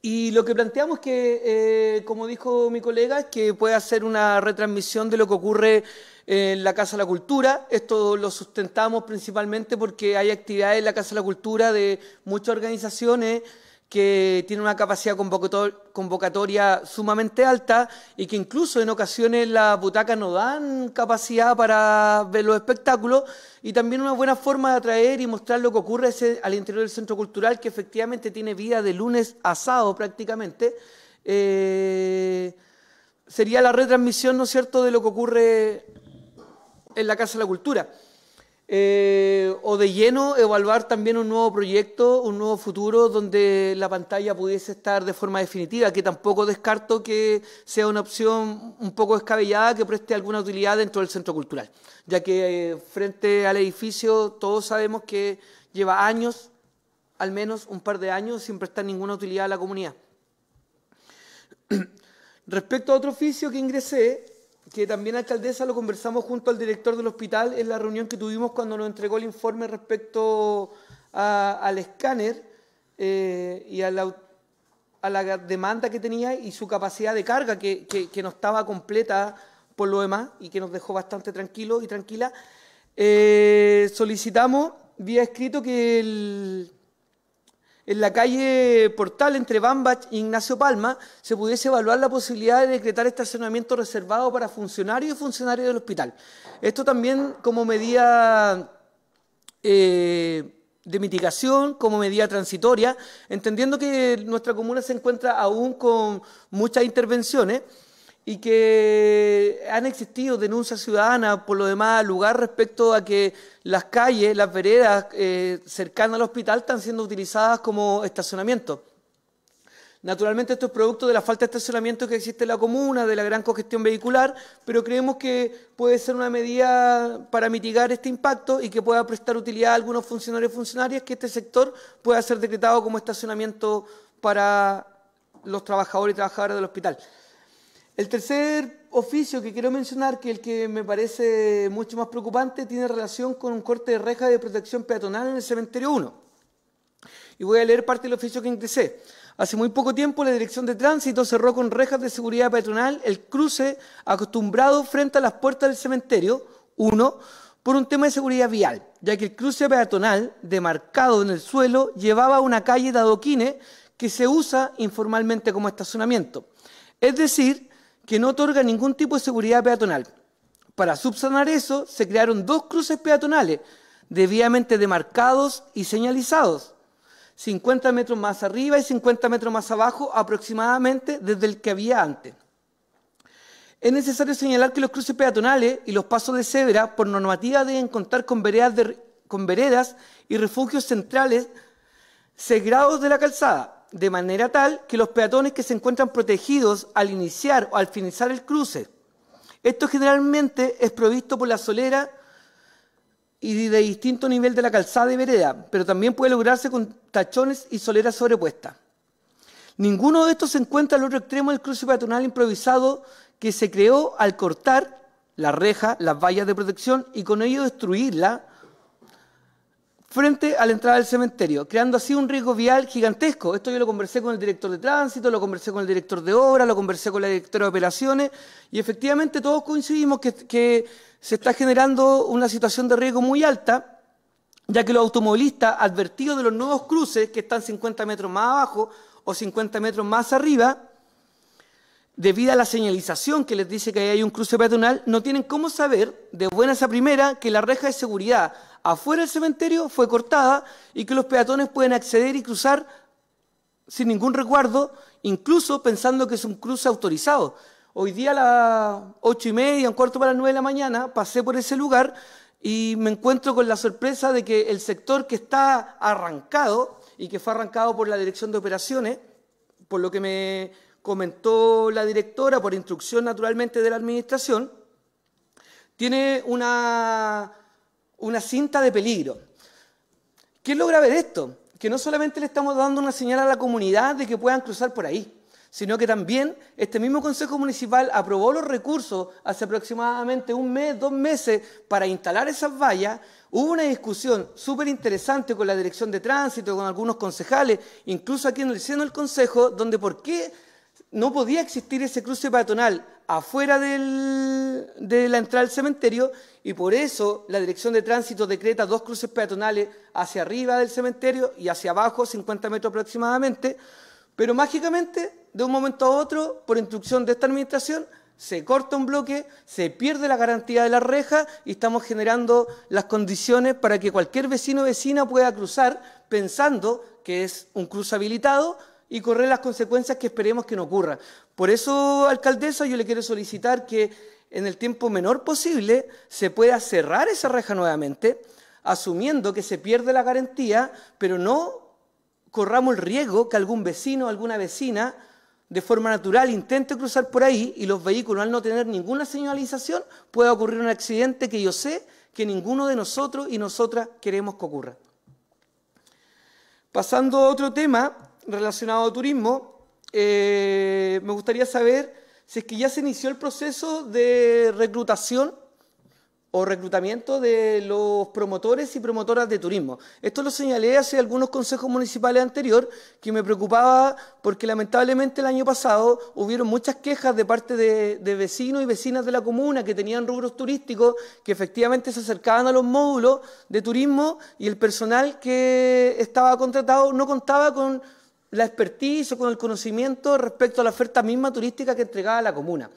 y lo que planteamos que, eh, como dijo mi colega, es que puede hacer una retransmisión de lo que ocurre en la Casa de la Cultura. Esto lo sustentamos principalmente porque hay actividades en la Casa de la Cultura de muchas organizaciones que tiene una capacidad convocatoria sumamente alta y que incluso en ocasiones las butacas no dan capacidad para ver los espectáculos y también una buena forma de atraer y mostrar lo que ocurre eh, al interior del centro cultural que efectivamente tiene vida de lunes a sábado prácticamente. Eh, sería la retransmisión, ¿no es cierto?, de lo que ocurre en la Casa de la Cultura. Eh, o de lleno evaluar también un nuevo proyecto, un nuevo futuro donde la pantalla pudiese estar de forma definitiva, que tampoco descarto que sea una opción un poco descabellada que preste alguna utilidad dentro del centro cultural, ya que eh, frente al edificio todos sabemos que lleva años, al menos un par de años, sin prestar ninguna utilidad a la comunidad. Respecto a otro oficio que ingresé, que también alcaldesa lo conversamos junto al director del hospital en la reunión que tuvimos cuando nos entregó el informe respecto al escáner eh, y a la, demanda que tenía y su capacidad de carga, que, no estaba completa por lo demás y que nos dejó bastante tranquilo y tranquila. Eh, solicitamos vía escrito que el en la calle Portal entre Bambach e Ignacio Palma se pudiese evaluar la posibilidad de decretar este estacionamiento reservado para funcionarios y funcionarios del hospital. Esto también como medida eh, de mitigación, como medida transitoria, entendiendo que nuestra comuna se encuentra aún con muchas intervenciones y que han existido denuncias ciudadanas por lo demás lugar respecto a que las calles, las veredas eh, cercanas al hospital están siendo utilizadas como estacionamiento. Naturalmente esto es producto de la falta de estacionamiento que existe en la comuna, de la gran congestión vehicular, pero creemos que puede ser una medida para mitigar este impacto y que pueda prestar utilidad a algunos funcionarios y funcionarias que este sector pueda ser decretado como estacionamiento para los trabajadores y trabajadoras del hospital. El tercer oficio que quiero mencionar, que el que me parece mucho más preocupante, tiene relación con un corte de reja de protección peatonal en el cementerio 1. Y voy a leer parte del oficio que ingresé. Hace muy poco tiempo la Dirección de Tránsito cerró con rejas de seguridad peatonal el cruce acostumbrado frente a las puertas del cementerio 1 por un tema de seguridad vial, ya que el cruce peatonal demarcado en el suelo llevaba una calle de adoquines que se usa informalmente como estacionamiento. Es decir, que no otorga ningún tipo de seguridad peatonal. Para subsanar eso, se crearon dos cruces peatonales, debidamente demarcados y señalizados, 50 metros más arriba y 50 metros más abajo aproximadamente desde el que había antes. Es necesario señalar que los cruces peatonales y los pasos de cebra, por normativa, deben contar con veredas, y refugios centrales segregados de la calzada, de manera tal que los peatones que se encuentran protegidos al iniciar o al finalizar el cruce. Esto generalmente es provisto por la solera y de distinto nivel de la calzada y vereda, pero también puede lograrse con tachones y soleras sobrepuesta. Ninguno de estos se encuentra al otro extremo del cruce peatonal improvisado que se creó al cortar la reja, las vallas de protección y con ello destruirla frente a la entrada del cementerio, creando así un riesgo vial gigantesco. Esto yo lo conversé con el director de tránsito, lo conversé con el director de obra, lo conversé con la directora de operaciones y efectivamente todos coincidimos que, se está generando una situación de riesgo muy alta, ya que los automovilistas advertidos de los nuevos cruces que están 50 metros más abajo o 50 metros más arriba, debido a la señalización que les dice que hay un cruce peatonal, no tienen cómo saber de buena a primera que la reja de seguridad afuera del cementerio fue cortada y que los peatones pueden acceder y cruzar sin ningún recuerdo, incluso pensando que es un cruce autorizado. Hoy día a las ocho y media, un cuarto para las nueve de la mañana, pasé por ese lugar y me encuentro con la sorpresa de que el sector que está arrancado y que fue arrancado por la Dirección de Operaciones, por lo que me comentó la directora, por instrucción naturalmente de la Administración, tiene una una cinta de peligro. ¿Quién logra ver esto? Que no solamente le estamos dando una señal a la comunidad de que puedan cruzar por ahí, sino que también este mismo Consejo Municipal aprobó los recursos hace aproximadamente un mes, dos meses, para instalar esas vallas. Hubo una discusión súper interesante con la Dirección de Tránsito, con algunos concejales, incluso aquí en el seno del Consejo, donde por qué no podía existir ese cruce peatonal afuera de la entrada del cementerio y por eso la Dirección de Tránsito decreta dos cruces peatonales hacia arriba del cementerio y hacia abajo, 50 metros aproximadamente, pero mágicamente, de un momento a otro, por instrucción de esta administración, se corta un bloque, se pierde la garantía de la reja y estamos generando las condiciones para que cualquier vecino o vecina pueda cruzar pensando que es un cruce habilitado, y correr las consecuencias que esperemos que no ocurra. Por eso, alcaldesa, yo le quiero solicitar que en el tiempo menor posible se pueda cerrar esa reja nuevamente, asumiendo que se pierde la garantía, pero no corramos el riesgo que algún vecino o alguna vecina de forma natural intente cruzar por ahí y los vehículos al no tener ninguna señalización pueda ocurrir un accidente que yo sé que ninguno de nosotros y nosotras queremos que ocurra. Pasando a otro tema, relacionado a turismo, eh, me gustaría saber si es que ya se inició el proceso de reclutación o reclutamiento de los promotores y promotoras de turismo. Esto lo señalé hace algunos consejos municipales anterior que me preocupaba porque lamentablemente el año pasado hubieron muchas quejas de parte de, de, vecinos y vecinas de la comuna que tenían rubros turísticos que efectivamente se acercaban a los módulos de turismo y el personal que estaba contratado no contaba con la expertise o con el conocimiento respecto a la oferta misma turística que entregaba la comuna.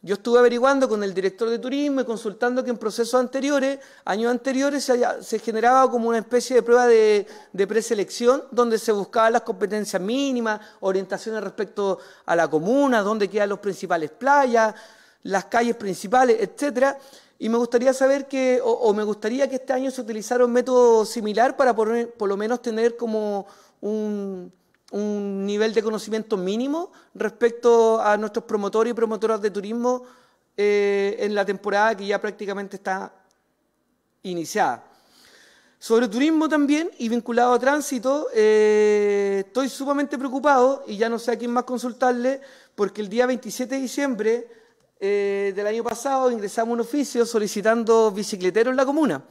Yo estuve averiguando con el director de turismo y consultando que en procesos anteriores, años anteriores, se, generaba como una especie de prueba de, preselección donde se buscaban las competencias mínimas, orientaciones respecto a la comuna, dónde quedan las principales playas, las calles principales, etcétera. Y me gustaría saber que, o, me gustaría que este año se utilizara un método similar para por lo menos tener como un, un nivel de conocimiento mínimo respecto a nuestros promotores y promotoras de turismo eh, en la temporada que ya prácticamente está iniciada. Sobre turismo también y vinculado a tránsito, eh, estoy sumamente preocupado y ya no sé a quién más consultarle, porque el día 27 de diciembre eh, del año pasado ingresamos un oficio solicitando bicicleteros en la comuna.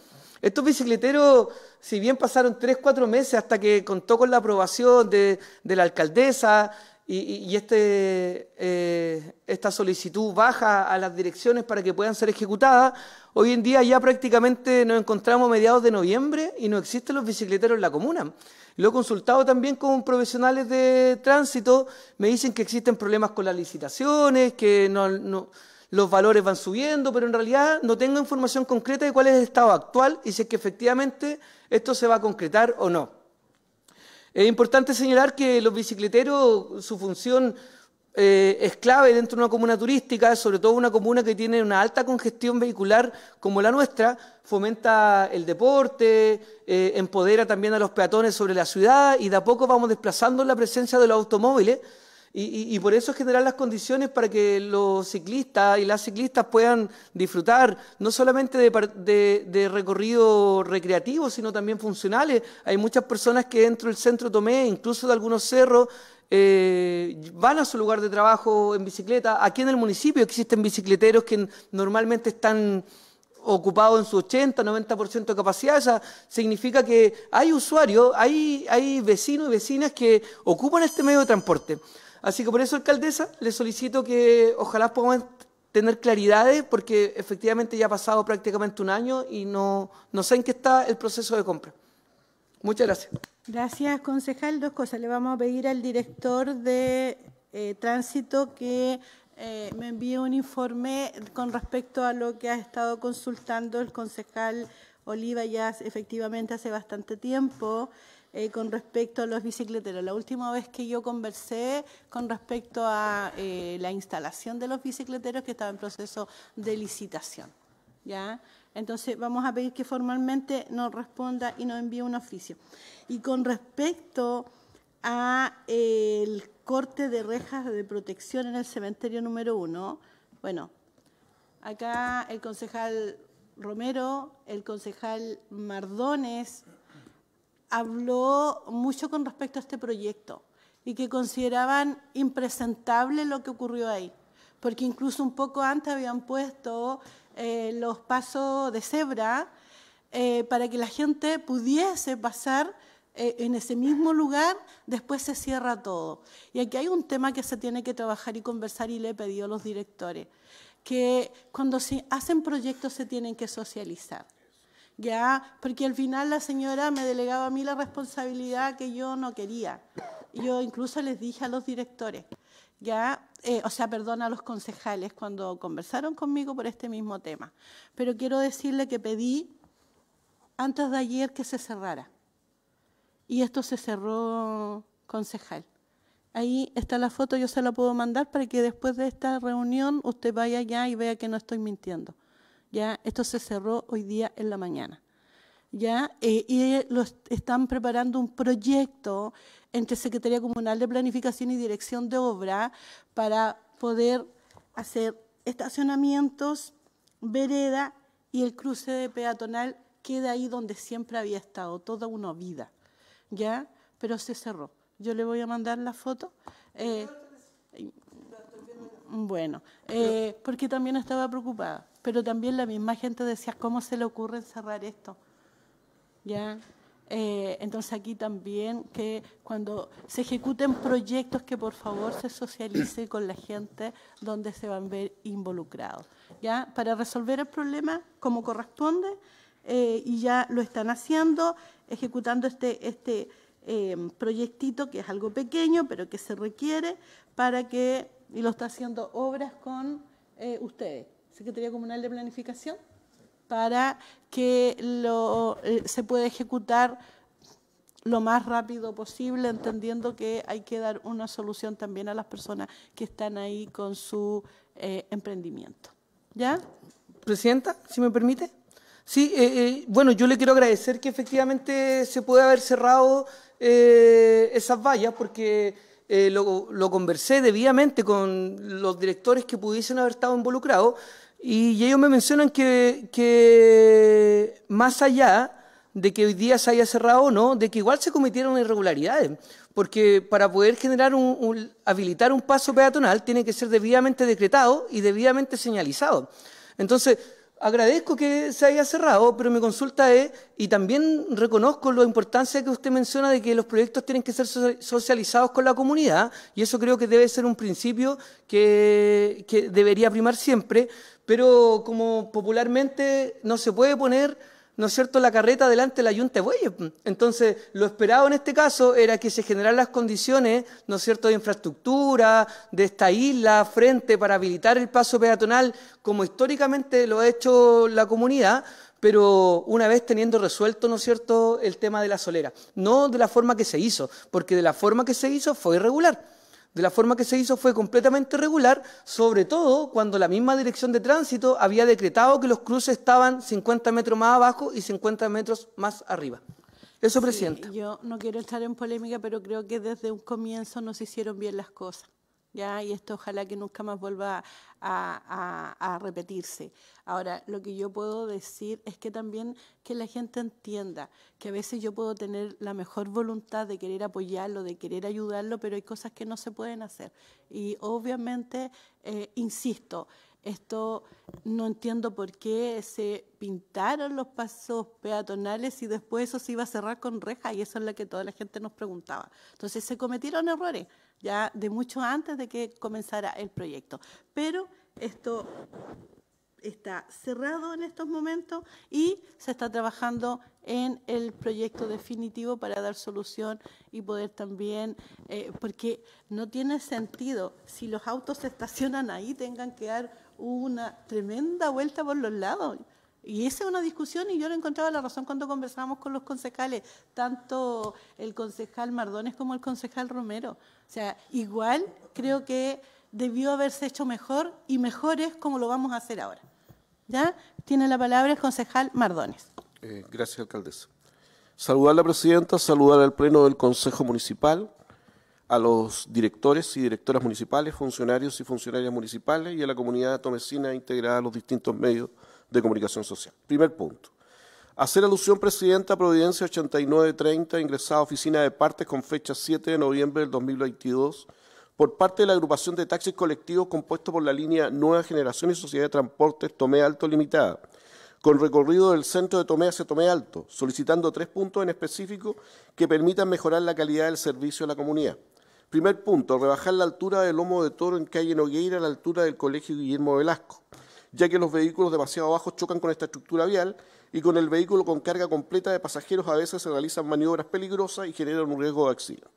Estos bicicleteros, si bien pasaron tres, cuatro meses hasta que contó con la aprobación de, la alcaldesa y, este, eh, esta solicitud baja a las direcciones para que puedan ser ejecutadas, hoy en día ya prácticamente nos encontramos a mediados de noviembre y no existen los bicicleteros en la comuna. Lo he consultado también con profesionales de tránsito, me dicen que existen problemas con las licitaciones, que no, no los valores van subiendo, pero en realidad no tengo información concreta de cuál es el estado actual y si es que efectivamente esto se va a concretar o no. Es importante señalar que los bicicleteros, su función eh, es clave dentro de una comuna turística, sobre todo una comuna que tiene una alta congestión vehicular como la nuestra, fomenta el deporte, eh, empodera también a los peatones sobre la ciudad y de a poco vamos desplazando la presencia de los automóviles y, por eso generar las condiciones para que los ciclistas y las ciclistas puedan disfrutar no solamente de, de, recorridos recreativos, sino también funcionales. Hay muchas personas que dentro del centro Tomé, incluso de algunos cerros, eh, van a su lugar de trabajo en bicicleta. Aquí en el municipio existen bicicleteros que normalmente están ocupados en su 80, 90% de capacidad, eso significa que hay usuarios, hay vecinos y vecinas que ocupan este medio de transporte. Así que por eso, alcaldesa, le solicito que ojalá podamos tener claridades, porque efectivamente ya ha pasado prácticamente un año y no, sé en qué está el proceso de compra. Muchas gracias. Gracias, concejal. Dos cosas. Le vamos a pedir al director de eh, tránsito que eh, me envíe un informe con respecto a lo que ha estado consultando el concejal Oliva ya efectivamente hace bastante tiempo. Eh, con respecto a los bicicleteros. La última vez que yo conversé con respecto a eh, la instalación de los bicicleteros que estaba en proceso de licitación. ¿ya? Entonces vamos a pedir que formalmente nos responda y nos envíe un oficio. Y con respecto a eh, el corte de rejas de protección en el cementerio número uno, bueno, acá el concejal Romero, el concejal Mardones, habló mucho con respecto a este proyecto y que consideraban impresentable lo que ocurrió ahí, porque incluso un poco antes habían puesto eh, los pasos de cebra eh, para que la gente pudiese pasar eh, en ese mismo lugar, después se cierra todo. Y aquí hay un tema que se tiene que trabajar y conversar y le he pedido a los directores, que cuando se hacen proyectos se tienen que socializar ya, porque al final la señora me delegaba a mí la responsabilidad que yo no quería. Yo incluso les dije a los directores, ya, eh, o sea, perdón, a los concejales cuando conversaron conmigo por este mismo tema. Pero quiero decirle que pedí antes de ayer que se cerrara. Y esto se cerró, concejal. Ahí está la foto, yo se la puedo mandar para que después de esta reunión usted vaya allá y vea que no estoy mintiendo esto se cerró hoy día en la mañana. ¿ya? Eh, y están preparando un proyecto entre Secretaría Comunal de Planificación y Dirección de Obra para poder hacer estacionamientos, vereda y el cruce de peatonal queda ahí donde siempre había estado, toda una vida, ¿ya? Pero se cerró. Yo le voy a mandar la foto. Eh, bueno, eh, porque también estaba preocupada pero también la misma gente decía, ¿cómo se le ocurre encerrar esto? ¿Ya? Eh, entonces aquí también que cuando se ejecuten proyectos que por favor se socialice con la gente donde se van a ver involucrados. ¿ya? Para resolver el problema como corresponde eh, y ya lo están haciendo, ejecutando este, este em, proyectito que es algo pequeño pero que se requiere para que, y lo está haciendo obras con eh, ustedes Secretaría Comunal de Planificación, para que eh, se pueda ejecutar lo más rápido posible, entendiendo que hay que dar una solución también a las personas que están ahí con su eh, emprendimiento. ¿Ya? Presidenta, si me permite. Sí, eh, bueno, yo le quiero agradecer que efectivamente se puede haber cerrado esas vallas porque lo conversé debidamente con los directores que pudiesen haber estado involucrados. Y ellos me mencionan que, más allá de que hoy día se haya cerrado o no, de que igual se cometieron irregularidades, porque para poder generar habilitar un paso peatonal tiene que ser debidamente decretado y debidamente señalizado. Entonces, agradezco que se haya cerrado, pero mi consulta es, y también reconozco la importancia que usted menciona de que los proyectos tienen que ser socializados con la comunidad, y eso creo que debe ser un principio que debería primar siempre, pero como popularmente no se puede poner, ¿no es cierto?, la carreta delante de la de bueyes. Entonces, lo esperado en este caso era que se generaran las condiciones, ¿no es cierto?, de infraestructura, de esta isla frente para habilitar el paso peatonal, como históricamente lo ha hecho la comunidad, pero una vez teniendo resuelto, ¿no es cierto?, el tema de la solera. No de la forma que se hizo, porque de la forma que se hizo fue irregular de la forma que se hizo fue completamente regular, sobre todo cuando la misma dirección de tránsito había decretado que los cruces estaban 50 metros más abajo y 50 metros más arriba. Eso, Presidenta. yo no quiero estar en polémica, pero creo que desde un comienzo no se hicieron bien las cosas. Y esto ojalá que nunca más vuelva a, repetirse. Ahora, lo que yo puedo decir es que también que la gente entienda que a veces yo puedo tener la mejor voluntad de querer apoyarlo, de querer ayudarlo, pero hay cosas que no se pueden hacer. Y obviamente, eh, insisto, esto no entiendo por qué se pintaron los pasos peatonales y después eso se iba a cerrar con rejas y eso es lo que toda la gente nos preguntaba. Entonces se cometieron errores ya de mucho antes de que comenzara el proyecto. Pero esto está cerrado en estos momentos y se está trabajando en el proyecto definitivo para dar solución y poder también, eh, porque no tiene sentido, si los autos se estacionan ahí, tengan que dar una tremenda vuelta por los lados. Y esa es una discusión y yo no encontraba la razón cuando conversábamos con los concejales, tanto el concejal Mardones como el concejal Romero. O sea, igual creo que debió haberse hecho mejor y mejor es como lo vamos a hacer ahora. ¿Ya? Tiene la palabra el concejal Mardones. Eh, gracias, alcaldesa. Saludar a la presidenta, saludar al pleno del Consejo Municipal, a los directores y directoras municipales, funcionarios y funcionarias municipales y a la comunidad tomecina integrada a los distintos medios de comunicación social. Primer punto. Hacer alusión, Presidenta, a Providencia 8930, ingresada a oficina de partes con fecha 7 de noviembre del 2022, por parte de la agrupación de taxis colectivos compuesto por la línea Nueva Generación y Sociedad de Transportes Tomé Alto Limitada, con recorrido del centro de Tomé hacia Tomé Alto, solicitando tres puntos en específico que permitan mejorar la calidad del servicio a la comunidad. Primer punto, rebajar la altura del lomo de toro en calle Nogueira a la altura del colegio Guillermo Velasco, ya que los vehículos demasiado bajos chocan con esta estructura vial y con el vehículo con carga completa de pasajeros a veces se realizan maniobras peligrosas y generan un riesgo de accidente.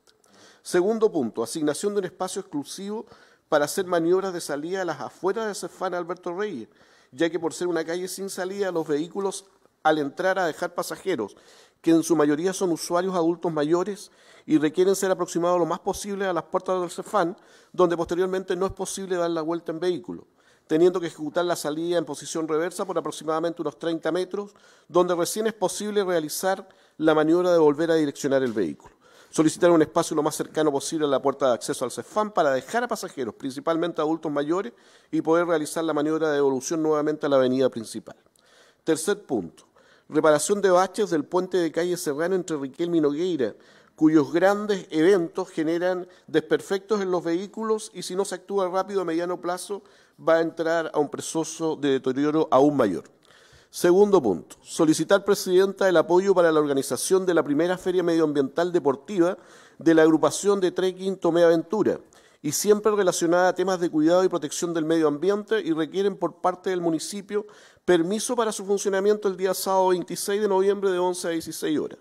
Segundo punto, asignación de un espacio exclusivo para hacer maniobras de salida a las afueras de Cefán Alberto Reyes, ya que por ser una calle sin salida los vehículos al entrar a dejar pasajeros que en su mayoría son usuarios adultos mayores y requieren ser aproximados lo más posible a las puertas del Cefán, donde posteriormente no es posible dar la vuelta en vehículo, teniendo que ejecutar la salida en posición reversa por aproximadamente unos 30 metros, donde recién es posible realizar la maniobra de volver a direccionar el vehículo. Solicitar un espacio lo más cercano posible a la puerta de acceso al Cefán para dejar a pasajeros, principalmente adultos mayores, y poder realizar la maniobra de devolución nuevamente a la avenida principal. Tercer punto reparación de baches del puente de calle Serrano entre Riquelme y Nogueira, cuyos grandes eventos generan desperfectos en los vehículos y si no se actúa rápido a mediano plazo va a entrar a un proceso de deterioro aún mayor. Segundo punto, solicitar, Presidenta, el apoyo para la organización de la primera Feria Medioambiental Deportiva de la agrupación de Trekking Tomé Aventura y siempre relacionada a temas de cuidado y protección del medio ambiente y requieren por parte del municipio Permiso para su funcionamiento el día sábado 26 de noviembre de 11 a 16 horas.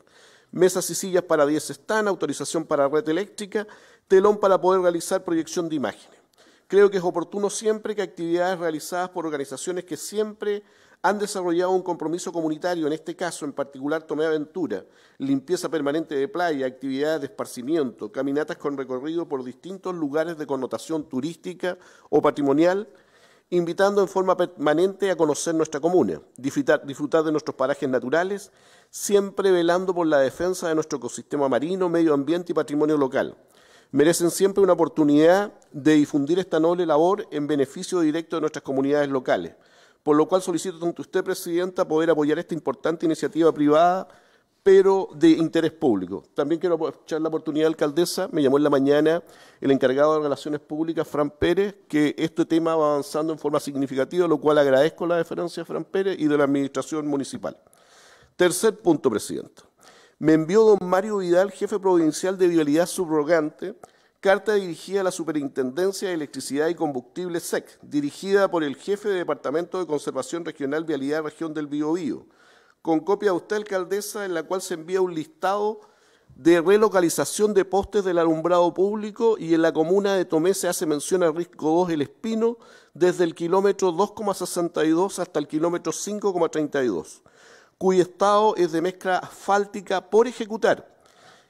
Mesas y sillas para 10 están, autorización para red eléctrica, telón para poder realizar proyección de imágenes. Creo que es oportuno siempre que actividades realizadas por organizaciones que siempre han desarrollado un compromiso comunitario, en este caso en particular Tomé Aventura, limpieza permanente de playa, actividades de esparcimiento, caminatas con recorrido por distintos lugares de connotación turística o patrimonial, invitando en forma permanente a conocer nuestra comuna, disfrutar, de nuestros parajes naturales, siempre velando por la defensa de nuestro ecosistema marino, medio ambiente y patrimonio local. Merecen siempre una oportunidad de difundir esta noble labor en beneficio directo de nuestras comunidades locales, por lo cual solicito tanto usted, Presidenta, poder apoyar esta importante iniciativa privada pero de interés público. También quiero aprovechar la oportunidad, alcaldesa, me llamó en la mañana el encargado de Relaciones Públicas, Fran Pérez, que este tema va avanzando en forma significativa, lo cual agradezco la deferencia de Fran Pérez y de la Administración Municipal. Tercer punto, presidente. Me envió don Mario Vidal, jefe provincial de Vialidad Subrogante, carta dirigida a la Superintendencia de Electricidad y Combustible SEC, dirigida por el jefe de Departamento de Conservación Regional Vialidad Región del Bío, con copia de usted, alcaldesa, en la cual se envía un listado de relocalización de postes del alumbrado público y en la comuna de Tomé se hace mención al risco 2 El Espino desde el kilómetro 2,62 hasta el kilómetro 5,32, cuyo estado es de mezcla asfáltica por ejecutar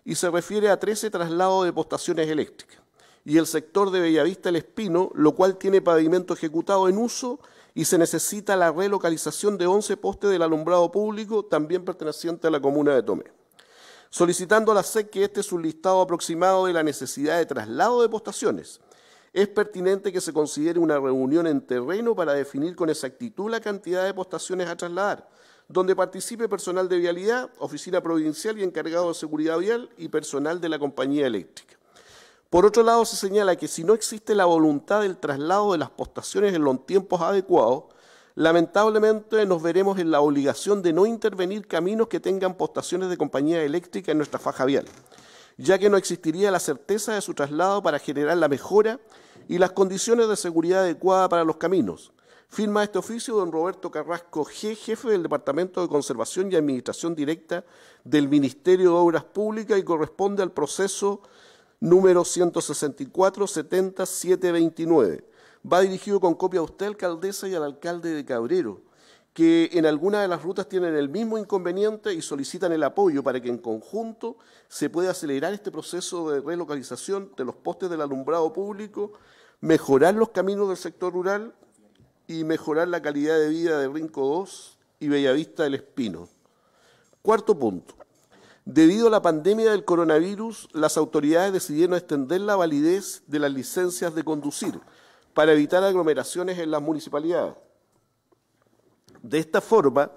y se refiere a 13 traslados de postaciones eléctricas y el sector de Bellavista El Espino, lo cual tiene pavimento ejecutado en uso y se necesita la relocalización de 11 postes del alumbrado público, también perteneciente a la comuna de Tomé. Solicitando a la SEC que este es un listado aproximado de la necesidad de traslado de postaciones, es pertinente que se considere una reunión en terreno para definir con exactitud la cantidad de postaciones a trasladar, donde participe personal de vialidad, oficina provincial y encargado de seguridad vial y personal de la compañía eléctrica. Por otro lado, se señala que si no existe la voluntad del traslado de las postaciones en los tiempos adecuados, lamentablemente nos veremos en la obligación de no intervenir caminos que tengan postaciones de compañía eléctrica en nuestra faja vial, ya que no existiría la certeza de su traslado para generar la mejora y las condiciones de seguridad adecuadas para los caminos. Firma este oficio don Roberto Carrasco G., jefe del Departamento de Conservación y Administración Directa del Ministerio de Obras Públicas y corresponde al proceso número 164 70 729. Va dirigido con copia a usted, alcaldesa, y al alcalde de Cabrero, que en alguna de las rutas tienen el mismo inconveniente y solicitan el apoyo para que en conjunto se pueda acelerar este proceso de relocalización de los postes del alumbrado público, mejorar los caminos del sector rural y mejorar la calidad de vida de Rinco 2 y Bellavista del Espino. Cuarto punto. Debido a la pandemia del coronavirus, las autoridades decidieron extender la validez de las licencias de conducir para evitar aglomeraciones en las municipalidades. De esta forma,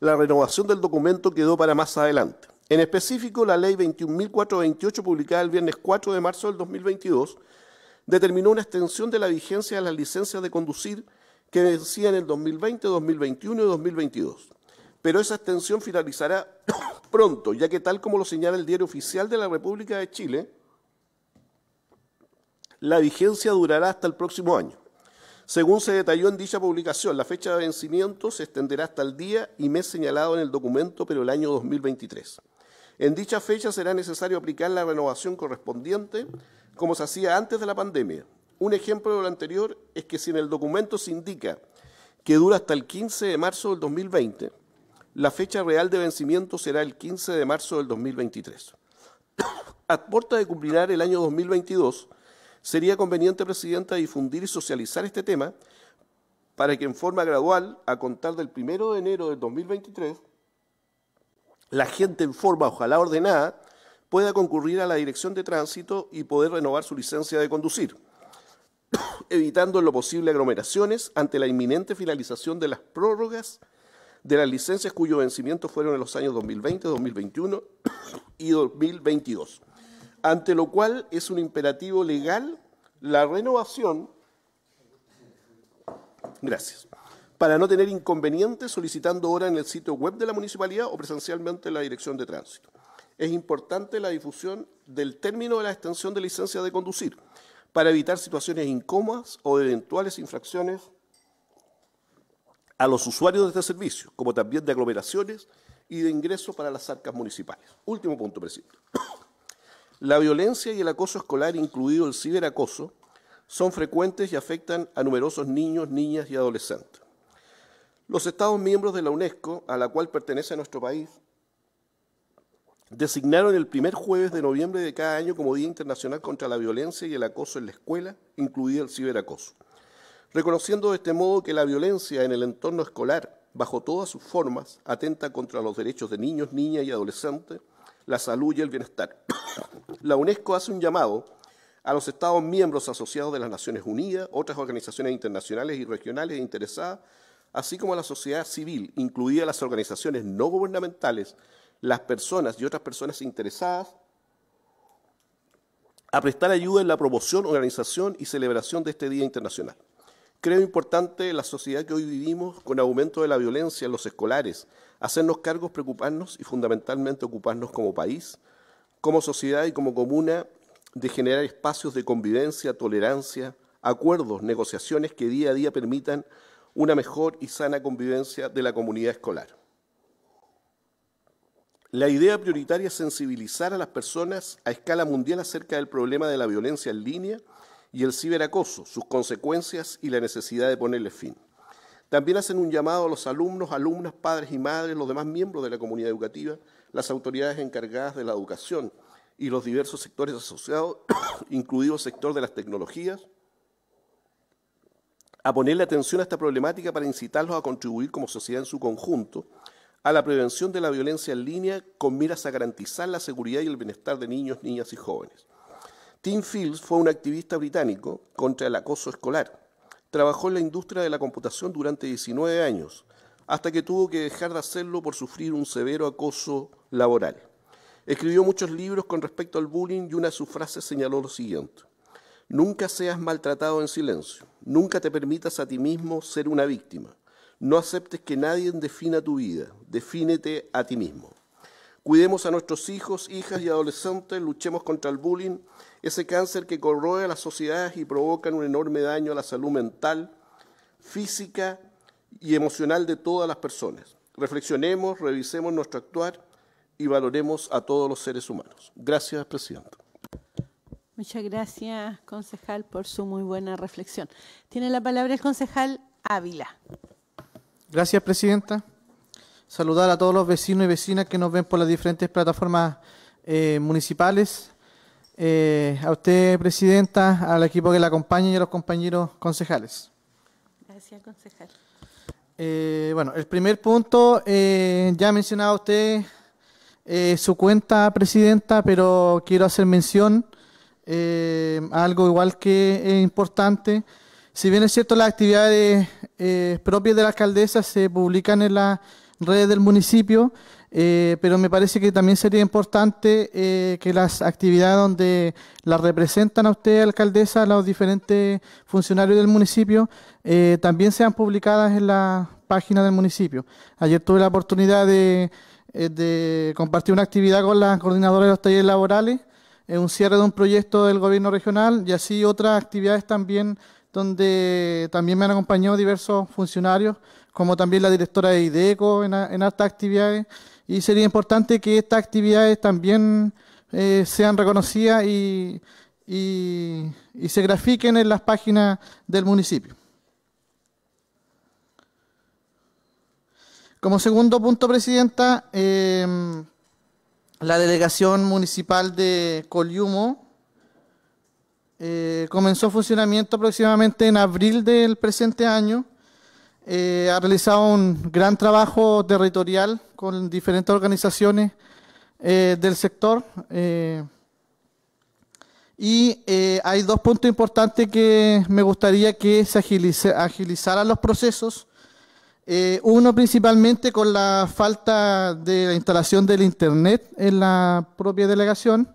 la renovación del documento quedó para más adelante. En específico, la ley 21.428, publicada el viernes 4 de marzo del 2022, determinó una extensión de la vigencia de las licencias de conducir que vencían en el 2020, 2021 y 2022 pero esa extensión finalizará pronto, ya que tal como lo señala el diario oficial de la República de Chile, la vigencia durará hasta el próximo año. Según se detalló en dicha publicación, la fecha de vencimiento se extenderá hasta el día y mes señalado en el documento, pero el año 2023. En dicha fecha será necesario aplicar la renovación correspondiente, como se hacía antes de la pandemia. Un ejemplo de lo anterior es que si en el documento se indica que dura hasta el 15 de marzo del 2020, la fecha real de vencimiento será el 15 de marzo del 2023. A puerta de cumplir el año 2022, sería conveniente, Presidenta, difundir y socializar este tema para que en forma gradual, a contar del 1 de enero del 2023, la gente en forma, ojalá ordenada, pueda concurrir a la dirección de tránsito y poder renovar su licencia de conducir, evitando en lo posible aglomeraciones ante la inminente finalización de las prórrogas de las licencias cuyo vencimiento fueron en los años 2020, 2021 y 2022, ante lo cual es un imperativo legal la renovación. Gracias. Para no tener inconvenientes solicitando ahora en el sitio web de la municipalidad o presencialmente en la dirección de tránsito. Es importante la difusión del término de la extensión de licencia de conducir para evitar situaciones incómodas o eventuales infracciones a los usuarios de este servicio, como también de aglomeraciones y de ingresos para las arcas municipales. Último punto, presidente. La violencia y el acoso escolar, incluido el ciberacoso, son frecuentes y afectan a numerosos niños, niñas y adolescentes. Los Estados miembros de la UNESCO, a la cual pertenece nuestro país, designaron el primer jueves de noviembre de cada año como Día Internacional contra la Violencia y el Acoso en la Escuela, incluido el ciberacoso reconociendo de este modo que la violencia en el entorno escolar, bajo todas sus formas, atenta contra los derechos de niños, niñas y adolescentes, la salud y el bienestar. la UNESCO hace un llamado a los Estados miembros asociados de las Naciones Unidas, otras organizaciones internacionales y regionales interesadas, así como a la sociedad civil, incluidas las organizaciones no gubernamentales, las personas y otras personas interesadas, a prestar ayuda en la promoción, organización y celebración de este Día Internacional. Creo importante la sociedad que hoy vivimos con aumento de la violencia en los escolares, hacernos cargos, preocuparnos y fundamentalmente ocuparnos como país, como sociedad y como comuna de generar espacios de convivencia, tolerancia, acuerdos, negociaciones que día a día permitan una mejor y sana convivencia de la comunidad escolar. La idea prioritaria es sensibilizar a las personas a escala mundial acerca del problema de la violencia en línea y el ciberacoso, sus consecuencias y la necesidad de ponerle fin. También hacen un llamado a los alumnos, alumnas, padres y madres, los demás miembros de la comunidad educativa, las autoridades encargadas de la educación y los diversos sectores asociados, incluido el sector de las tecnologías, a ponerle atención a esta problemática para incitarlos a contribuir como sociedad en su conjunto a la prevención de la violencia en línea con miras a garantizar la seguridad y el bienestar de niños, niñas y jóvenes. Tim Fields fue un activista británico contra el acoso escolar. Trabajó en la industria de la computación durante 19 años, hasta que tuvo que dejar de hacerlo por sufrir un severo acoso laboral. Escribió muchos libros con respecto al bullying y una de sus frases señaló lo siguiente. Nunca seas maltratado en silencio. Nunca te permitas a ti mismo ser una víctima. No aceptes que nadie defina tu vida. Defínete a ti mismo. Cuidemos a nuestros hijos, hijas y adolescentes, luchemos contra el bullying ese cáncer que corroe a las sociedades y provoca un enorme daño a la salud mental, física y emocional de todas las personas. Reflexionemos, revisemos nuestro actuar y valoremos a todos los seres humanos. Gracias, presidente. Muchas gracias, concejal, por su muy buena reflexión. Tiene la palabra el concejal Ávila. Gracias, presidenta. Saludar a todos los vecinos y vecinas que nos ven por las diferentes plataformas eh, municipales. Eh, a usted, Presidenta, al equipo que la acompaña y a los compañeros concejales. Gracias, concejal. Eh, bueno, el primer punto, eh, ya mencionado usted eh, su cuenta, Presidenta, pero quiero hacer mención a algo igual que es importante. Si bien es cierto, las actividades propias de la alcaldesa se publican en las redes del municipio, eh, pero me parece que también sería importante eh, que las actividades donde las representan a usted, alcaldesa, los diferentes funcionarios del municipio, eh, también sean publicadas en la página del municipio. Ayer tuve la oportunidad de, compartir una actividad con las coordinadoras de los talleres laborales, un cierre de un proyecto del gobierno regional y así otras actividades también donde también me han acompañado diversos funcionarios, como también la directora de IDECO en, en actividades y sería importante que estas actividades también eh, sean reconocidas y, se grafiquen en las páginas del municipio. Como segundo punto, Presidenta, em, la delegación municipal de Coliumo eh, comenzó funcionamiento aproximadamente en abril del presente año eh, ha realizado un gran trabajo territorial con diferentes organizaciones eh, del sector. Eh, y hay dos puntos importantes que me gustaría que se agilice, agilizaran los procesos. uno principalmente con la falta de instalación del Internet en la propia delegación.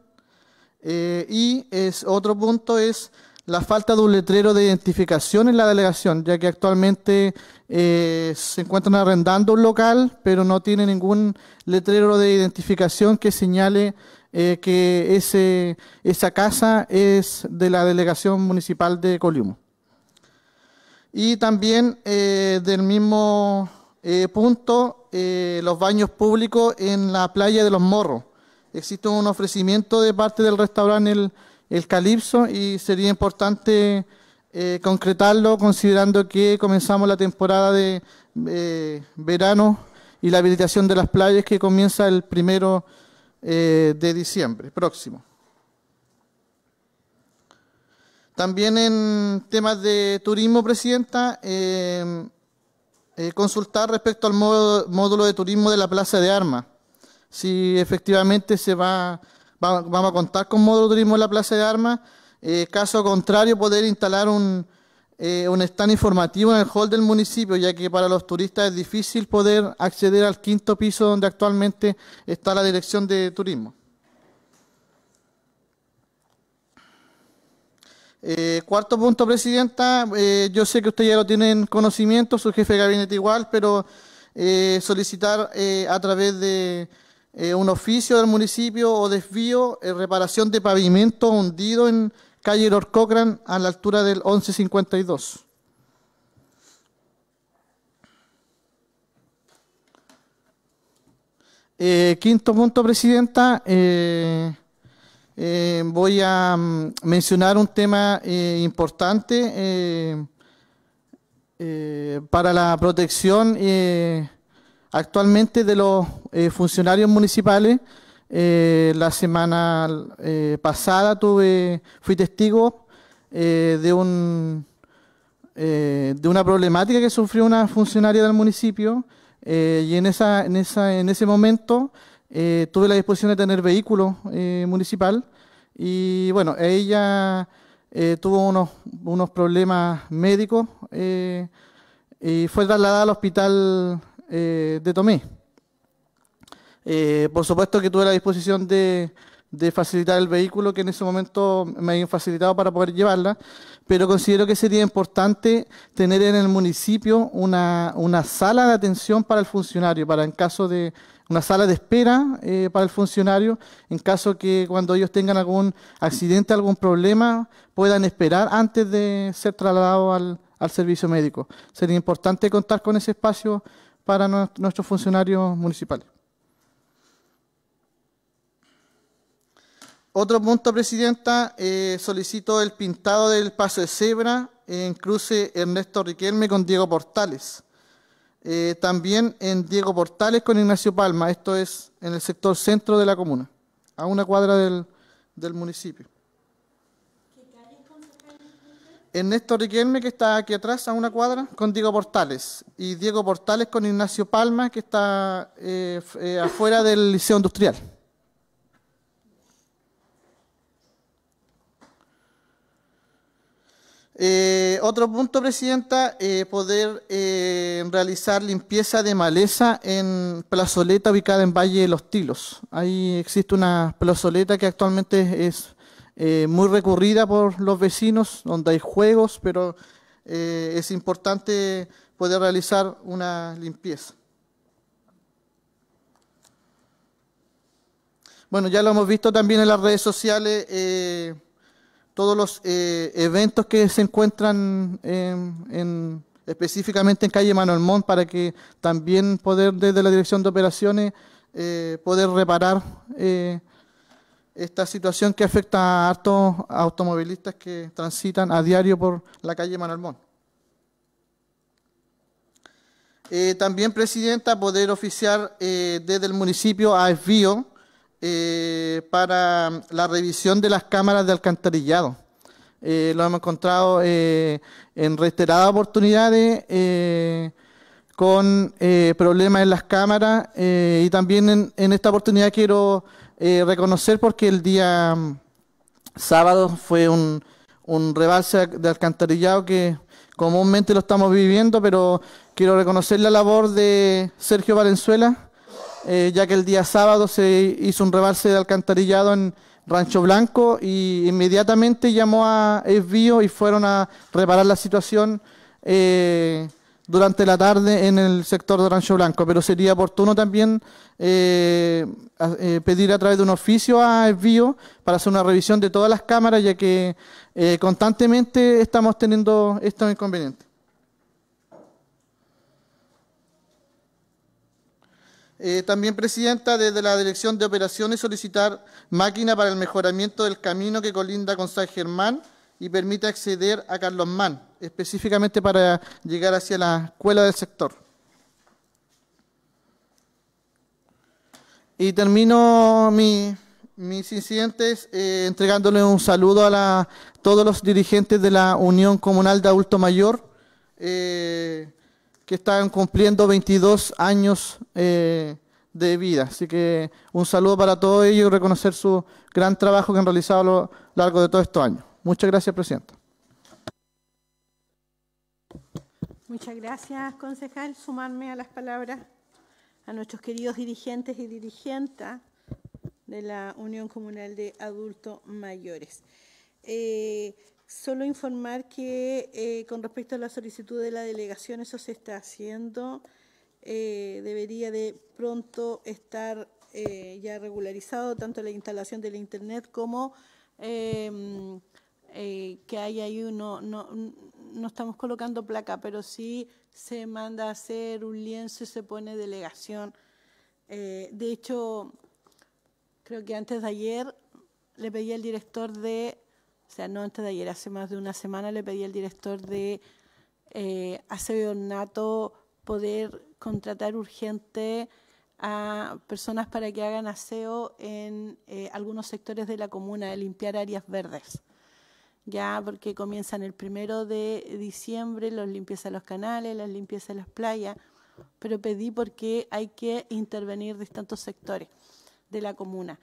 y es, otro punto es la falta de un letrero de identificación en la delegación, ya que actualmente eh, se encuentran arrendando un local, pero no tiene ningún letrero de identificación que señale eh, que ese, esa casa es de la delegación municipal de Columbo. Y también eh, del mismo punto, los baños públicos en la playa de los Morros. Existe un ofrecimiento de parte del restaurante El el calipso y sería importante eh, concretarlo considerando que comenzamos la temporada de eh, verano y la habilitación de las playas que comienza el primero eh, de diciembre próximo. También en temas de turismo, Presidenta, em, consultar respecto al módulo de turismo de la Plaza de Armas, si efectivamente se va vamos a contar con modo turismo en la Plaza de Armas. Eh, caso contrario, poder instalar eh, un, stand informativo en el hall del municipio, ya que para los turistas es difícil poder acceder al quinto piso donde actualmente está la dirección de turismo. Eh, cuarto punto, Presidenta, yo sé que usted ya lo tienen conocimiento, su jefe de gabinete igual, pero solicitar a través de eh, un oficio del municipio o desvío, en eh, reparación de pavimento hundido en calle Lord a la altura del 1152. Eh, quinto punto, Presidenta. Eh, voy a mm, mencionar un tema importante para la protección Actualmente de los eh, funcionarios municipales, eh, la semana eh, pasada tuve, fui testigo de, una problemática que sufrió una funcionaria del municipio y en, ese momento tuve la disposición de tener vehículo municipal y bueno, ella tuvo unos, unos problemas médicos y fue trasladada al hospital eh, de Tomé. Eh, por supuesto que tuve la disposición de, facilitar el vehículo que en ese momento me habían facilitado para poder llevarla, pero considero que sería importante tener en el municipio una, sala de atención para el funcionario, para en caso de una sala de espera eh, para el funcionario, en caso que cuando ellos tengan algún accidente, algún problema, puedan esperar antes de ser trasladados al, al servicio médico. Sería importante contar con ese espacio para nuestros funcionarios municipales. Otro punto, Presidenta, eh, solicito el pintado del paso de cebra en cruce Ernesto Riquelme con Diego Portales. Eh, también en Diego Portales con Ignacio Palma, esto es en el sector centro de la comuna, a una cuadra del municipio. Ernesto Riquelme, que está aquí atrás, a una cuadra, con Diego Portales. Y Diego Portales con Ignacio Palma, que está eh, eh, afuera del Liceo Industrial. Eh, otro punto, Presidenta, poder realizar limpieza de maleza en plazoleta ubicada en Valle de los Tilos. Ahí existe una plazoleta que actualmente es eh, muy recurrida por los vecinos, donde hay juegos, pero eh, es importante poder realizar una limpieza. Bueno, ya lo hemos visto también en las redes sociales, eh, todos los eventos que se encuentran específicamente en calle Manuel para que también poder desde la Dirección de Operaciones poder reparar esta situación que afecta a hartos automovilistas que transitan a diario por la calle Manalmón. Eh, también, Presidenta, poder oficiar eh, desde el municipio a Esvío... Eh, para la revisión de las cámaras de alcantarillado. lo hemos encontrado en reiteradas oportunidades con problemas en las cámaras y también en esta oportunidad quiero eh, reconocer porque el día mm, sábado fue un, un rebalse de alcantarillado que comúnmente lo estamos viviendo, pero quiero reconocer la labor de Sergio Valenzuela, eh, ya que el día sábado se hizo un rebalse de alcantarillado en Rancho Blanco y inmediatamente llamó a Esbío y fueron a reparar la situación. Eh, durante la tarde en el sector de Rancho Blanco, pero sería oportuno también eh, eh, pedir a través de un oficio a envío para hacer una revisión de todas las cámaras, ya que eh, constantemente estamos teniendo estos inconvenientes. también, Presidenta, desde la Dirección de Operaciones solicitar máquina para el mejoramiento del camino que colinda con San Germán y permite acceder a Carlos Mann, específicamente para llegar hacia la escuela del sector. Y termino mis incidentes eh, entregándole un saludo a todos los dirigentes de la Unión Comunal de Adulto Mayor, eh, que están cumpliendo 22 años eh, de vida. Así que un saludo para todos ellos y reconocer su gran trabajo que han realizado a lo largo de todos estos años. Muchas gracias, Presidenta. Muchas gracias, concejal. Sumarme a las palabras a nuestros queridos dirigentes y dirigentes de la Unión Comunal de Adultos Mayores. Eh, solo informar que eh, con respecto a la solicitud de la delegación, eso se está haciendo. Eh, debería de pronto estar ya regularizado tanto la instalación del Internet como eh, que hay ahí, uno, no, estamos colocando placa, pero sí se manda a hacer un lienzo y se pone delegación. Eh, de hecho, creo que antes de ayer le pedí al director de, o sea, no antes de ayer, hace más de una semana le pedí al director de eh, ASEO donato poder contratar urgente a personas para que hagan aseo en algunos sectores de la comuna, de limpiar áreas verdes ya porque comienzan el primero de diciembre los limpiezas de los canales, las limpiezas de las playas, pero pedí porque hay que intervenir distintos sectores de la comuna.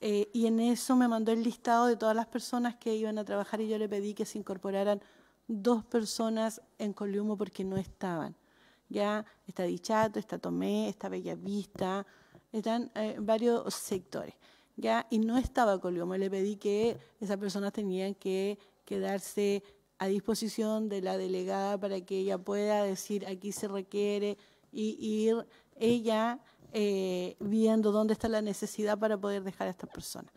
Eh, y en eso me mandó el listado de todas las personas que iban a trabajar y yo le pedí que se incorporaran dos personas en Coliumo porque no estaban. Ya está Dichato, está Tomé, está Bellavista, están eh, varios sectores ya y no estaba me Le pedí que esas personas tenían que quedarse a disposición de la delegada para que ella pueda decir aquí se requiere y ir ella eh, viendo dónde está la necesidad para poder dejar a estas personas.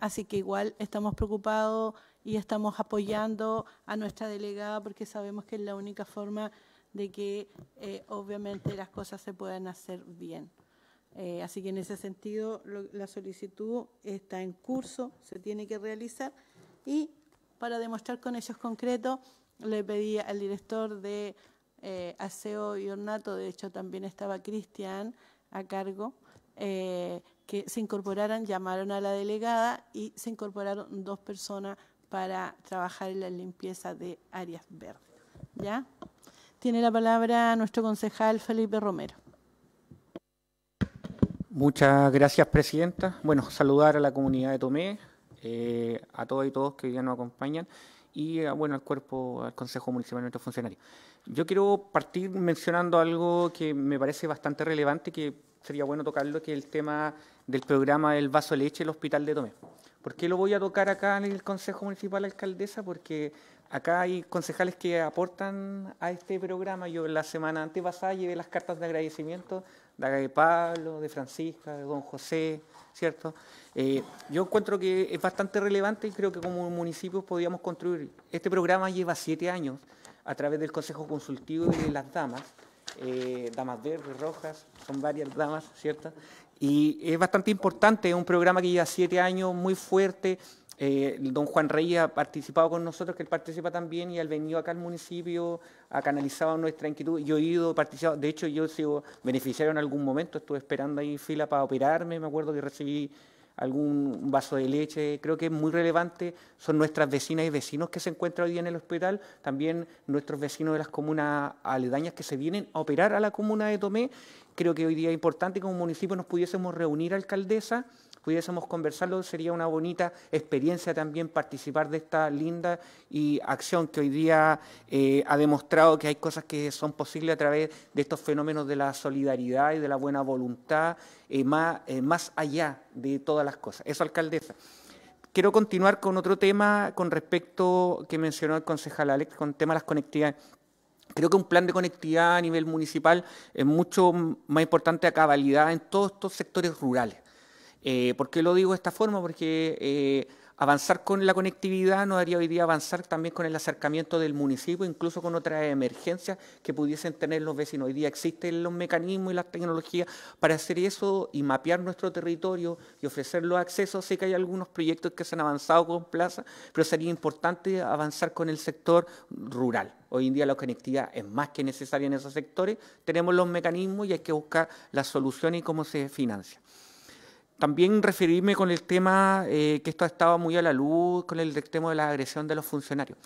Así que igual estamos preocupados y estamos apoyando a nuestra delegada porque sabemos que es la única forma de que eh, obviamente las cosas se puedan hacer bien. Eh, así que en ese sentido la solicitud está en curso, se tiene que realizar y para demostrar con ellos concretos le pedí al director de eh, Aseo y Ornato, de hecho también estaba Cristian a cargo, eh, que se incorporaran, llamaron a la delegada y se incorporaron dos personas para trabajar en la limpieza de áreas verdes. ¿Ya? Tiene la palabra nuestro concejal Felipe Romero. Muchas gracias, Presidenta. Bueno, saludar a la comunidad de Tomé, eh, a todos y todos que ya nos acompañan y ah, bueno, al cuerpo, al Consejo Municipal de nuestros funcionarios. Yo quiero partir mencionando algo que me parece bastante relevante, que sería bueno tocarlo, que es el tema del programa del vaso de leche el Hospital de Tomé. ¿Por qué lo voy a tocar acá en el Consejo Municipal Alcaldesa? Porque acá hay concejales que aportan a este programa. Yo la semana antes llevé las cartas de agradecimiento de Pablo, de Francisca, de Don José, ¿cierto? Eh, yo encuentro que es bastante relevante y creo que como municipios podríamos construir. Este programa lleva siete años a través del Consejo Consultivo de las damas, eh, damas verdes, rojas, son varias damas, ¿cierto? Y es bastante importante, es un programa que lleva siete años muy fuerte, eh, don Juan Reyes ha participado con nosotros, que él participa también, y él venido acá al municipio, ha canalizado nuestra inquietud. Yo he ido, participado, de hecho, yo he sido beneficiario en algún momento, estuve esperando ahí fila para operarme, me acuerdo que recibí algún vaso de leche, creo que es muy relevante, son nuestras vecinas y vecinos que se encuentran hoy día en el hospital, también nuestros vecinos de las comunas aledañas que se vienen a operar a la comuna de Tomé, creo que hoy día es importante que como municipio nos pudiésemos reunir, alcaldesa, pudiésemos conversarlo, sería una bonita experiencia también participar de esta linda y acción que hoy día eh, ha demostrado que hay cosas que son posibles a través de estos fenómenos de la solidaridad y de la buena voluntad, eh, más, eh, más allá de todas las cosas. Eso, alcaldesa. Quiero continuar con otro tema con respecto que mencionó el concejal Alex, con tema de las conectividades. Creo que un plan de conectividad a nivel municipal es mucho más importante a cabalidad en todos estos sectores rurales. Eh, ¿Por qué lo digo de esta forma? Porque eh, avanzar con la conectividad nos haría hoy día avanzar también con el acercamiento del municipio, incluso con otras emergencias que pudiesen tener los vecinos. Hoy día existen los mecanismos y las tecnologías para hacer eso y mapear nuestro territorio y ofrecer los accesos. Sé que hay algunos proyectos que se han avanzado con plaza, pero sería importante avanzar con el sector rural. Hoy en día la conectividad es más que necesaria en esos sectores. Tenemos los mecanismos y hay que buscar las soluciones y cómo se financia. También referirme con el tema eh, que esto ha estado muy a la luz, con el tema de la agresión de los funcionarios.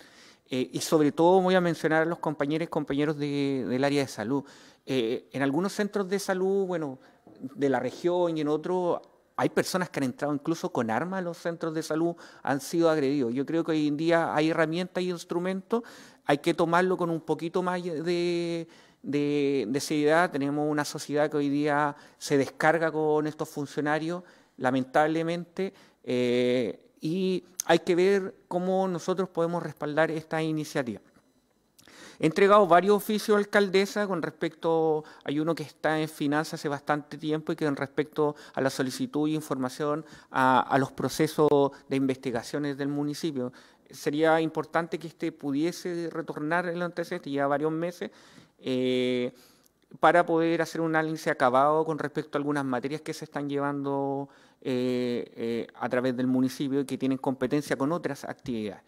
Eh, y sobre todo voy a mencionar a los compañeros y compañeros del área de salud. Eh, en algunos centros de salud, bueno, de la región y en otros, hay personas que han entrado incluso con armas a los centros de salud, han sido agredidos. Yo creo que hoy en día hay herramientas y instrumentos, hay que tomarlo con un poquito más de de, seguridad seriedad. Tenemos una sociedad que hoy día se descarga con estos funcionarios, lamentablemente, eh, y hay que ver cómo nosotros podemos respaldar esta iniciativa. He entregado varios oficios a alcaldesa con respecto, hay uno que está en finanzas hace bastante tiempo y que con respecto a la solicitud e información a, los procesos de investigaciones del municipio. Sería importante que este pudiese retornar el antecedente, ya varios meses, eh, para poder hacer un análisis acabado con respecto a algunas materias que se están llevando eh, eh, a través del municipio y que tienen competencia con otras actividades.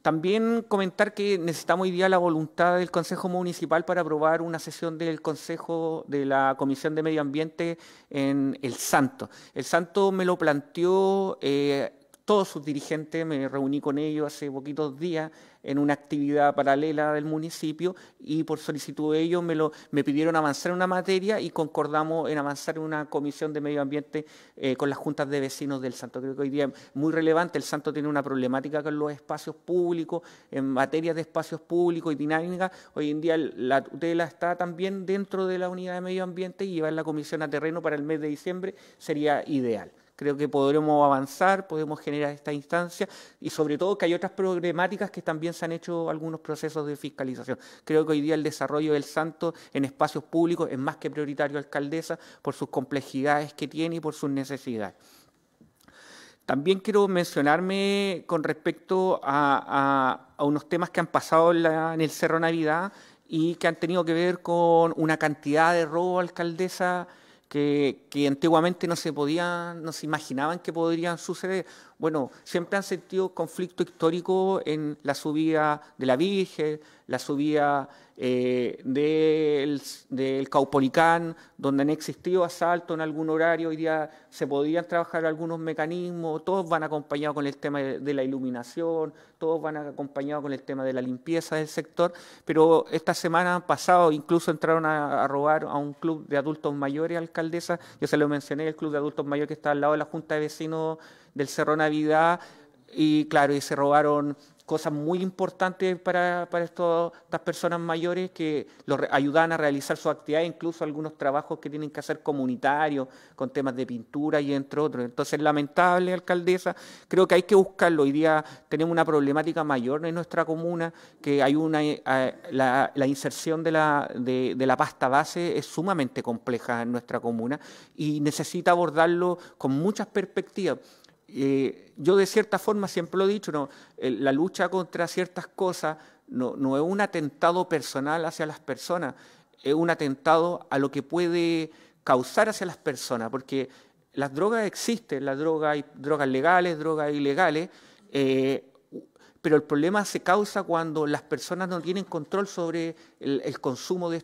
También comentar que necesitamos hoy día la voluntad del Consejo Municipal para aprobar una sesión del Consejo de la Comisión de Medio Ambiente en El Santo. El Santo me lo planteó todos sus dirigentes, me reuní con ellos hace poquitos días en una actividad paralela del municipio y por solicitud de ellos me, lo, me pidieron avanzar en una materia y concordamos en avanzar en una comisión de medio ambiente eh, con las juntas de vecinos del Santo. Creo que hoy día es muy relevante, el Santo tiene una problemática con los espacios públicos, en materia de espacios públicos y dinámica. Hoy en día la tutela está también dentro de la unidad de medio ambiente y llevar la comisión a terreno para el mes de diciembre sería ideal. Creo que podremos avanzar, podemos generar esta instancia y sobre todo que hay otras problemáticas que también se han hecho algunos procesos de fiscalización. Creo que hoy día el desarrollo del santo en espacios públicos es más que prioritario alcaldesa por sus complejidades que tiene y por sus necesidades. También quiero mencionarme con respecto a, unos temas que han pasado en, en el Cerro Navidad y que han tenido que ver con una cantidad de robo alcaldesa que, antiguamente no se podían, no se imaginaban que podrían suceder bueno, siempre han sentido conflicto histórico en la subida de la Virgen, la subida eh, del, Caupolicán, donde han existido asaltos en algún horario, hoy día se podían trabajar algunos mecanismos, todos van acompañados con el tema de, la iluminación, todos van acompañados con el tema de la limpieza del sector, pero esta semana han pasado, incluso entraron a, a robar a un club de adultos mayores, alcaldesa, yo se lo mencioné, el club de adultos mayores que está al lado de la Junta de Vecinos del Cerro Navidad y claro, y se robaron cosas muy importantes para, estas personas mayores que los ayudan a realizar sus actividades, incluso algunos trabajos que tienen que hacer comunitarios, con temas de pintura y entre otros. Entonces, lamentable, alcaldesa, creo que hay que buscarlo. Hoy día tenemos una problemática mayor en nuestra comuna, que hay una eh, la, inserción de la pasta base es sumamente compleja en nuestra comuna y necesita abordarlo con muchas perspectivas. Eh, yo de cierta forma siempre lo he dicho, la lucha contra ciertas cosas no, es un atentado personal hacia las personas, es un atentado a lo que puede causar hacia las personas, porque las drogas existen, las drogas hay drogas legales, drogas ilegales, eh, pero el problema se causa cuando las personas no tienen control sobre el, consumo de,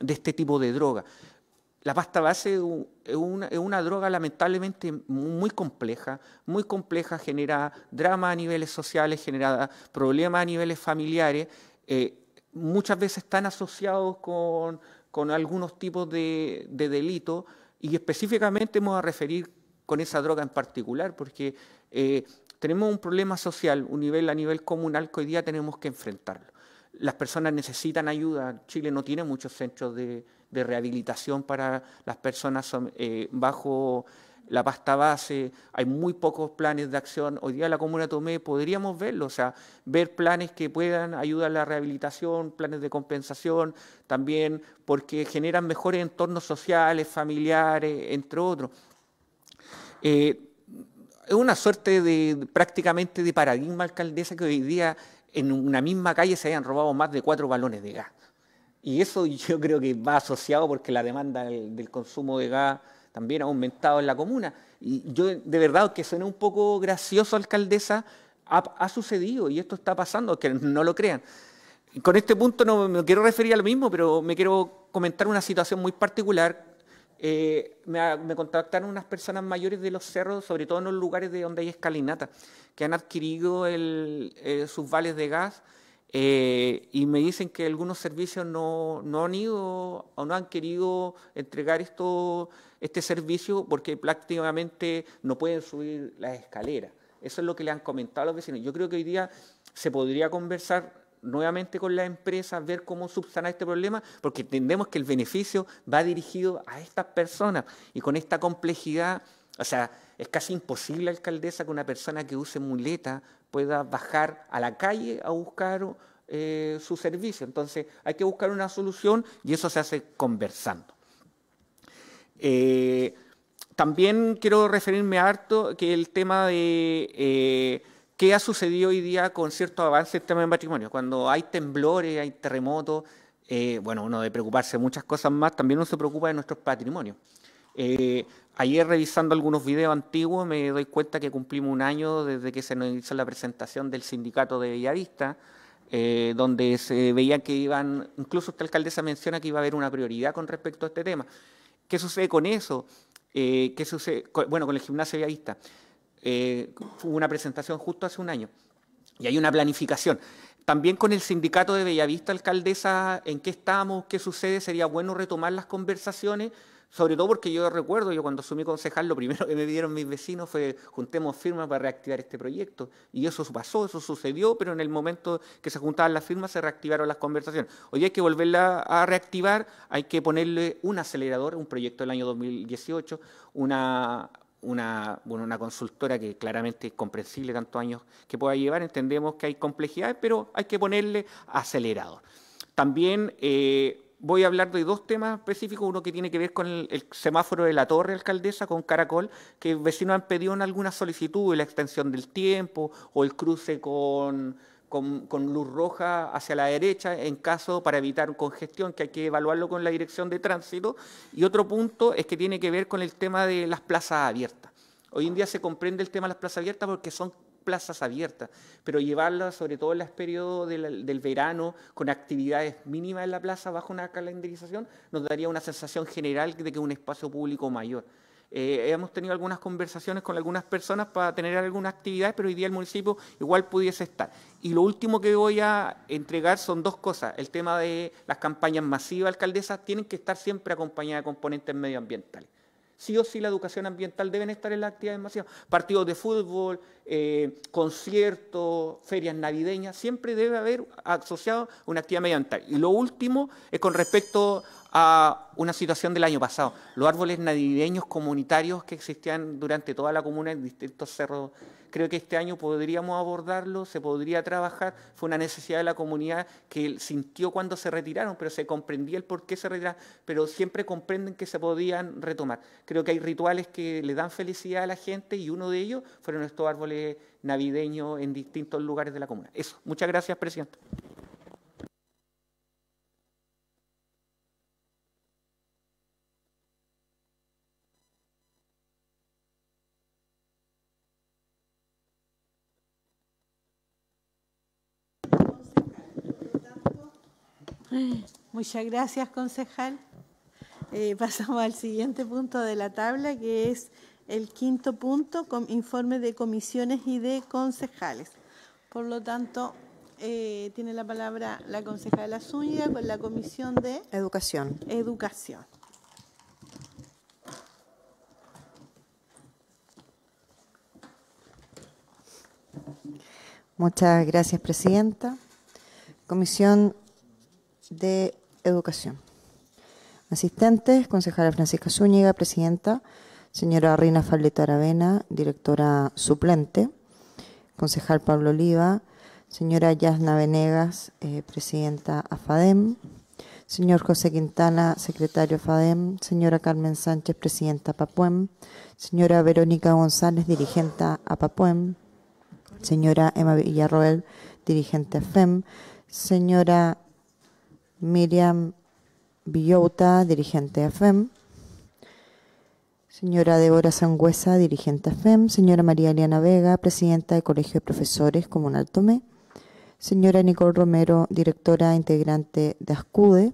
de este tipo de drogas. La pasta base es una, droga lamentablemente muy compleja, muy compleja, genera drama a niveles sociales, genera problemas a niveles familiares, eh, muchas veces están asociados con, algunos tipos de, delitos y específicamente vamos a referir con esa droga en particular, porque eh, tenemos un problema social, un nivel a nivel comunal que hoy día tenemos que enfrentarlo. Las personas necesitan ayuda, Chile no tiene muchos centros de, de rehabilitación para las personas eh, bajo la pasta base, hay muy pocos planes de acción. Hoy día la Comuna Tomé podríamos verlo, o sea, ver planes que puedan ayudar a la rehabilitación, planes de compensación, también porque generan mejores entornos sociales, familiares, entre otros. Eh, es una suerte de prácticamente de paradigma alcaldesa que hoy día en una misma calle se hayan robado más de cuatro balones de gas. Y eso yo creo que va asociado porque la demanda del, consumo de gas también ha aumentado en la comuna. Y yo, de verdad, que suena un poco gracioso, alcaldesa, ha, sucedido y esto está pasando, que no lo crean. Con este punto no me quiero referir a lo mismo, pero me quiero comentar una situación muy particular. Eh, me, contactaron unas personas mayores de los cerros, sobre todo en los lugares de donde hay escalinata, que han adquirido eh, sus vales de gas eh, y me dicen que algunos servicios no, han ido o no han querido entregar esto, este servicio porque prácticamente no pueden subir las escaleras. Eso es lo que le han comentado los vecinos. Yo creo que hoy día se podría conversar nuevamente con las empresas, ver cómo subsanar este problema, porque entendemos que el beneficio va dirigido a estas personas y con esta complejidad o sea, es casi imposible, alcaldesa, que una persona que use muleta pueda bajar a la calle a buscar eh, su servicio. Entonces, hay que buscar una solución y eso se hace conversando. Eh, también quiero referirme harto que el tema de eh, qué ha sucedido hoy día con cierto avance en tema del matrimonio. Cuando hay temblores, hay terremotos, bueno, uno de preocuparse de muchas cosas más, también uno se preocupa de nuestros patrimonios. Ayer revisando algunos videos antiguos me doy cuenta que cumplimos un año desde que se nos hizo la presentación del sindicato de Bellavista, eh, donde se veía que iban, incluso esta alcaldesa menciona que iba a haber una prioridad con respecto a este tema. ¿Qué sucede con eso? Eh, ¿Qué sucede? bueno, con el gimnasio de Bellavista. Eh, hubo una presentación justo hace un año y hay una planificación. También con el sindicato de Bellavista, alcaldesa, en qué estamos, qué sucede, sería bueno retomar las conversaciones sobre todo porque yo recuerdo, yo cuando asumí concejal, lo primero que me pidieron mis vecinos fue juntemos firmas para reactivar este proyecto. Y eso pasó, eso sucedió, pero en el momento que se juntaban las firmas se reactivaron las conversaciones. Hoy hay que volverla a reactivar, hay que ponerle un acelerador, un proyecto del año 2018, una, una, bueno, una consultora que claramente es comprensible tantos años que pueda llevar, entendemos que hay complejidades, pero hay que ponerle acelerador. También... Eh, voy a hablar de dos temas específicos, uno que tiene que ver con el, semáforo de la torre alcaldesa, con Caracol, que vecinos han pedido en alguna solicitud la extensión del tiempo o el cruce con, con, luz roja hacia la derecha en caso para evitar congestión, que hay que evaluarlo con la dirección de tránsito. Y otro punto es que tiene que ver con el tema de las plazas abiertas. Hoy en día se comprende el tema de las plazas abiertas porque son plazas abiertas, pero llevarlas sobre todo en los periodos del, verano con actividades mínimas en la plaza bajo una calendarización nos daría una sensación general de que es un espacio público mayor. Eh, hemos tenido algunas conversaciones con algunas personas para tener algunas actividades, pero hoy día el municipio igual pudiese estar. Y lo último que voy a entregar son dos cosas. El tema de las campañas masivas alcaldesas tienen que estar siempre acompañadas de componentes medioambientales sí o sí la educación ambiental deben estar en la actividad demasiado Partidos de fútbol, eh, conciertos, ferias navideñas, siempre debe haber asociado una actividad medioambiental. Y lo último es con respecto a una situación del año pasado. Los árboles navideños comunitarios que existían durante toda la comuna en distintos cerros, creo que este año podríamos abordarlo, se podría trabajar. Fue una necesidad de la comunidad que sintió cuando se retiraron, pero se comprendía el por qué se retiraron, pero siempre comprenden que se podían retomar. Creo que hay rituales que le dan felicidad a la gente y uno de ellos fueron estos árboles navideños en distintos lugares de la comuna. Eso. Muchas gracias, presidente. Muchas gracias, concejal. Eh, pasamos al siguiente punto de la tabla, que es el quinto punto, con informe de comisiones y de concejales. Por lo tanto, eh, tiene la palabra la concejala Zúñiga con la comisión de... Educación. Educación. Muchas gracias, Presidenta. Comisión de Educación. Asistentes, concejala Francisca Zúñiga, presidenta, señora Rina falleta Aravena, directora suplente, concejal Pablo Oliva, señora Yasna Venegas, eh, presidenta AFADEM, señor José Quintana, secretario AFADEM, señora Carmen Sánchez, presidenta APAPUEM, señora Verónica González, dirigente APAPUEM, señora Emma Villarroel, dirigente FEM, señora Miriam Villota, dirigente de FEM. Señora Débora Sangüesa, dirigente de FEM. Señora María Eliana Vega, presidenta del Colegio de Profesores Comunal Tomé. Señora Nicole Romero, directora integrante de ASCUDE.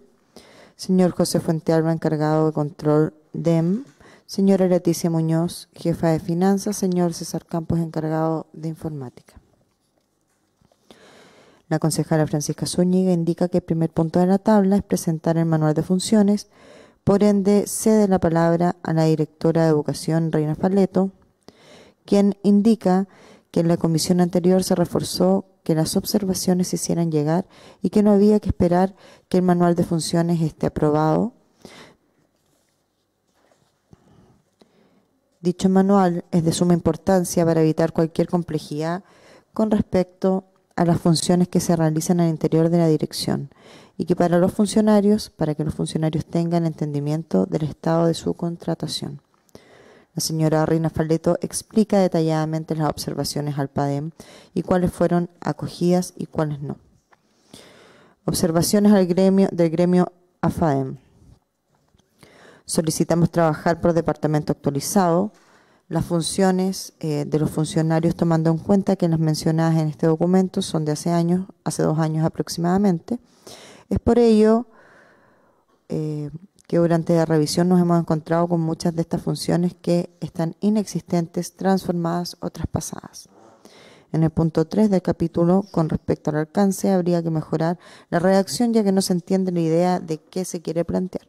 Señor José Fuentealba, encargado de control DEM. Señora Leticia Muñoz, jefa de finanzas. Señor César Campos, encargado de informática. La concejala Francisca Zúñiga indica que el primer punto de la tabla es presentar el manual de funciones, por ende cede la palabra a la directora de Educación Reina Faleto, quien indica que en la comisión anterior se reforzó que las observaciones se hicieran llegar y que no había que esperar que el manual de funciones esté aprobado. Dicho manual es de suma importancia para evitar cualquier complejidad con respecto a a las funciones que se realizan al interior de la dirección y que para los funcionarios, para que los funcionarios tengan entendimiento del estado de su contratación. La señora Rina Faleto explica detalladamente las observaciones al PADEM y cuáles fueron acogidas y cuáles no. Observaciones al gremio, del gremio AFADEM. Solicitamos trabajar por departamento actualizado, las funciones eh, de los funcionarios tomando en cuenta que las mencionadas en este documento son de hace años, hace dos años aproximadamente. Es por ello eh, que durante la revisión nos hemos encontrado con muchas de estas funciones que están inexistentes, transformadas o traspasadas. En el punto 3 del capítulo, con respecto al alcance, habría que mejorar la redacción ya que no se entiende la idea de qué se quiere plantear.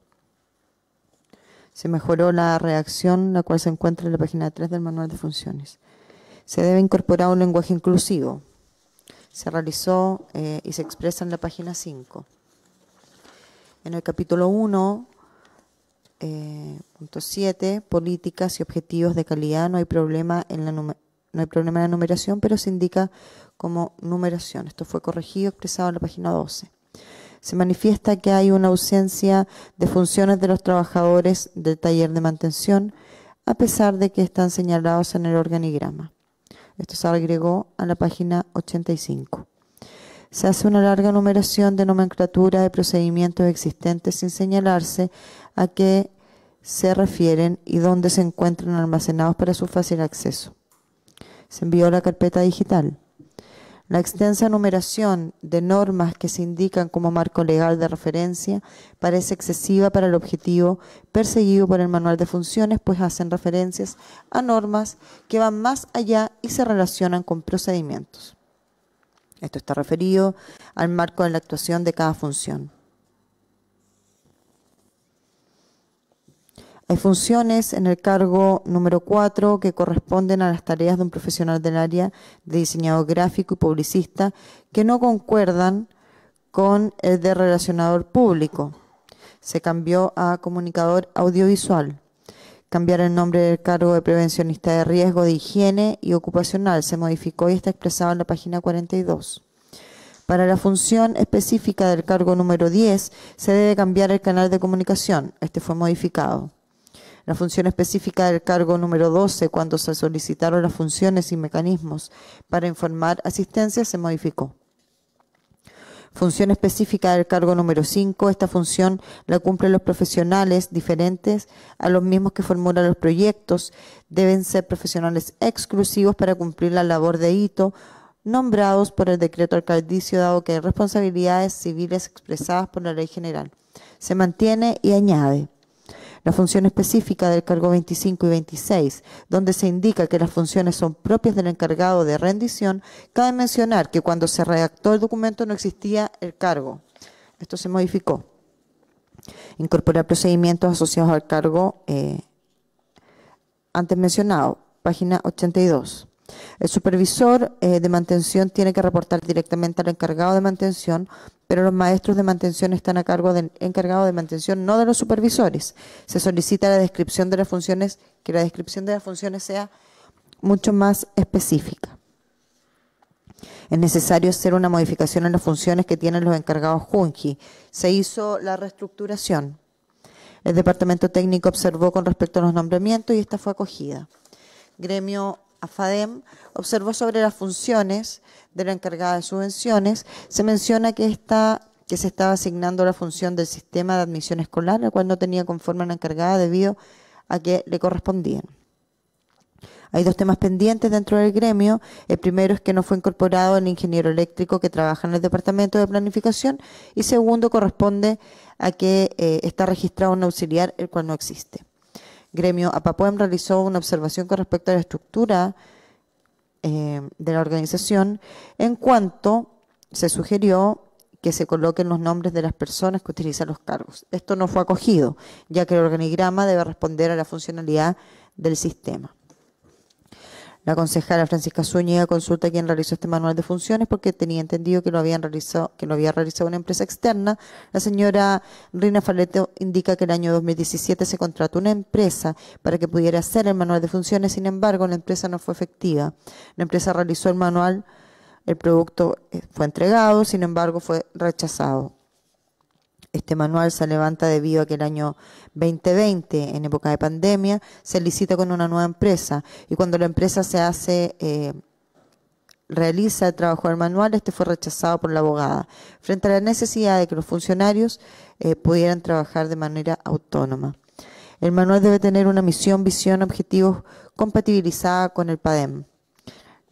Se mejoró la reacción, la cual se encuentra en la página 3 del manual de funciones. Se debe incorporar un lenguaje inclusivo. Se realizó eh, y se expresa en la página 5. En el capítulo 1, eh, punto 7, políticas y objetivos de calidad, no hay problema en la numeración problema numeración, pero se indica como numeración. Esto fue corregido, expresado en la página 12 se manifiesta que hay una ausencia de funciones de los trabajadores del taller de mantención, a pesar de que están señalados en el organigrama. Esto se agregó a la página 85. Se hace una larga numeración de nomenclatura de procedimientos existentes sin señalarse a qué se refieren y dónde se encuentran almacenados para su fácil acceso. Se envió la carpeta digital. La extensa numeración de normas que se indican como marco legal de referencia parece excesiva para el objetivo perseguido por el manual de funciones, pues hacen referencias a normas que van más allá y se relacionan con procedimientos. Esto está referido al marco de la actuación de cada función. Hay funciones en el cargo número 4 que corresponden a las tareas de un profesional del área de diseñador gráfico y publicista que no concuerdan con el de relacionador público. Se cambió a comunicador audiovisual. Cambiar el nombre del cargo de prevencionista de riesgo de higiene y ocupacional se modificó y está expresado en la página 42. Para la función específica del cargo número 10 se debe cambiar el canal de comunicación. Este fue modificado. La función específica del cargo número 12, cuando se solicitaron las funciones y mecanismos para informar asistencia, se modificó. Función específica del cargo número 5. Esta función la cumplen los profesionales diferentes a los mismos que formulan los proyectos. Deben ser profesionales exclusivos para cumplir la labor de hito nombrados por el decreto alcaldicio, dado que hay responsabilidades civiles expresadas por la ley general. Se mantiene y añade. La función específica del cargo 25 y 26, donde se indica que las funciones son propias del encargado de rendición, cabe mencionar que cuando se redactó el documento no existía el cargo. Esto se modificó. Incorporar procedimientos asociados al cargo eh, antes mencionado, página 82. El supervisor eh, de mantención tiene que reportar directamente al encargado de mantención pero los maestros de mantención están a cargo del encargado de mantención, no de los supervisores. Se solicita la descripción de las funciones, que la descripción de las funciones sea mucho más específica. Es necesario hacer una modificación en las funciones que tienen los encargados Junji. Se hizo la reestructuración. El departamento técnico observó con respecto a los nombramientos y esta fue acogida. Gremio FADEM observó sobre las funciones de la encargada de subvenciones, se menciona que que se estaba asignando la función del sistema de admisión escolar, la cual no tenía conforme a la encargada debido a que le correspondían. Hay dos temas pendientes dentro del gremio. El primero es que no fue incorporado el ingeniero eléctrico que trabaja en el Departamento de Planificación y segundo corresponde a que eh, está registrado un auxiliar el cual no existe gremio APAPOEM realizó una observación con respecto a la estructura eh, de la organización en cuanto se sugirió que se coloquen los nombres de las personas que utilizan los cargos. Esto no fue acogido, ya que el organigrama debe responder a la funcionalidad del sistema. La concejala Francisca Zúñiga consulta quién quien realizó este manual de funciones porque tenía entendido que lo, habían realizado, que había realizado una empresa externa. La señora Rina Faleto indica que el año 2017 se contrató una empresa para que pudiera hacer el manual de funciones, sin embargo, la empresa no fue efectiva. La empresa realizó el manual, el producto eh, fue entregado, sin embargo, fue rechazado. Este manual se levanta debido a que el año 2020, en época de pandemia, se licita con una nueva empresa y cuando la empresa se hace... Eh, realiza el trabajo del manual, este fue rechazado por la abogada, frente a la necesidad de que los funcionarios eh, pudieran trabajar de manera autónoma. El manual debe tener una misión, visión, objetivos compatibilizada con el PADEM.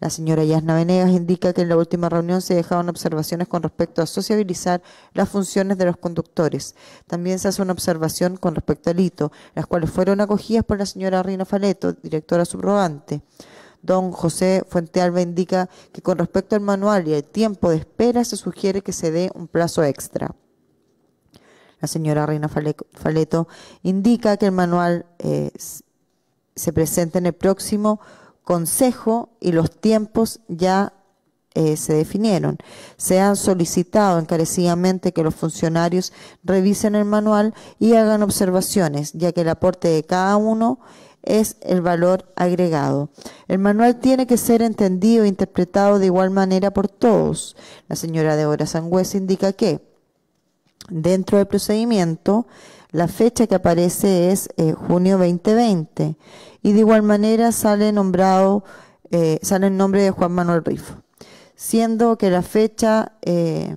La señora Yasna Venegas indica que en la última reunión se dejaron observaciones con respecto a sociabilizar las funciones de los conductores. También se hace una observación con respecto al hito, las cuales fueron acogidas por la señora Rina Faleto, directora subrogante. Don José Fuente indica que con respecto al manual y el tiempo de espera se sugiere que se dé un plazo extra. La señora Reina Faleto indica que el manual eh, se presenta en el próximo Consejo y los tiempos ya eh, se definieron. Se han solicitado encarecidamente que los funcionarios revisen el manual y hagan observaciones, ya que el aporte de cada uno es el valor agregado. El manual tiene que ser entendido e interpretado de igual manera por todos. La señora Débora Sangüesa indica que dentro del procedimiento la fecha que aparece es eh, junio 2020 y de igual manera sale nombrado, eh, sale el nombre de Juan Manuel Rifo, siendo que la fecha eh,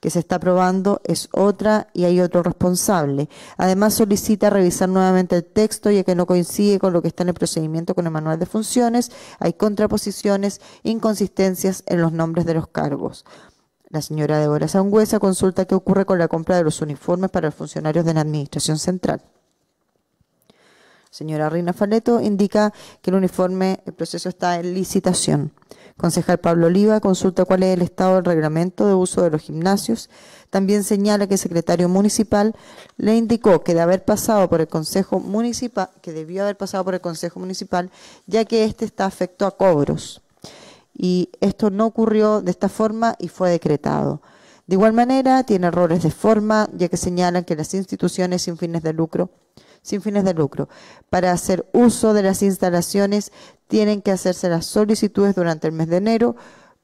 que se está aprobando es otra y hay otro responsable. Además solicita revisar nuevamente el texto ya que no coincide con lo que está en el procedimiento con el manual de funciones, hay contraposiciones, inconsistencias en los nombres de los cargos. La señora Débora Sangüesa consulta qué ocurre con la compra de los uniformes para los funcionarios de la Administración Central. señora Reina Faleto indica que el uniforme, el proceso está en licitación. Concejal Pablo Oliva consulta cuál es el estado del reglamento de uso de los gimnasios. También señala que el secretario municipal le indicó que de haber pasado por el Consejo Municipal, que debió haber pasado por el Consejo Municipal, ya que este está afecto a cobros y esto no ocurrió de esta forma y fue decretado. De igual manera, tiene errores de forma, ya que señalan que las instituciones sin fines de lucro, sin fines de lucro, para hacer uso de las instalaciones tienen que hacerse las solicitudes durante el mes de enero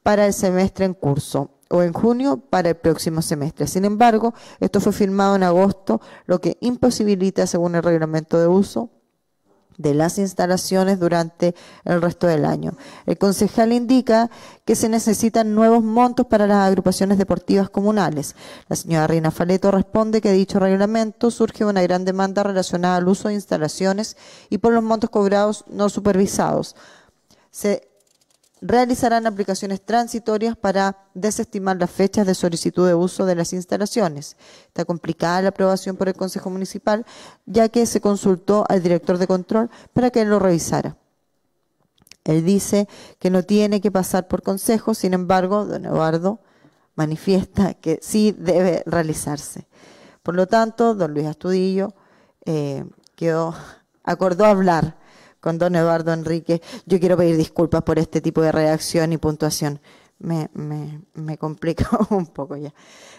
para el semestre en curso o en junio para el próximo semestre. Sin embargo, esto fue firmado en agosto, lo que imposibilita, según el reglamento de uso, de las instalaciones durante el resto del año. El concejal indica que se necesitan nuevos montos para las agrupaciones deportivas comunales. La señora Reina Faleto responde que dicho reglamento surge una gran demanda relacionada al uso de instalaciones y por los montos cobrados no supervisados realizarán aplicaciones transitorias para desestimar las fechas de solicitud de uso de las instalaciones. Está complicada la aprobación por el Consejo Municipal, ya que se consultó al director de control para que él lo revisara. Él dice que no tiene que pasar por consejo, sin embargo, don Eduardo manifiesta que sí debe realizarse. Por lo tanto, don Luis Astudillo eh, quedó, acordó hablar con don Eduardo Enrique. Yo quiero pedir disculpas por este tipo de reacción y puntuación. Me, me, me complica un poco ya.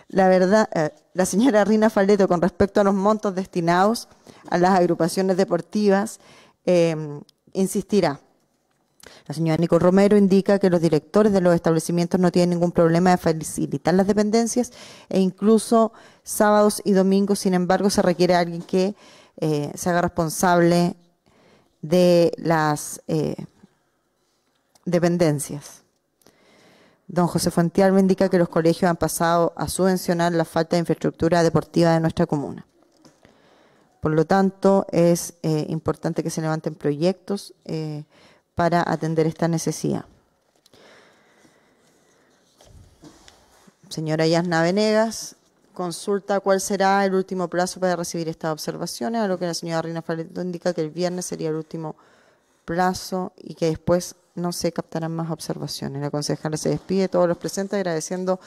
La verdad, eh, la señora Rina Faldeto, con respecto a los montos destinados a las agrupaciones deportivas, em, insistirá. La señora Nico Romero indica que los directores de los establecimientos no tienen ningún problema de facilitar las dependencias e incluso sábados y domingos, sin embargo, se requiere alguien que eh, se haga responsable de las eh, dependencias. Don José me indica que los colegios han pasado a subvencionar la falta de infraestructura deportiva de nuestra comuna. Por lo tanto, es eh, importante que se levanten proyectos eh, para atender esta necesidad. Señora Yasna Venegas consulta cuál será el último plazo para recibir estas observaciones, a lo que la señora Rina Faleto indica que el viernes sería el último plazo y que después no se captarán más observaciones. La concejala se despide, todos los presentes agradeciendo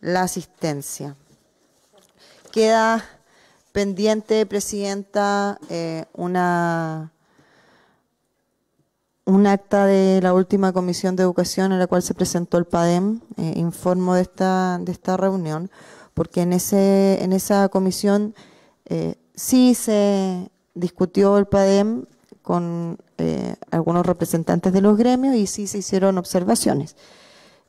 la asistencia. Queda pendiente, Presidenta, eh, una un acta de la última comisión de educación a la cual se presentó el PADEM. Eh, informo de esta, de esta reunión porque en, ese, en esa comisión eh, sí se discutió el PADEM con eh, algunos representantes de los gremios y sí se hicieron observaciones.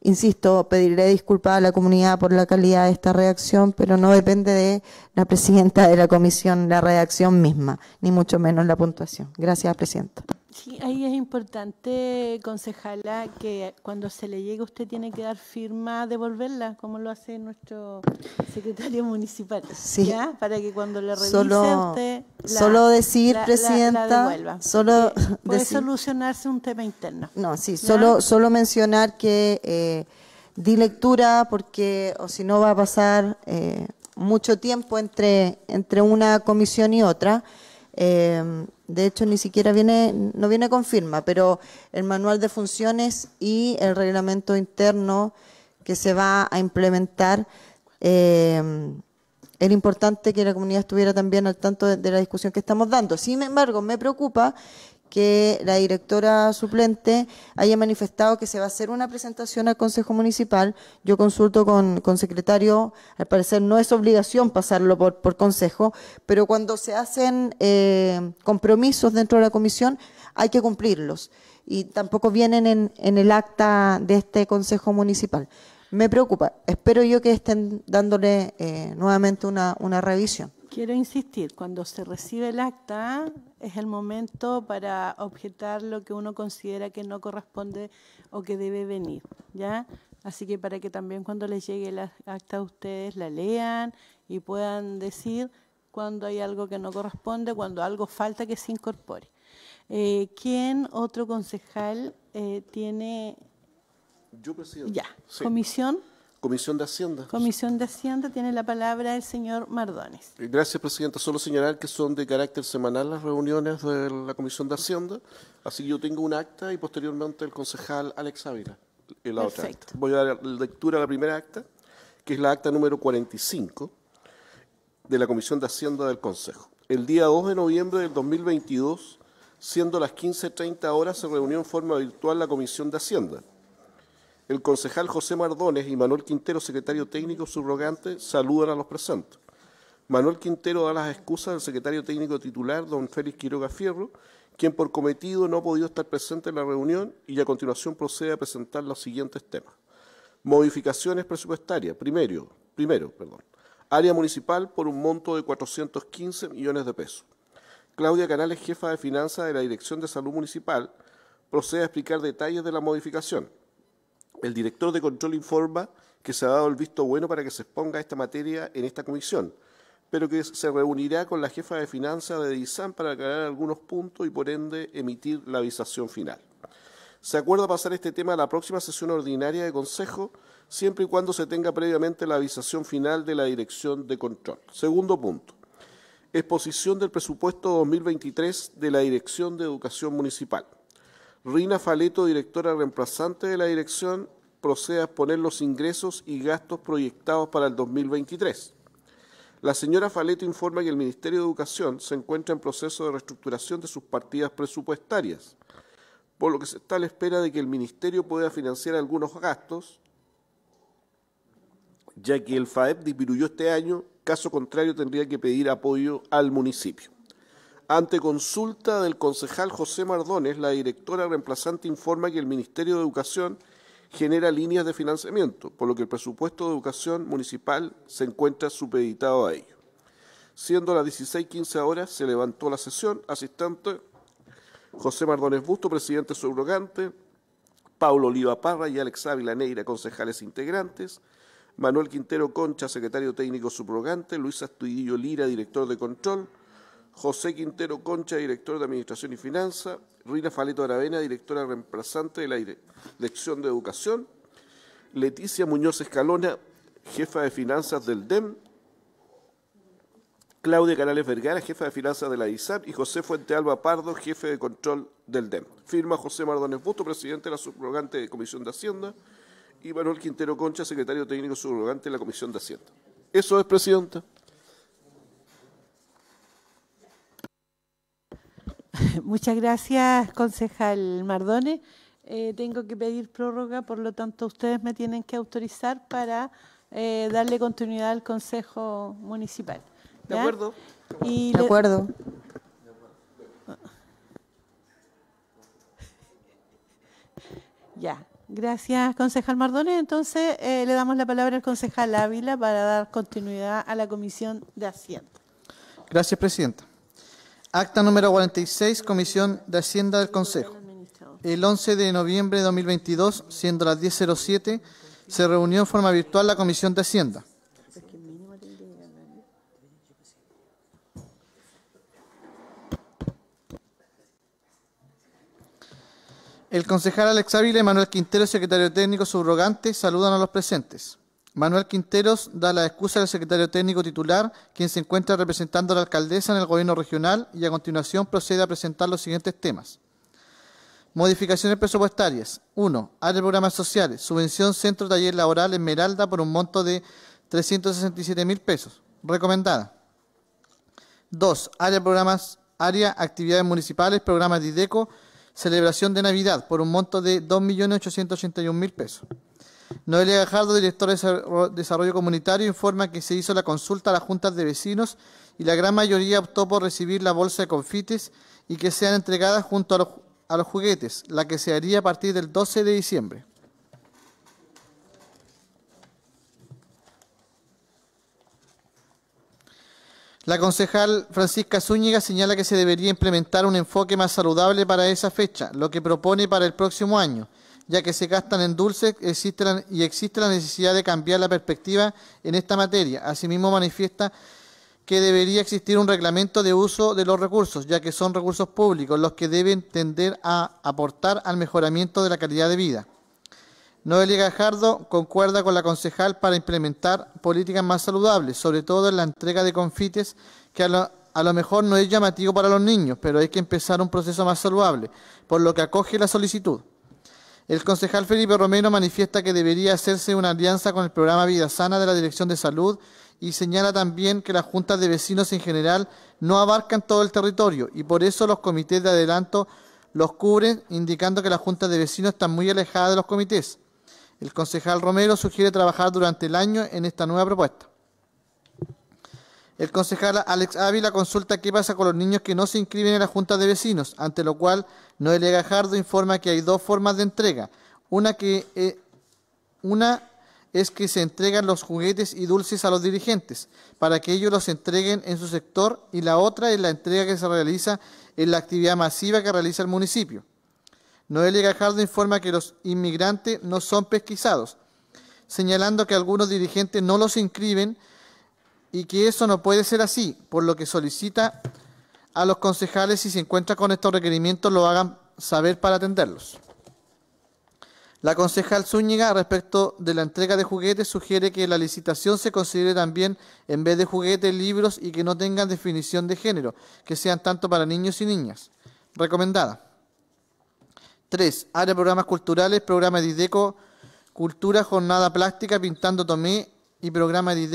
Insisto, pediré disculpas a la comunidad por la calidad de esta reacción, pero no depende de la presidenta de la comisión la reacción misma, ni mucho menos la puntuación. Gracias, presidenta. Sí, ahí es importante, concejala, que cuando se le llegue usted tiene que dar firma, devolverla, como lo hace nuestro secretario municipal. Para que cuando le revise solo, usted. La, solo decir, presidenta. solo puede solucionarse un tema interno. No, sí, solo, solo mencionar que eh, di lectura, porque o si no va a pasar eh, mucho tiempo entre, entre una comisión y otra. Eh, de hecho, ni siquiera viene, no viene con firma, pero el manual de funciones y el reglamento interno que se va a implementar, eh, importante que la comunidad estuviera también al tanto de, la discusión que estamos dando. Sin embargo, me preocupa que la directora suplente haya manifestado que se va a hacer una presentación al Consejo Municipal. Yo consulto con, con secretario, al parecer no es obligación pasarlo por, por Consejo, pero cuando se hacen eh, compromisos dentro de la Comisión hay que cumplirlos y tampoco vienen en, en el acta de este Consejo Municipal. Me preocupa, espero yo que estén dándole eh, nuevamente una, una revisión. Quiero insistir, cuando se recibe el acta es el momento para objetar lo que uno considera que no corresponde o que debe venir, ¿ya? Así que para que también cuando les llegue el acta a ustedes la lean y puedan decir cuando hay algo que no corresponde, cuando algo falta que se incorpore. Eh, ¿Quién otro concejal eh, tiene? Yo, presido Ya, comisión. Comisión de Hacienda. Comisión de Hacienda tiene la palabra el señor Mardones. Eh, gracias, Presidenta. Solo señalar que son de carácter semanal las reuniones de la Comisión de Hacienda, así que yo tengo un acta y posteriormente el concejal Alex Ávila. Eh, otra Voy a dar lectura a la primera acta, que es la acta número 45 de la Comisión de Hacienda del Consejo. El día 2 de noviembre del 2022, siendo las 15.30 horas, se reunió en forma virtual la Comisión de Hacienda el concejal José Mardones y Manuel Quintero, secretario técnico subrogante, saludan a los presentes. Manuel Quintero da las excusas al secretario técnico titular, don Félix Quiroga Fierro, quien por cometido no ha podido estar presente en la reunión y a continuación procede a presentar los siguientes temas. Modificaciones presupuestarias. Primero, primero área municipal por un monto de 415 millones de pesos. Claudia Canales, jefa de finanzas de la Dirección de Salud Municipal, procede a explicar detalles de la modificación el director de control informa que se ha dado el visto bueno para que se exponga esta materia en esta comisión, pero que se reunirá con la jefa de finanzas de DISAN para aclarar algunos puntos y por ende emitir la avisación final. Se acuerda pasar este tema a la próxima sesión ordinaria de Consejo, siempre y cuando se tenga previamente la avisación final de la Dirección de Control. Segundo punto. Exposición del presupuesto 2023 de la Dirección de Educación Municipal. Rina Faleto, directora reemplazante de la dirección, procede a exponer los ingresos y gastos proyectados para el 2023. La señora Faleto informa que el Ministerio de Educación se encuentra en proceso de reestructuración de sus partidas presupuestarias, por lo que se está a la espera de que el Ministerio pueda financiar algunos gastos, ya que el FAEP disminuyó este año, caso contrario tendría que pedir apoyo al municipio. Ante consulta del concejal José Mardones, la directora reemplazante informa que el Ministerio de Educación genera líneas de financiamiento, por lo que el presupuesto de educación municipal se encuentra supeditado a ello. Siendo las 16.15 horas, se levantó la sesión, asistente José Mardones Busto, presidente subrogante, Paulo Oliva Parra y Alex Ávila Neira, concejales integrantes, Manuel Quintero Concha, secretario técnico subrogante, Luis Astudillo Lira, director de control, José Quintero Concha, director de Administración y Finanzas, Rina Faleto Aravena, directora reemplazante de la Dirección de Educación, Leticia Muñoz Escalona, jefa de Finanzas del DEM, Claudia Canales Vergara, jefa de Finanzas de la ISAP, y José Fuente Alba Pardo, jefe de Control del DEM. Firma José Mardones Busto, presidente de la subrogante de Comisión de Hacienda, y Manuel Quintero Concha, secretario técnico subrogante de la Comisión de Hacienda. Eso es, Presidenta. Muchas gracias, concejal Mardone. Eh, tengo que pedir prórroga, por lo tanto ustedes me tienen que autorizar para eh, darle continuidad al Consejo Municipal. De acuerdo. de acuerdo. Ya, gracias, concejal Mardones. Entonces eh, le damos la palabra al concejal Ávila para dar continuidad a la Comisión de Hacienda. Gracias, Presidenta. Acta número 46, Comisión de Hacienda del Consejo. El 11 de noviembre de 2022, siendo las 10.07, se reunió en forma virtual la Comisión de Hacienda. El concejal Alex Ávila Manuel Quintero, secretario técnico subrogante, saludan a los presentes. Manuel Quinteros da la excusa al secretario técnico titular, quien se encuentra representando a la alcaldesa en el gobierno regional, y a continuación procede a presentar los siguientes temas. Modificaciones presupuestarias. 1. Área de programas sociales. Subvención Centro Taller Laboral Esmeralda por un monto de 367 mil pesos. Recomendada. 2. Área de programas, área actividades municipales, programas de IDECO, celebración de Navidad por un monto de 2.881.000 pesos. Noelia Gajardo, directora de Desarrollo Comunitario, informa que se hizo la consulta a las juntas de vecinos y la gran mayoría optó por recibir la bolsa de confites y que sean entregadas junto a los, a los juguetes, la que se haría a partir del 12 de diciembre. La concejal Francisca Zúñiga señala que se debería implementar un enfoque más saludable para esa fecha, lo que propone para el próximo año ya que se gastan en dulces y existe la necesidad de cambiar la perspectiva en esta materia. Asimismo, manifiesta que debería existir un reglamento de uso de los recursos, ya que son recursos públicos los que deben tender a aportar al mejoramiento de la calidad de vida. Noelia Gajardo concuerda con la concejal para implementar políticas más saludables, sobre todo en la entrega de confites, que a lo mejor no es llamativo para los niños, pero hay que empezar un proceso más saludable, por lo que acoge la solicitud. El concejal Felipe Romero manifiesta que debería hacerse una alianza con el programa Vida Sana de la Dirección de Salud y señala también que las juntas de vecinos en general no abarcan todo el territorio y por eso los comités de adelanto los cubren, indicando que las juntas de vecinos están muy alejadas de los comités. El concejal Romero sugiere trabajar durante el año en esta nueva propuesta. El concejal Alex Ávila consulta qué pasa con los niños que no se inscriben en la Junta de Vecinos, ante lo cual Noelia Gajardo informa que hay dos formas de entrega. Una, que, eh, una es que se entregan los juguetes y dulces a los dirigentes, para que ellos los entreguen en su sector, y la otra es la entrega que se realiza en la actividad masiva que realiza el municipio. Noelia Gajardo informa que los inmigrantes no son pesquisados, señalando que algunos dirigentes no los inscriben, y que eso no puede ser así, por lo que solicita a los concejales si se encuentra con estos requerimientos lo hagan saber para atenderlos. La concejal Zúñiga, respecto de la entrega de juguetes, sugiere que la licitación se considere también, en vez de juguetes, libros y que no tengan definición de género, que sean tanto para niños y niñas. Recomendada. 3. Área de programas culturales, programa de cultura, jornada plástica, pintando Tomé y programa de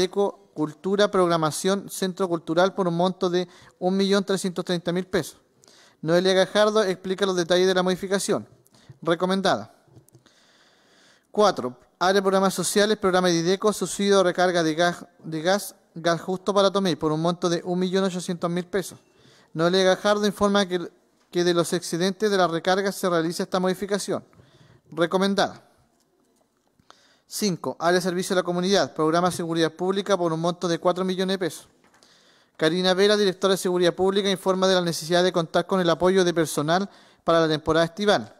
Cultura Programación Centro Cultural por un monto de 1.330.000 pesos. Noelia Gajardo explica los detalles de la modificación. Recomendada. 4. Área de Programas Sociales, Programa de IDECO, subsidio de recarga de gas, gas, justo para Tomé, por un monto de 1.800.000 pesos. Noelia Gajardo informa que, que de los excedentes de la recarga se realiza esta modificación. Recomendada. 5. Área Servicio a la Comunidad, Programa de Seguridad Pública por un monto de 4 millones de pesos. Karina Vera, directora de Seguridad Pública, informa de la necesidad de contar con el apoyo de personal para la temporada estival.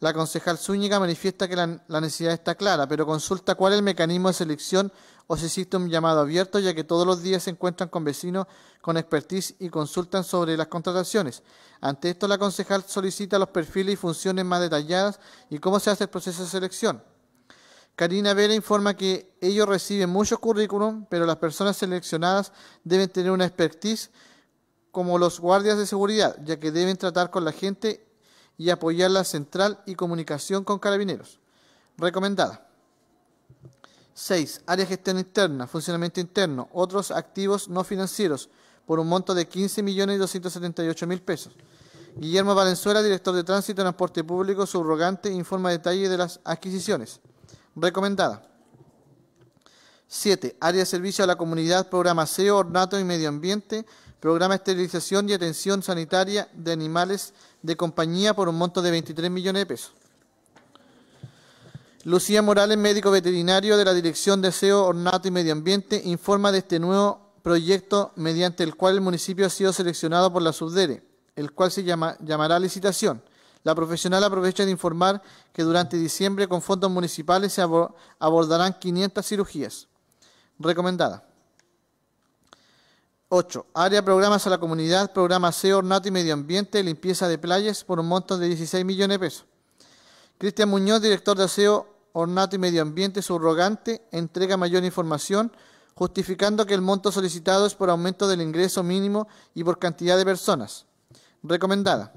La concejal Zúñiga manifiesta que la necesidad está clara, pero consulta cuál es el mecanismo de selección o si existe un llamado abierto, ya que todos los días se encuentran con vecinos con expertise y consultan sobre las contrataciones. Ante esto, la concejal solicita los perfiles y funciones más detalladas y cómo se hace el proceso de selección. Karina Vera informa que ellos reciben muchos currículum, pero las personas seleccionadas deben tener una expertise como los guardias de seguridad, ya que deben tratar con la gente y apoyar la central y comunicación con carabineros. Recomendada. 6. Área gestión interna, funcionamiento interno, otros activos no financieros, por un monto de 15.278.000 pesos. Guillermo Valenzuela, director de Tránsito y Transporte Público, subrogante, informa detalle de las adquisiciones recomendada. 7. Área de servicio a la comunidad, programa SEO, ornato y medio ambiente, programa esterilización y atención sanitaria de animales de compañía por un monto de 23 millones de pesos. Lucía Morales, médico veterinario de la Dirección de SEO, Ornato y Medio Ambiente, informa de este nuevo proyecto mediante el cual el municipio ha sido seleccionado por la Subdere, el cual se llamará licitación. La profesional aprovecha de informar que durante diciembre con fondos municipales se abordarán 500 cirugías. Recomendada. 8. Área programas a la comunidad, programa SEO, ornato y medio ambiente, limpieza de playas por un monto de 16 millones de pesos. Cristian Muñoz, director de aseo, ornato y medio ambiente, subrogante, entrega mayor información justificando que el monto solicitado es por aumento del ingreso mínimo y por cantidad de personas. Recomendada.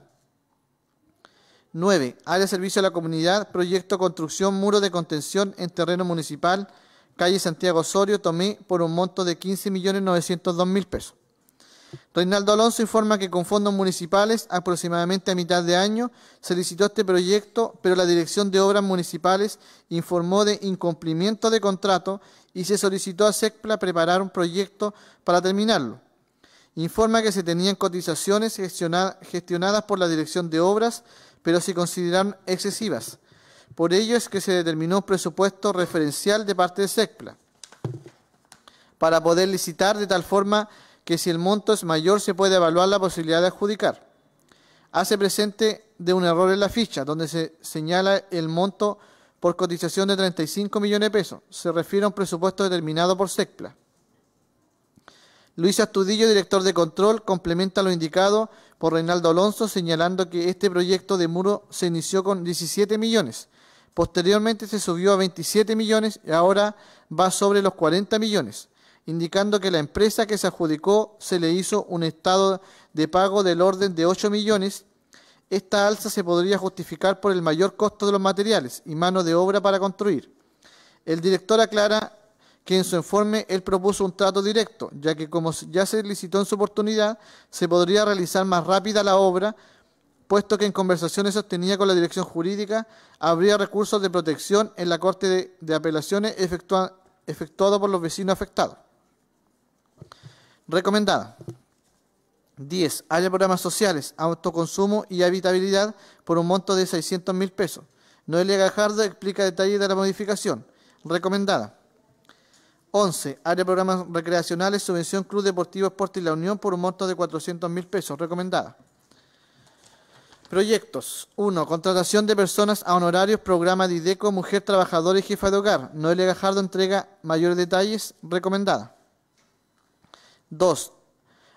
9. Área de servicio a la comunidad, proyecto construcción muro de contención en terreno municipal, calle Santiago Osorio, Tomé, por un monto de 15.902.000 pesos. Reinaldo Alonso informa que con fondos municipales, aproximadamente a mitad de año, se licitó este proyecto, pero la Dirección de Obras Municipales informó de incumplimiento de contrato y se solicitó a SECPLA preparar un proyecto para terminarlo. Informa que se tenían cotizaciones gestionadas por la Dirección de Obras pero se consideran excesivas. Por ello es que se determinó un presupuesto referencial de parte de SECPLA para poder licitar de tal forma que si el monto es mayor se puede evaluar la posibilidad de adjudicar. Hace presente de un error en la ficha, donde se señala el monto por cotización de 35 millones de pesos. Se refiere a un presupuesto determinado por SECPLA. Luis Astudillo, director de control, complementa lo indicado por Reinaldo Alonso, señalando que este proyecto de muro se inició con 17 millones. Posteriormente se subió a 27 millones y ahora va sobre los 40 millones, indicando que la empresa que se adjudicó se le hizo un estado de pago del orden de 8 millones. Esta alza se podría justificar por el mayor costo de los materiales y mano de obra para construir. El director aclara que en su informe él propuso un trato directo, ya que como ya se licitó en su oportunidad, se podría realizar más rápida la obra, puesto que en conversaciones sostenidas con la dirección jurídica habría recursos de protección en la Corte de, Apelaciones efectuado por los vecinos afectados. Recomendada. 10. Haya programas sociales, autoconsumo y habitabilidad por un monto de 600 mil pesos. Noelia Gajardo explica detalles de la modificación. Recomendada. 11. Área de programas recreacionales, subvención Club Deportivo Esporte y la Unión por un monto de 400 mil pesos. Recomendada. Proyectos. 1. Contratación de personas a honorarios, programa de IDECO, mujer trabajadora y jefa de hogar. Noelia Gajardo entrega mayores detalles. Recomendada. 2.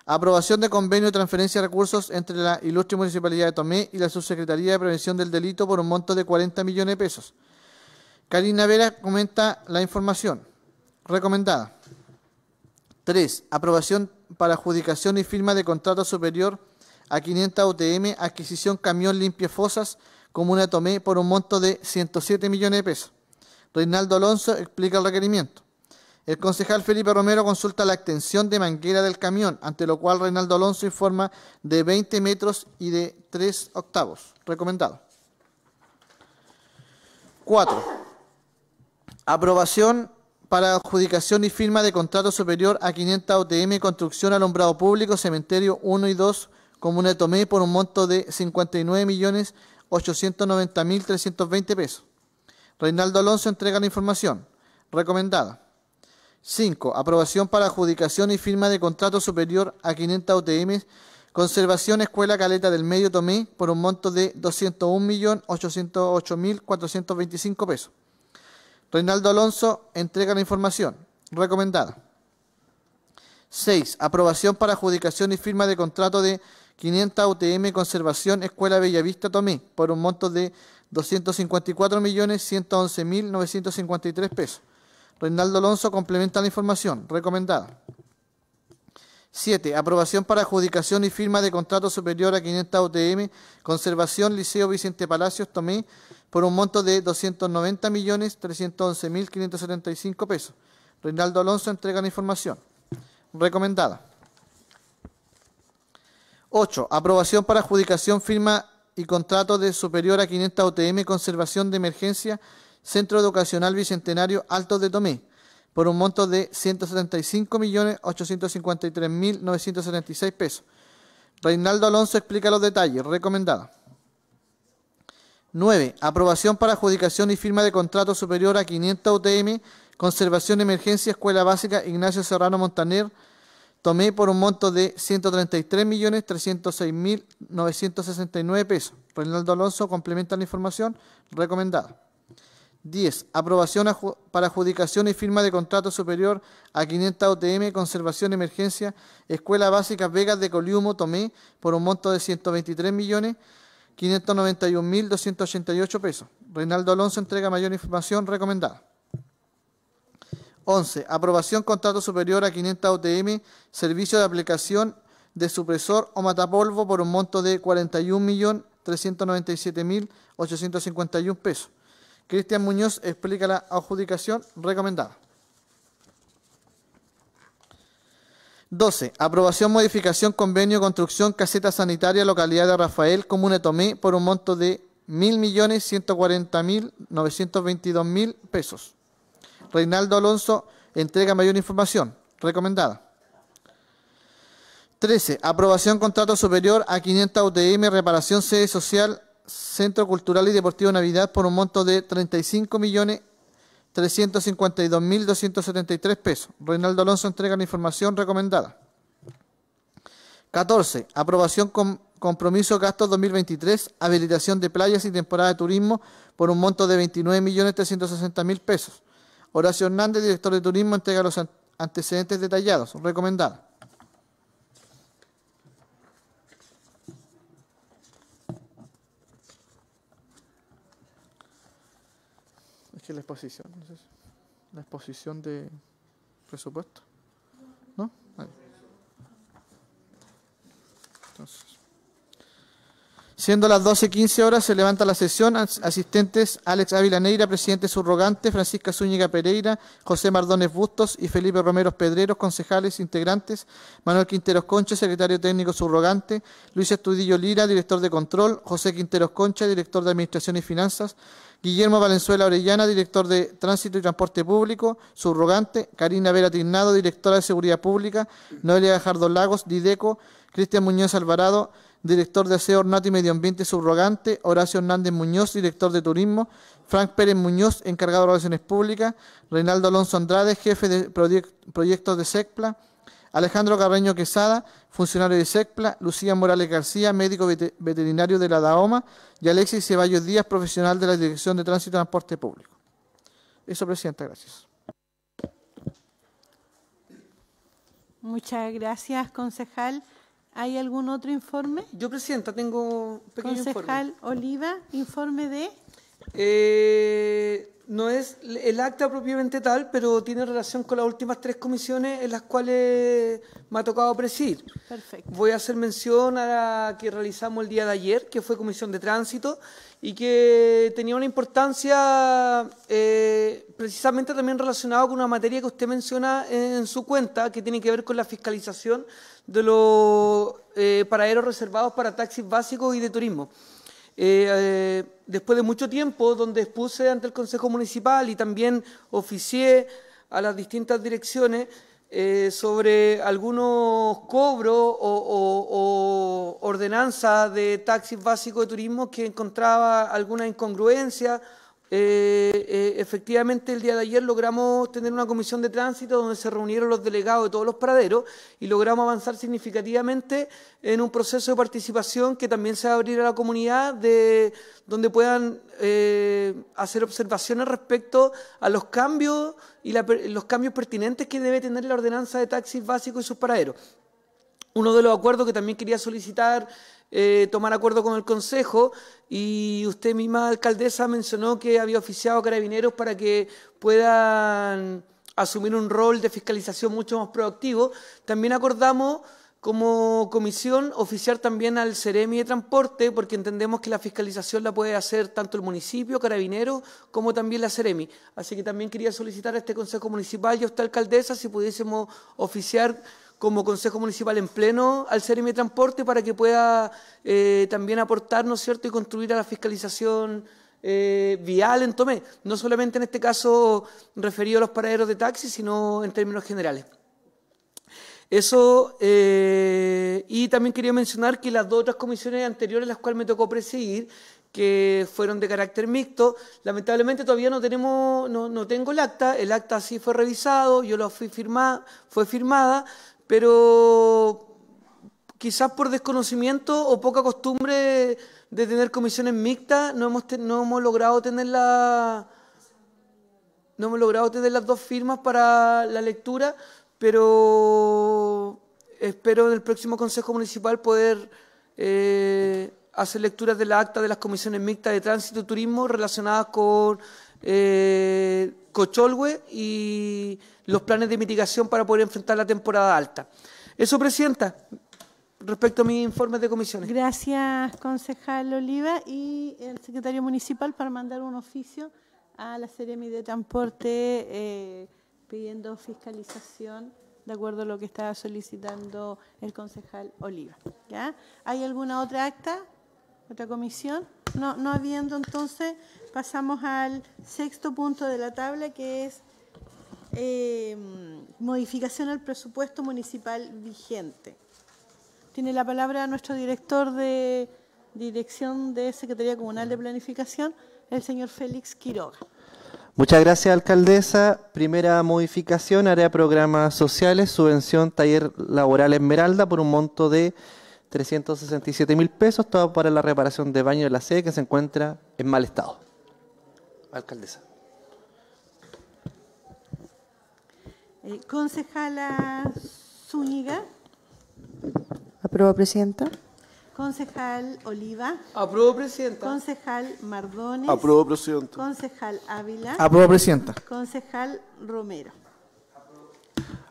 Aprobación de convenio de transferencia de recursos entre la ilustre Municipalidad de Tomé y la Subsecretaría de Prevención del Delito por un monto de 40 millones de pesos. Karina Vera comenta la información recomendada. 3. Aprobación para adjudicación y firma de contrato superior a 500 UTM, adquisición camión Limpia fosas, comuna Tomé, por un monto de 107 millones de pesos. Reinaldo Alonso explica el requerimiento. El concejal Felipe Romero consulta la extensión de manguera del camión, ante lo cual Reinaldo Alonso informa de 20 metros y de 3 octavos. Recomendado. 4. Aprobación para adjudicación y firma de contrato superior a 500 UTM construcción alumbrado público, cementerio 1 y 2, comuna de Tomé, por un monto de 59.890.320 pesos. Reinaldo Alonso entrega la información. Recomendada. 5. Aprobación para adjudicación y firma de contrato superior a 500 UTM. Conservación Escuela Caleta del Medio Tomé por un monto de 201.808.425 pesos. Reinaldo Alonso entrega la información. Recomendada. 6. Aprobación para adjudicación y firma de contrato de 500 UTM Conservación Escuela Bellavista Tomé por un monto de 254.111.953 pesos. Reinaldo Alonso complementa la información. Recomendada. 7. Aprobación para adjudicación y firma de contrato superior a 500 UTM Conservación Liceo Vicente Palacios Tomé por un monto de 290.311.575 pesos. Reinaldo Alonso entrega la información. Recomendada. 8. Aprobación para adjudicación, firma y contrato de superior a 500 UTM Conservación de Emergencia Centro Educacional Bicentenario Alto de Tomé por un monto de 175.853.976 pesos. Reinaldo Alonso explica los detalles. Recomendada. 9. Aprobación para adjudicación y firma de contrato superior a 500 UTM, conservación emergencia, Escuela Básica Ignacio Serrano Montaner, Tomé por un monto de 133.306.969 pesos. Reinaldo Alonso complementa la información recomendada. 10. Aprobación para adjudicación y firma de contrato superior a 500 UTM, conservación emergencia, Escuela Básica Vegas de Coliumo, Tomé, por un monto de 123 millones 591.288 pesos. Reinaldo Alonso entrega mayor información recomendada. 11. Aprobación contrato superior a 500 UTM, servicio de aplicación de supresor o matapolvo por un monto de 41.397.851 pesos. Cristian Muñoz explica la adjudicación recomendada. 12. Aprobación, modificación, convenio, construcción, caseta sanitaria, localidad de Rafael, comuna Tomé, por un monto de 1.140.922.000 pesos. Reinaldo Alonso entrega mayor información. Recomendada. 13. Aprobación contrato superior a 500 UTM, reparación sede social, Centro Cultural y Deportivo Navidad por un monto de 35 millones 352.273 pesos. Reinaldo Alonso entrega la información recomendada. 14. Aprobación con compromiso gastos 2023, habilitación de playas y temporada de turismo por un monto de 29.360.000 pesos. Horacio Hernández, director de turismo, entrega los antecedentes detallados. Recomendada. la exposición, la exposición de presupuesto, ¿no? siendo las 12.15 horas, se levanta la sesión. Asistentes Alex Ávila Neira, presidente subrogante, Francisca Zúñiga Pereira, José Mardones Bustos y Felipe Romero Pedreros, concejales integrantes, Manuel Quinteros Concha, secretario técnico subrogante, Luis Estudillo Lira, director de control, José Quinteros Concha, director de Administración y Finanzas, Guillermo Valenzuela Orellana, director de Tránsito y Transporte Público, subrogante, Karina Vera Tignado, directora de Seguridad Pública, Noelia Gajardo Lagos, Dideco, Cristian Muñoz Alvarado, director de Aseo Ornato y Medio Ambiente Subrogante, Horacio Hernández Muñoz, director de Turismo, Frank Pérez Muñoz, encargado de Relaciones Públicas, Reinaldo Alonso Andrade, jefe de proyectos de SECPLA, Alejandro Carreño Quesada, funcionario de SECPLA, Lucía Morales García, médico veterinario de la DAOMA, y Alexis Ceballos Díaz, profesional de la Dirección de Tránsito y Transporte Público. Eso, Presidenta, gracias. Muchas gracias, concejal. ¿Hay algún otro informe? Yo, Presidenta, tengo pequeño Concejal Oliva, informe de... Eh, no es el acta propiamente tal, pero tiene relación con las últimas tres comisiones en las cuales me ha tocado presidir. Perfecto. Voy a hacer mención a la que realizamos el día de ayer, que fue comisión de tránsito, y que tenía una importancia eh, precisamente también relacionada con una materia que usted menciona en su cuenta, que tiene que ver con la fiscalización de los eh, paraderos reservados para taxis básicos y de turismo. Eh, después de mucho tiempo, donde expuse ante el Consejo Municipal y también oficié a las distintas direcciones eh, sobre algunos cobros o, o ordenanzas de taxis básicos de turismo que encontraba alguna incongruencia eh, eh, efectivamente el día de ayer logramos tener una comisión de tránsito donde se reunieron los delegados de todos los paraderos y logramos avanzar significativamente en un proceso de participación que también se va a abrir a la comunidad de, donde puedan eh, hacer observaciones respecto a los cambios y los cambios pertinentes que debe tener la ordenanza de taxis básicos y sus paraderos. Uno de los acuerdos que también quería solicitar eh, tomar acuerdo con el Consejo y usted misma, alcaldesa, mencionó que había oficiado carabineros para que puedan asumir un rol de fiscalización mucho más productivo. También acordamos como comisión oficiar también al Ceremi de Transporte, porque entendemos que la fiscalización la puede hacer tanto el municipio, Carabineros, como también la Ceremi. Así que también quería solicitar a este Consejo Municipal y a usted, alcaldesa, si pudiésemos oficiar como Consejo Municipal en pleno al de Transporte para que pueda eh, también aportar, cierto?, y construir a la fiscalización eh, vial en Tomé, no solamente en este caso referido a los paraderos de taxi, sino en términos generales. Eso, eh, y también quería mencionar que las dos otras comisiones anteriores, las cuales me tocó presidir, que fueron de carácter mixto, lamentablemente todavía no tenemos, no, no tengo el acta, el acta sí fue revisado, yo lo fui firmada, fue firmada, pero quizás por desconocimiento o poca costumbre de tener comisiones mixtas, no hemos, no hemos logrado tener no hemos logrado tener las dos firmas para la lectura, pero espero en el próximo Consejo Municipal poder eh, hacer lecturas de la acta de las comisiones mixtas de tránsito y turismo relacionadas con eh, Cocholwe y los planes de mitigación para poder enfrentar la temporada alta. Eso, Presidenta, respecto a mis informes de comisiones. Gracias, concejal Oliva, y el secretario municipal para mandar un oficio a la Seremi de Transporte eh, pidiendo fiscalización de acuerdo a lo que estaba solicitando el concejal Oliva. ¿Hay alguna otra acta? ¿Otra comisión? No, no habiendo entonces pasamos al sexto punto de la tabla que es em, modificación al presupuesto municipal vigente. Tiene la palabra nuestro director de Dirección de Secretaría Comunal de Planificación, el señor Félix Quiroga. Muchas gracias, alcaldesa. Primera modificación, área programas sociales, subvención taller laboral Esmeralda por un monto de 367 mil pesos, todo para la reparación de baño de la sede que se encuentra en mal estado alcaldesa. Eh, concejala Zúñiga. Apruebo, presidenta. Concejal Oliva. Aprobo, presidenta. Concejal Mardones. Aprobo, presidenta. Concejal Ávila. Aprobo, presidenta. Concejal Romero.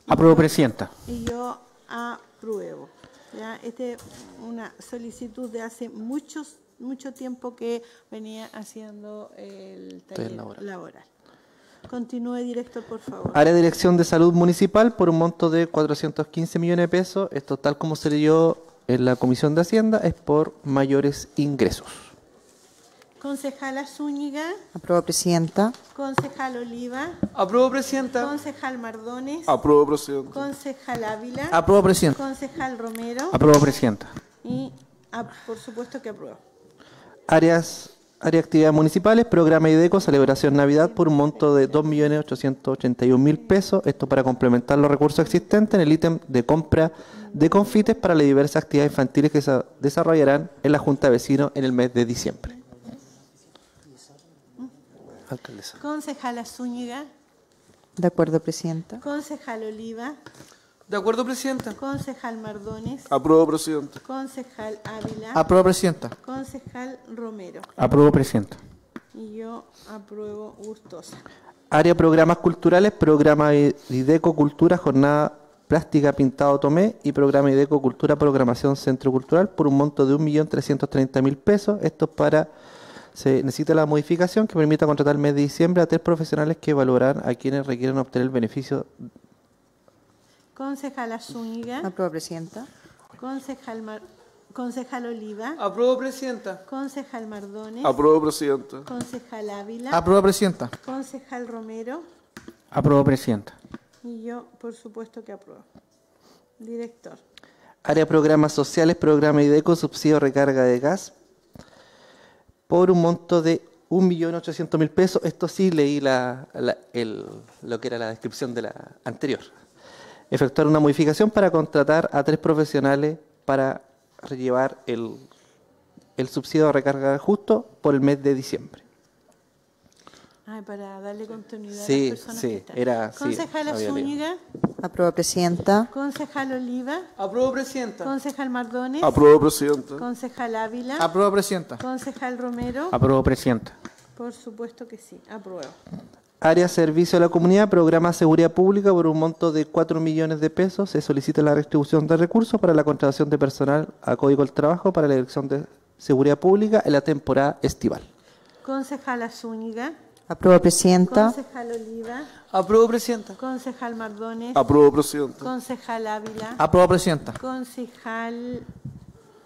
Aprobo, presidenta. Y yo apruebo. ¿ya? Esta es una solicitud de hace muchos mucho tiempo que venía haciendo el pues taller laboral. Continúe, director, por favor. Área de Dirección de Salud Municipal por un monto de 415 millones de pesos. Esto, tal como se dio en la Comisión de Hacienda, es por mayores ingresos. Concejala Zúñiga. Aproba, Presidenta. Concejal Oliva. Aprueba, Presidenta. Concejal Mardones. Aprueba, Presidenta. Concejal Ávila. Aprueba, Presidenta. Concejal Romero. Aproba, Presidenta. Y, ah, por supuesto que aprueba áreas, áreas actividades municipales, programa IDECO, celebración Navidad por un monto de 2.881.000 pesos, esto para complementar los recursos existentes en el ítem de compra de confites para las diversas actividades infantiles que se desarrollarán en la Junta de Vecinos en el mes de diciembre. Alcaldesa. Concejala Zúñiga. De acuerdo, Presidenta. Concejal Oliva. De acuerdo, Presidenta. Concejal Mardones. Aprobo, Presidenta. Concejal Ávila. Aprobo, Presidenta. Concejal Romero. Aprobo, Presidenta. Y yo apruebo gustosa. Área Programas Culturales, Programa IDECO Cultura, Jornada Plástica Pintado Tomé y Programa IDECO Cultura Programación Centro Cultural por un monto de 1.330.000 pesos. Esto es para... Se necesita la modificación que permita contratar el mes de diciembre a tres profesionales que evaluarán a quienes requieren obtener el beneficio Concejal Zúñiga. Aprobo, presidenta. Concejal, Oliva. Aprobo, presidenta. Concejal Mardones. Aprobo, presidenta. Concejal Ávila. Aprobo, presidenta. Concejal Romero. Aprobo, presidenta. Y yo, por supuesto que apruebo. Director. Área Programas Sociales, Programa IDECO, Subsidio Recarga de Gas, por un monto de 1.800.000 pesos. Esto sí leí la, lo que era la descripción de la anterior efectuar una modificación para contratar a tres profesionales para llevar el, el subsidio de recarga justo por el mes de diciembre. Ay, para darle continuidad a la personas sí, que Era, Concejala sí, Zúñiga. Aprueba, Presidenta. Concejal Oliva. Aprueba, Presidenta. Concejal Mardones. Aprueba, Presidenta. Concejal Ávila. Aproba, Presidenta. Concejal Romero. Aprueba, Presidenta. Por supuesto que sí, apruebo. Área Servicio a la Comunidad, Programa Seguridad Pública por un monto de 4 millones de pesos. Se solicita la restribución de recursos para la contratación de personal a Código del Trabajo para la dirección de seguridad pública en la temporada estival. Concejal Azúñiga. Aprobo, Presidenta. Concejal Oliva. Aprobo, Presidenta. Concejal Mardones. Aprobo, Presidenta. Concejal Ávila. Aprobo, Presidenta. Concejal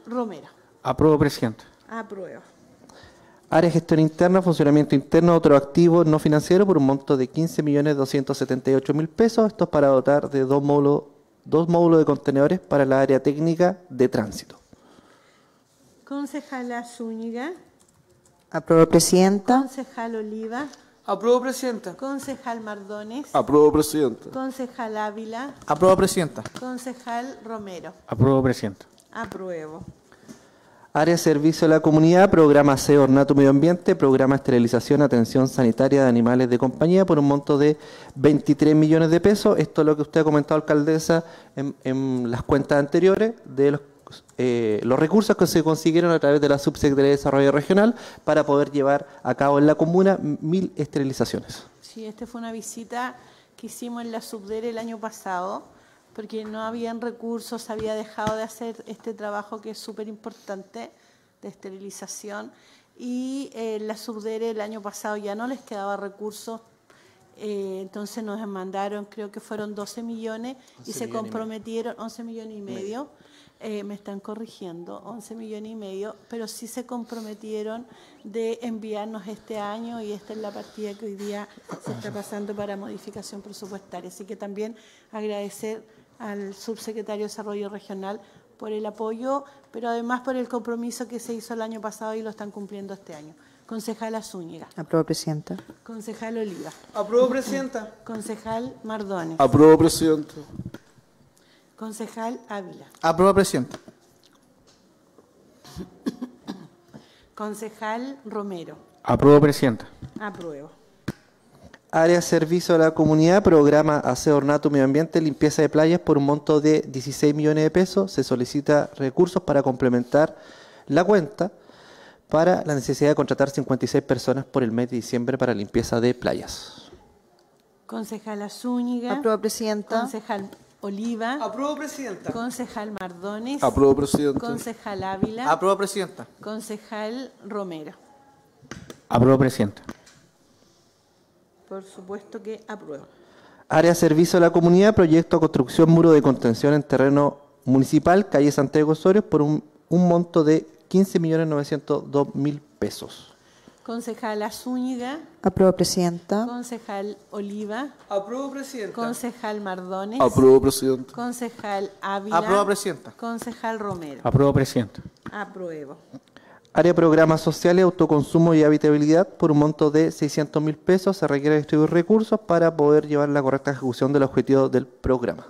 Romero. Aprobo, Presidenta. Aprobo área gestión interna, funcionamiento interno, otro activo no financiero por un monto de 15.278.000 pesos. Esto es para dotar de dos módulos, dos módulos de contenedores para la área técnica de tránsito. Concejal Zúñiga. Aprobo, Presidenta. Concejal Oliva. Aprobo, Presidenta. Concejal Mardones. Aprobo, Presidenta. Concejal Ávila. Aprobo, Presidenta. Concejal Romero. Aprobo, Presidenta. Apruebo. Área Servicio a la Comunidad, Programa C, Ornato Medio Ambiente, Programa Esterilización, Atención Sanitaria de Animales de Compañía, por un monto de 23 millones de pesos. Esto es lo que usted ha comentado, alcaldesa, en, las cuentas anteriores de los, eh, los recursos que se consiguieron a través de la Subsecretaría de Desarrollo Regional para poder llevar a cabo en la comuna mil esterilizaciones. Sí, esta fue una visita que hicimos en la Subdere el año pasado porque no habían recursos, había dejado de hacer este trabajo que es súper importante de esterilización y eh, la subdere el año pasado ya no les quedaba recursos, eh, entonces nos mandaron, creo que fueron 12 millones y se comprometieron, 11 millones y medio, eh, me están corrigiendo, 11 millones y medio, pero sí se comprometieron de enviarnos este año y esta es la partida que hoy día se está pasando para modificación presupuestaria. Así que también agradecer al subsecretario de Desarrollo Regional por el apoyo, pero además por el compromiso que se hizo el año pasado y lo están cumpliendo este año. concejal Azúñiga. Aproba, Presidenta. Concejal Oliva. Aprobo, Presidenta. Concejal Mardones. Aprobo, Presidenta. Concejal Ávila. Aproba, Presidenta. Concejal Romero. Apruebo, Presidenta. Apruebo área servicio a la comunidad, programa aseo, ornato, medio ambiente, limpieza de playas por un monto de 16 millones de pesos. Se solicita recursos para complementar la cuenta para la necesidad de contratar 56 personas por el mes de diciembre para limpieza de playas. Concejal Azúñiga. Aprueba, Presidenta. Concejal Oliva. Apruebo, Presidenta. Concejal Mardones. Apruebo, Presidenta. Concejal Ávila. Apruebo, Presidenta. Concejal Romero. Aproba, Presidenta. Por supuesto que apruebo. Área Servicio a la Comunidad, proyecto construcción muro de contención en terreno municipal, calle Santiago Osorio, por un, monto de 15.902.000 pesos. Concejal Azúñiga. Apruebo, Presidenta. Concejal Oliva. Apruebo, Presidenta. Concejal Mardones. Apruebo, Presidenta. Concejal Ávila. Apruebo, Presidenta. Concejal Romero. Apruebo, Presidenta. Apruebo. Área Programas Sociales, Autoconsumo y Habitabilidad por un monto de 600 mil pesos. Se requiere distribuir recursos para poder llevar la correcta ejecución del objetivo del programa.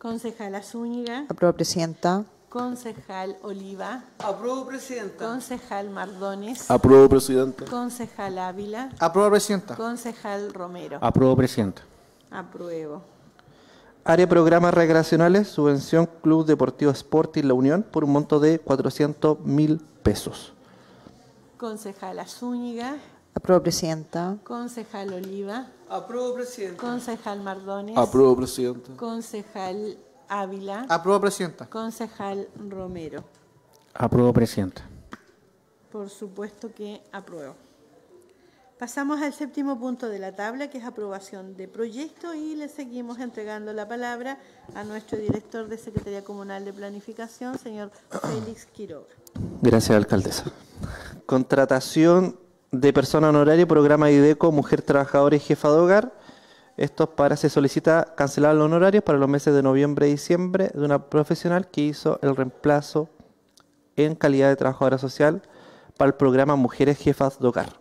Concejal Azúñiga. Aprobo, Presidenta. Concejal Oliva. Aprobo, Presidenta. Concejal Mardones. Aprobo, Presidenta. Concejal Ávila. Aprobo, Presidenta. Concejal Romero. Aprobo, Presidenta. Apruebo. Área Programas Recreacionales, subvención Club Deportivo Sporting La Unión por un monto de 400 mil pesos. Concejal Azúñiga. Aprobo, Presidenta. Concejal Oliva. Aprobo, Presidenta. Concejal Mardones. Aprobo, Presidenta. Concejal Ávila. Aprobo, Presidenta. Concejal Romero. Aprobo, Presidenta. Por supuesto que apruebo. Pasamos al séptimo punto de la tabla, que es aprobación de proyecto, y le seguimos entregando la palabra a nuestro director de Secretaría Comunal de Planificación, señor Félix Quiroga. Gracias, alcaldesa. Contratación de persona honoraria, programa IDECO, mujer trabajadora y jefa de hogar. Esto para se solicita cancelar los honorarios para los meses de noviembre y diciembre de una profesional que hizo el reemplazo en calidad de trabajadora social para el programa Mujeres Jefas de Hogar.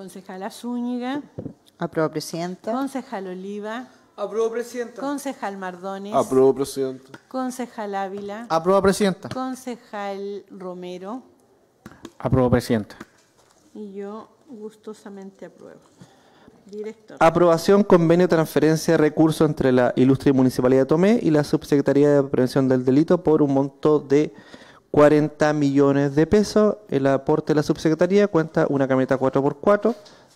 Concejal Zúñiga. aprueba presidenta. Concejal Oliva. aprueba presidenta. Concejal Mardones. aprueba presidenta. Concejal Ávila. Aproba, presidenta. Concejal Romero. aprueba presidenta. Y yo gustosamente apruebo. Director. Aprobación convenio transferencia de recursos entre la ilustre Municipalidad de Tomé y la Subsecretaría de Prevención del Delito por un monto de 40 millones de pesos. El aporte de la subsecretaría cuenta una camioneta 4x4,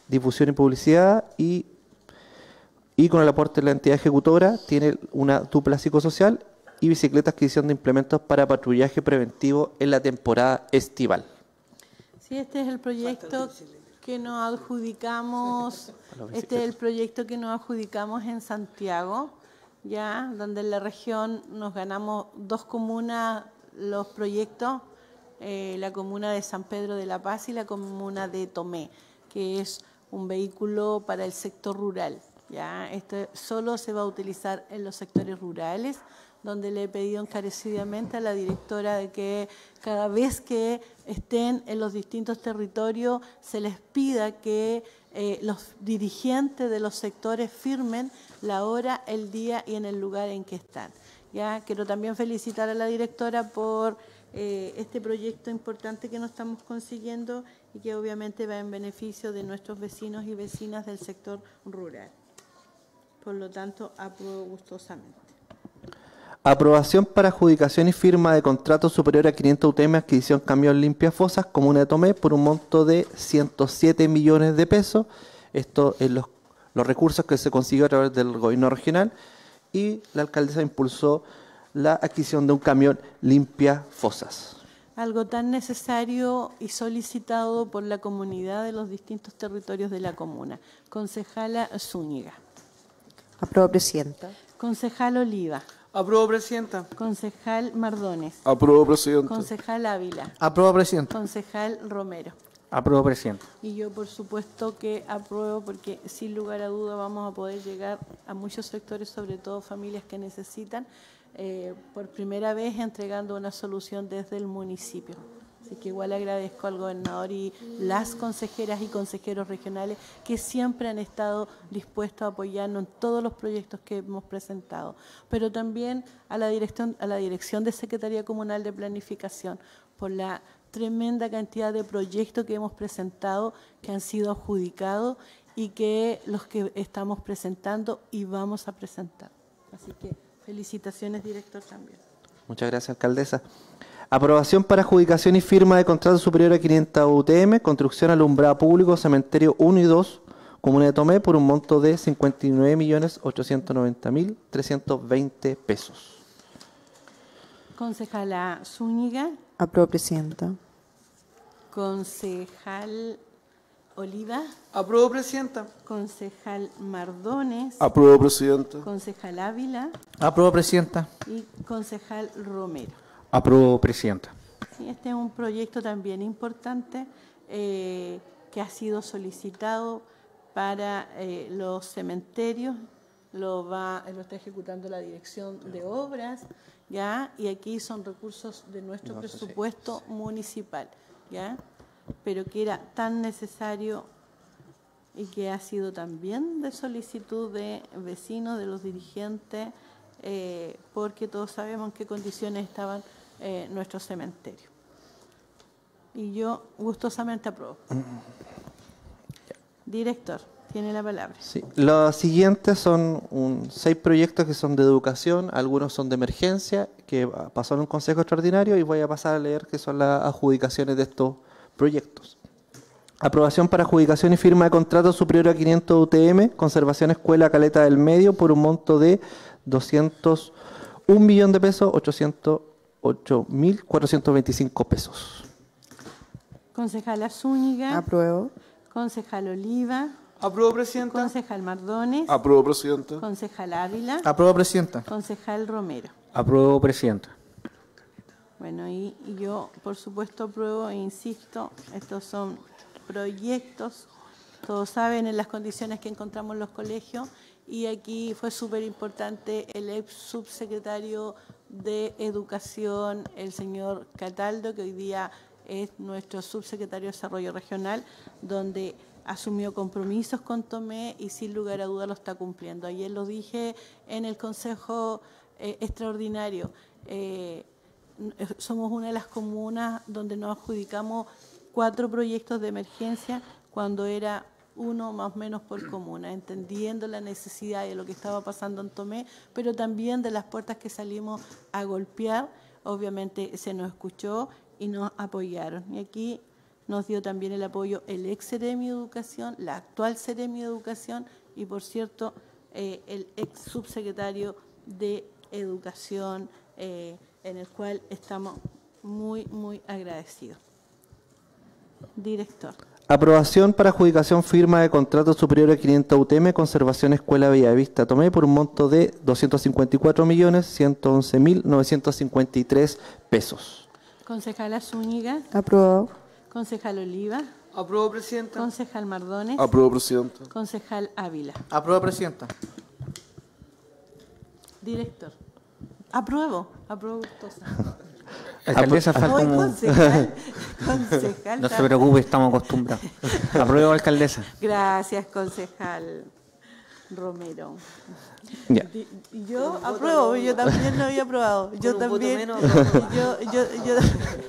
difusión y publicidad y, y con el aporte de la entidad ejecutora tiene una dupla psicosocial y bicicleta adquisición de implementos para patrullaje preventivo en la temporada estival. Sí, este es el proyecto que nos adjudicamos, este es el proyecto que nos adjudicamos en Santiago, ya donde en la región nos ganamos dos comunas los proyectos eh, la comuna de San Pedro de la Paz y la comuna de Tomé, que es un vehículo para el sector rural. ¿ya? Este solo se va a utilizar en los sectores rurales, donde le he pedido encarecidamente a la directora de que cada vez que estén en los distintos territorios se les pida que eh, los dirigentes de los sectores firmen la hora, el día y en el lugar en que están quiero también felicitar a la directora por eh, este proyecto importante que nos estamos consiguiendo y que obviamente va en beneficio de nuestros vecinos y vecinas del sector rural. Por lo tanto, apruebo gustosamente. Aprobación para adjudicación y firma de contrato superior a 500 UTM adquisición camión limpia fosas comuna de Tomé por un monto de 107 millones de pesos. Esto es los, los recursos que se consiguió a través del gobierno regional y la alcaldesa impulsó la adquisición de un camión limpia fosas. Algo tan necesario y solicitado por la comunidad de los distintos territorios de la comuna. Concejala Zúñiga. Aproba, Presidenta. Concejal Oliva. Aproba, Presidenta. Concejal Mardones. Aprobó, Presidenta. Concejal Ávila. Aproba, Presidenta. Concejal Romero. Aprobo, presidente. Y yo, por supuesto, que apruebo porque sin lugar a duda vamos a poder llegar a muchos sectores, sobre todo familias que necesitan, eh, por primera vez entregando una solución desde el municipio. Así que igual agradezco al gobernador y las consejeras y consejeros regionales que siempre han estado dispuestos a apoyarnos en todos los proyectos que hemos presentado, pero también a la dirección, a la dirección de Secretaría Comunal de Planificación por la tremenda cantidad de proyectos que hemos presentado que han sido adjudicados y que los que estamos presentando y vamos a presentar. Así que felicitaciones, director, también. Muchas gracias, alcaldesa. Aprobación para adjudicación y firma de contrato superior a 500 UTM, construcción alumbrado público, cementerio 1 y 2, comuna de Tomé, por un monto de 59.890.320 pesos. Concejala Zúñiga. Aprobó Presidenta. Concejal Oliva. Aprobó Presidenta. Concejal Mardones. Aprobó Presidenta. Concejal Ávila. Aprobó Presidenta. Y concejal Romero. Aprobó, Presidenta. este es un proyecto también importante eh, que ha sido solicitado para eh, los cementerios. Lo, va, lo está ejecutando la Dirección de Obras ¿ya? Y aquí son recursos de nuestro presupuesto municipal, ¿ya? Pero que era tan necesario y que ha sido también de solicitud de vecinos, de los dirigentes, eh, porque todos sabemos en qué condiciones estaban eh, nuestros cementerios. Y yo gustosamente apruebo. Mm. Director. Tiene la palabra. Sí. Los siguientes son seis proyectos que son de educación, algunos son de emergencia, que pasó en un consejo extraordinario y voy a pasar a leer que son las adjudicaciones de estos proyectos. Aprobación para adjudicación y firma de contrato superior a 500 UTM, conservación escuela Caleta del Medio por un monto de 201 millón de pesos, 808.425 pesos. Concejala Zúñiga. Apruebo. Concejal Oliva. Aprobo, Presidenta. Concejal Mardones. Aprobo, Presidenta. Concejal Ávila. Aprobo, Presidenta. Concejal Romero. Aprobo, Presidenta. Bueno, y, yo, por supuesto, apruebo e insisto, estos son proyectos, todos saben en las condiciones que encontramos los colegios, y aquí fue súper importante el ex subsecretario de Educación, el señor Cataldo, que hoy día es nuestro subsecretario de Desarrollo Regional, donde asumió compromisos con Tomé y sin lugar a duda lo está cumpliendo. Ayer lo dije en el Consejo eh, Extraordinario. Eh, somos una de las comunas donde nos adjudicamos cuatro proyectos de emergencia cuando era uno más o menos por comuna, entendiendo la necesidad de lo que estaba pasando en Tomé, pero también de las puertas que salimos a golpear. Obviamente se nos escuchó y nos apoyaron. Y aquí nos dio también el apoyo el ex de Educación, la actual de Educación y, por cierto, eh, el ex subsecretario de Educación, eh, en el cual estamos muy, muy agradecidos. Director. Aprobación para adjudicación firma de contrato superior a 500 UTM Conservación Escuela Bellavista Tomé por un monto de 254.111.953 pesos. Concejala Zúñiga. Aprobado. Concejal Oliva. Aprobo, Presidenta. Concejal Mardones. Aprobo, Presidenta. Concejal Ávila. Aprobo, Presidenta. Director. Apruebo. Aprobo Alcaldesa, falta concejal, No se preocupe, estamos acostumbrados. Apruebo, alcaldesa. Gracias, concejal. Romero. Yo apruebo, yo también lo había aprobado. Yo también. yo, yo, yo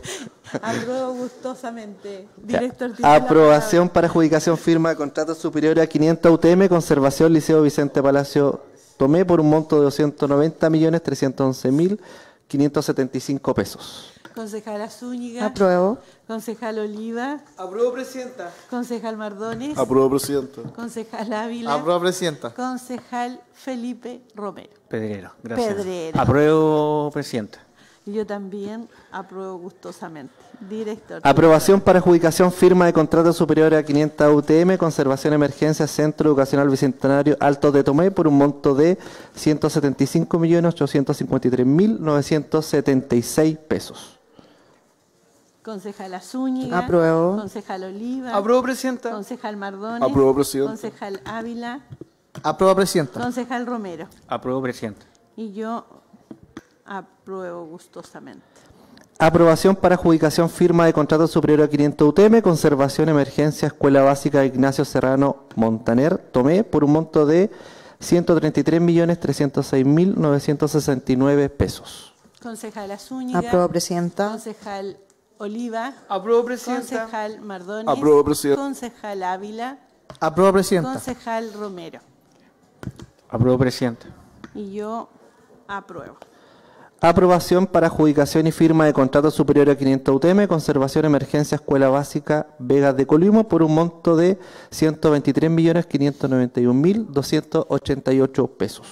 apruebo gustosamente. Director Aprobación para adjudicación firma de contratos superiores a 500 UTM, conservación Liceo Vicente Palacio Tomé por un monto de 290.311.575 pesos. Concejal Azúñiga. Apruebo. Concejal Oliva. Apruebo, presidenta. Concejal Mardones. Apruebo, presidenta. Concejal Ávila. Apruebo, presidenta. Concejal Felipe Romero. Pedrero, gracias. Pedrero. Apruebo, presidenta. Yo también apruebo gustosamente. Director. Aprobación para adjudicación firma de contrato superior a 500 UTM, Conservación Emergencia, Centro Educacional Bicentenario alto de Tomé, por un monto de 175.853.976 pesos. Concejal Zúñiga. Apruebo. Concejal Oliva. Apruebo, Presidenta. Concejal Mardones. Apruebo, Presidenta. Concejal Ávila. Apruebo, Presidenta. Concejal Romero. Apruebo, Presidenta. Y yo apruebo gustosamente. Aprobación para adjudicación firma de contrato superior a 500 UTM, conservación, emergencia, Escuela Básica Ignacio Serrano Montaner, Tomé, por un monto de 133.306.969 pesos. Concejal Azúñiga. Aprobo, Presidenta. Concejal Oliva. Aprobo, Presidenta. Concejal Mardones. Aprobo, Presidenta. Concejal Ávila. Aprobo, Presidenta. Concejal Romero. Aprobo, presidente. Y yo apruebo. Aprobación para adjudicación y firma de contrato superior a 500 UTM, conservación, emergencia, escuela básica Vegas de Colimo, por un monto de 123.591.288 pesos.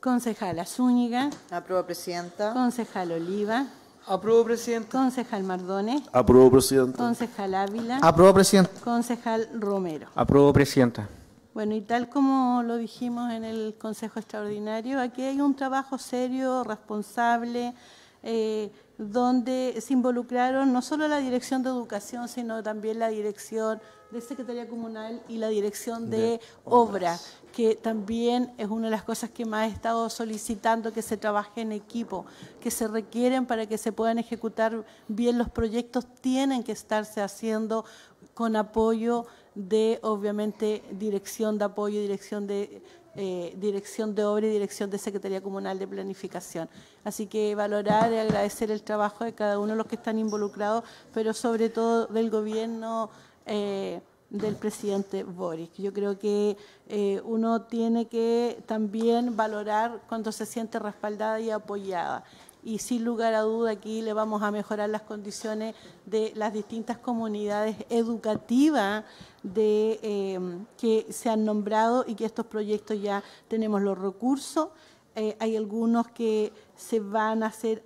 Concejal Azúñiga. Aprueba, Presidenta. Concejal Oliva. Aprobo, presidente. Concejal Mardones. Aprobo, presidente. Concejal Ávila. Aprobo, presidente. Concejal Romero. Aprobo, Presidenta. Bueno, y tal como lo dijimos en el Consejo Extraordinario, aquí hay un trabajo serio, responsable, eh, donde se involucraron no solo la Dirección de Educación, sino también la Dirección de Secretaría Comunal y la Dirección de, de Obras que también es una de las cosas que más he estado solicitando, que se trabaje en equipo, que se requieren para que se puedan ejecutar bien los proyectos, tienen que estarse haciendo con apoyo de, obviamente, dirección de apoyo, dirección de eh, dirección de obra y dirección de Secretaría Comunal de Planificación. Así que valorar y agradecer el trabajo de cada uno de los que están involucrados, pero sobre todo del gobierno eh, del presidente Boric. Yo creo que eh, uno tiene que también valorar cuando se siente respaldada y apoyada. Y sin lugar a duda aquí le vamos a mejorar las condiciones de las distintas comunidades educativas de, eh, que se han nombrado y que estos proyectos ya tenemos los recursos. Eh, hay algunos que se van a hacer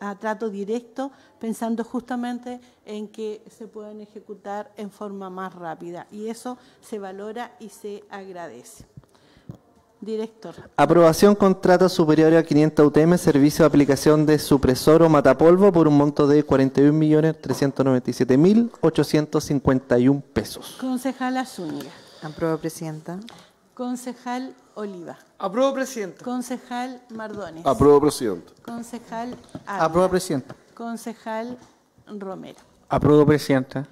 a, trato directo, pensando justamente en que se puedan ejecutar en forma más rápida. Y eso se valora y se agradece. Director. Aprobación contrato superior a 500 UTM, servicio de aplicación de supresor o matapolvo por un monto de 41.397.851 pesos. Concejala Zúñiga. Aprueba, Presidenta. Concejal Oliva. Aprobo, presidente. Concejal Mardones. Aprobo, presidente. Concejal Aprobo, presidente. Concejal Romero. Aprobo, presidente.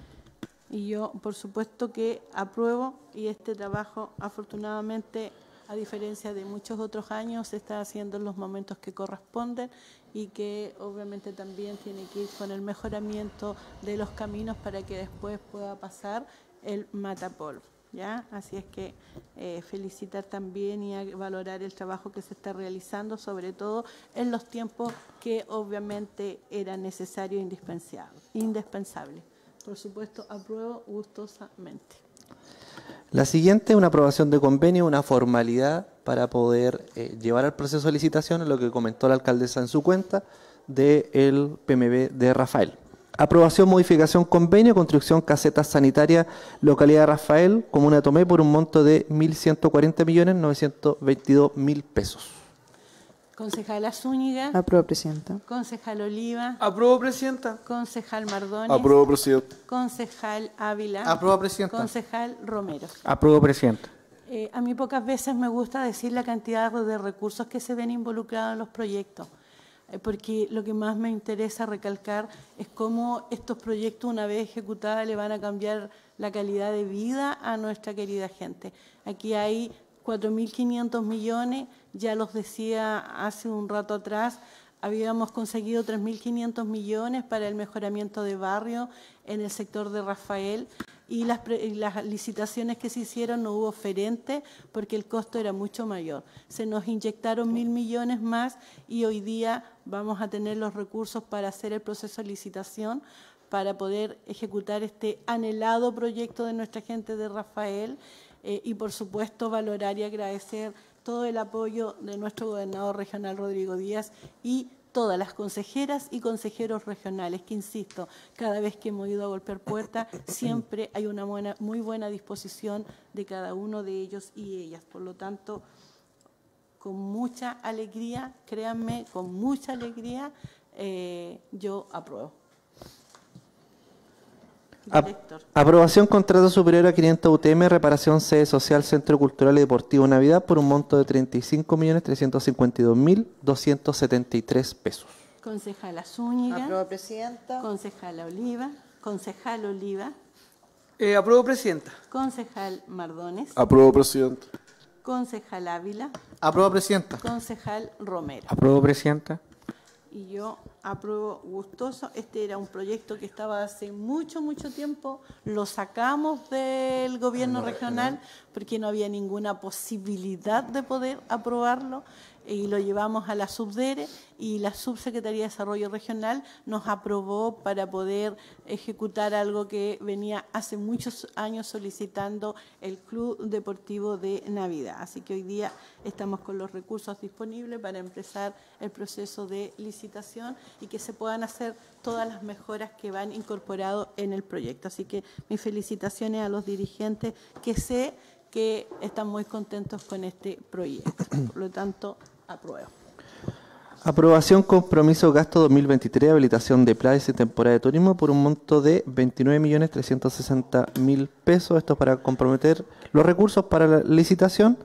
Y yo, por supuesto, que apruebo y este trabajo, afortunadamente, a diferencia de muchos otros años, se está haciendo en los momentos que corresponden y que obviamente también tiene que ir con el mejoramiento de los caminos para que después pueda pasar el matapolvo. ¿ya? Así es que eh, felicitar también y valorar el trabajo que se está realizando, sobre todo en los tiempos que obviamente era necesario e indispensable. indispensable. Por supuesto, apruebo gustosamente. La siguiente, es una aprobación de convenio, una formalidad para poder eh, llevar al proceso de licitación, lo que comentó la alcaldesa en su cuenta, del PMB de Rafael. Aprobación, modificación, convenio, construcción caseta sanitaria, localidad de Rafael, comuna Tomé, por un monto de 1.140.922.000 pesos. Concejal Azúñiga. Apruebo, Presidenta. Concejal Oliva. Aprobo, Presidenta. Concejal Mardones. Aprobo, Presidenta. Concejal Ávila. Aprobo, Presidenta. Concejal Romero. Aprobo, Presidenta. Eh, a mí pocas veces me gusta decir la cantidad de recursos que se ven involucrados en los proyectos. Eh, porque lo que más me interesa recalcar es cómo estos proyectos, una vez ejecutados, le van a cambiar la calidad de vida a nuestra querida gente. Aquí hay 4.500 millones, ya los decía hace un rato atrás, habíamos conseguido 3.500 millones para el mejoramiento de barrio en el sector de Rafael y las, licitaciones que se hicieron no hubo oferente porque el costo era mucho mayor. Se nos inyectaron mil millones más y hoy día vamos a tener los recursos para hacer el proceso de licitación para poder ejecutar este anhelado proyecto de nuestra gente de Rafael eh, y por supuesto valorar y agradecer todo el apoyo de nuestro gobernador regional Rodrigo Díaz y todas las consejeras y consejeros regionales, que insisto, cada vez que hemos ido a golpear puerta siempre hay una buena, muy buena disposición de cada uno de ellos y ellas. Por lo tanto, con mucha alegría, créanme, con mucha alegría, eh, yo apruebo aprobación contrato superior a 500 UTM, reparación sede social Centro Cultural y Deportivo Navidad por un monto de 35.352.273 pesos. Concejala Zúñiga. Aproba, Presidenta. Concejala Oliva. Concejal Oliva. Eh, Presidenta. Concejal Mardones. Aprobo, Presidenta. Concejal Ávila. Aproba, Presidenta. Concejal Romero. Aprobo, Presidenta y yo apruebo gustoso. Este era un proyecto que estaba hace mucho, mucho tiempo. Lo sacamos del gobierno regional porque no había ninguna posibilidad de poder aprobarlo y lo llevamos a la subdere y la Subsecretaría de Desarrollo Regional nos aprobó para poder ejecutar algo que venía hace muchos años solicitando el Club Deportivo de Navidad. Así que hoy día estamos con los recursos disponibles para empezar el proceso de licitación y que se puedan hacer todas las mejoras que van incorporado en el proyecto. Así que mis felicitaciones a los dirigentes que sé que están muy contentos con este proyecto. Por lo tanto, Aprobación compromiso gasto 2023, habilitación de playas y temporada de turismo por un monto de 29.360.000 pesos. Esto para comprometer los recursos para la licitación,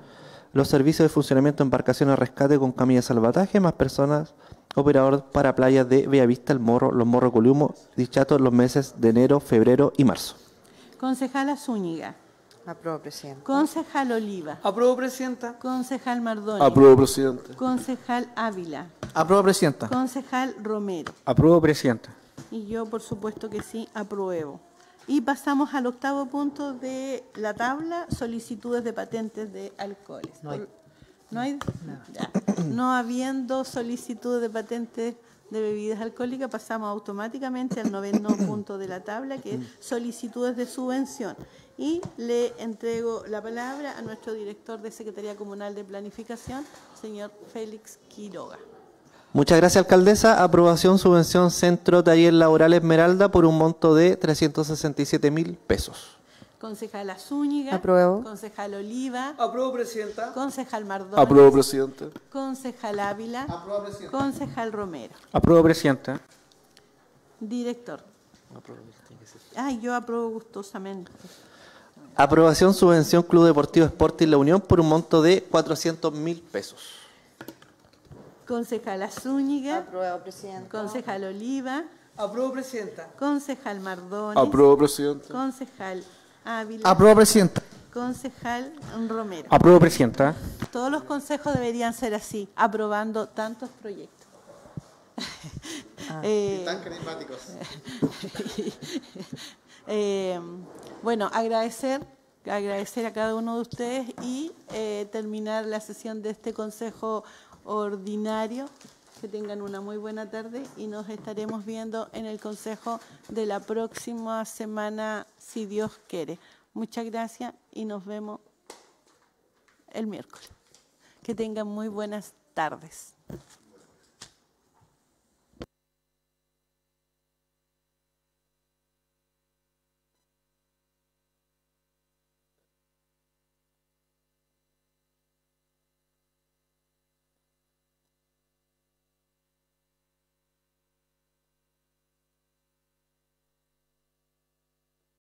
los servicios de funcionamiento de embarcaciones rescate con camilla salvataje, más personas, operador para playas de Bellavista, El Morro, Los Morros Columbo, Dichato, los meses de enero, febrero y marzo. Concejala Zúñiga. Apruebo, Presidenta. Concejal Oliva. Aprobo presidenta. Concejal Mardoni. Aprobo presidente. Concejal Ávila. Aprobo presidenta. Concejal Romero. Aprobo presidenta. Y yo, por supuesto que sí, apruebo. Y pasamos al octavo punto de la tabla, solicitudes de patentes de alcoholes. No hay. No, hay, no. no habiendo solicitudes de patentes de bebidas alcohólicas, pasamos automáticamente al noveno punto de la tabla, que es solicitudes de subvención. Y le entrego la palabra a nuestro director de Secretaría Comunal de Planificación, señor Félix Quiroga. Muchas gracias, alcaldesa. Aprobación, subvención, centro, taller laboral Esmeralda por un monto de 367 mil pesos. Concejal Azúñiga. Apruebo. Concejal Oliva. Apruebo, Presidenta. Concejal Mardón. Apruebo, presidente. Concejal Ávila. Apruebo, Presidenta. Concejal Romero. Apruebo, Presidenta. Director. Ay, yo apruebo gustosamente. Aprobación subvención Club Deportivo y La Unión por un monto de 400 mil pesos. Concejal Azúñiga. Aprobado, presidenta. Concejal Oliva. Aprobado, presidenta. Concejal Mardones. Aprobado, presidenta. Concejal Ávila. Aprobado, presidenta. Concejal Romero. Aprobado, presidenta. Todos los consejos deberían ser así, aprobando tantos proyectos. Ah. Eh, tan carismáticos. Eh, bueno, agradecer, agradecer a cada uno de ustedes y eh, terminar la sesión de este consejo ordinario. Que tengan una muy buena tarde y nos estaremos viendo en el consejo de la próxima semana, si Dios quiere. Muchas gracias y nos vemos el miércoles. Que tengan muy buenas tardes.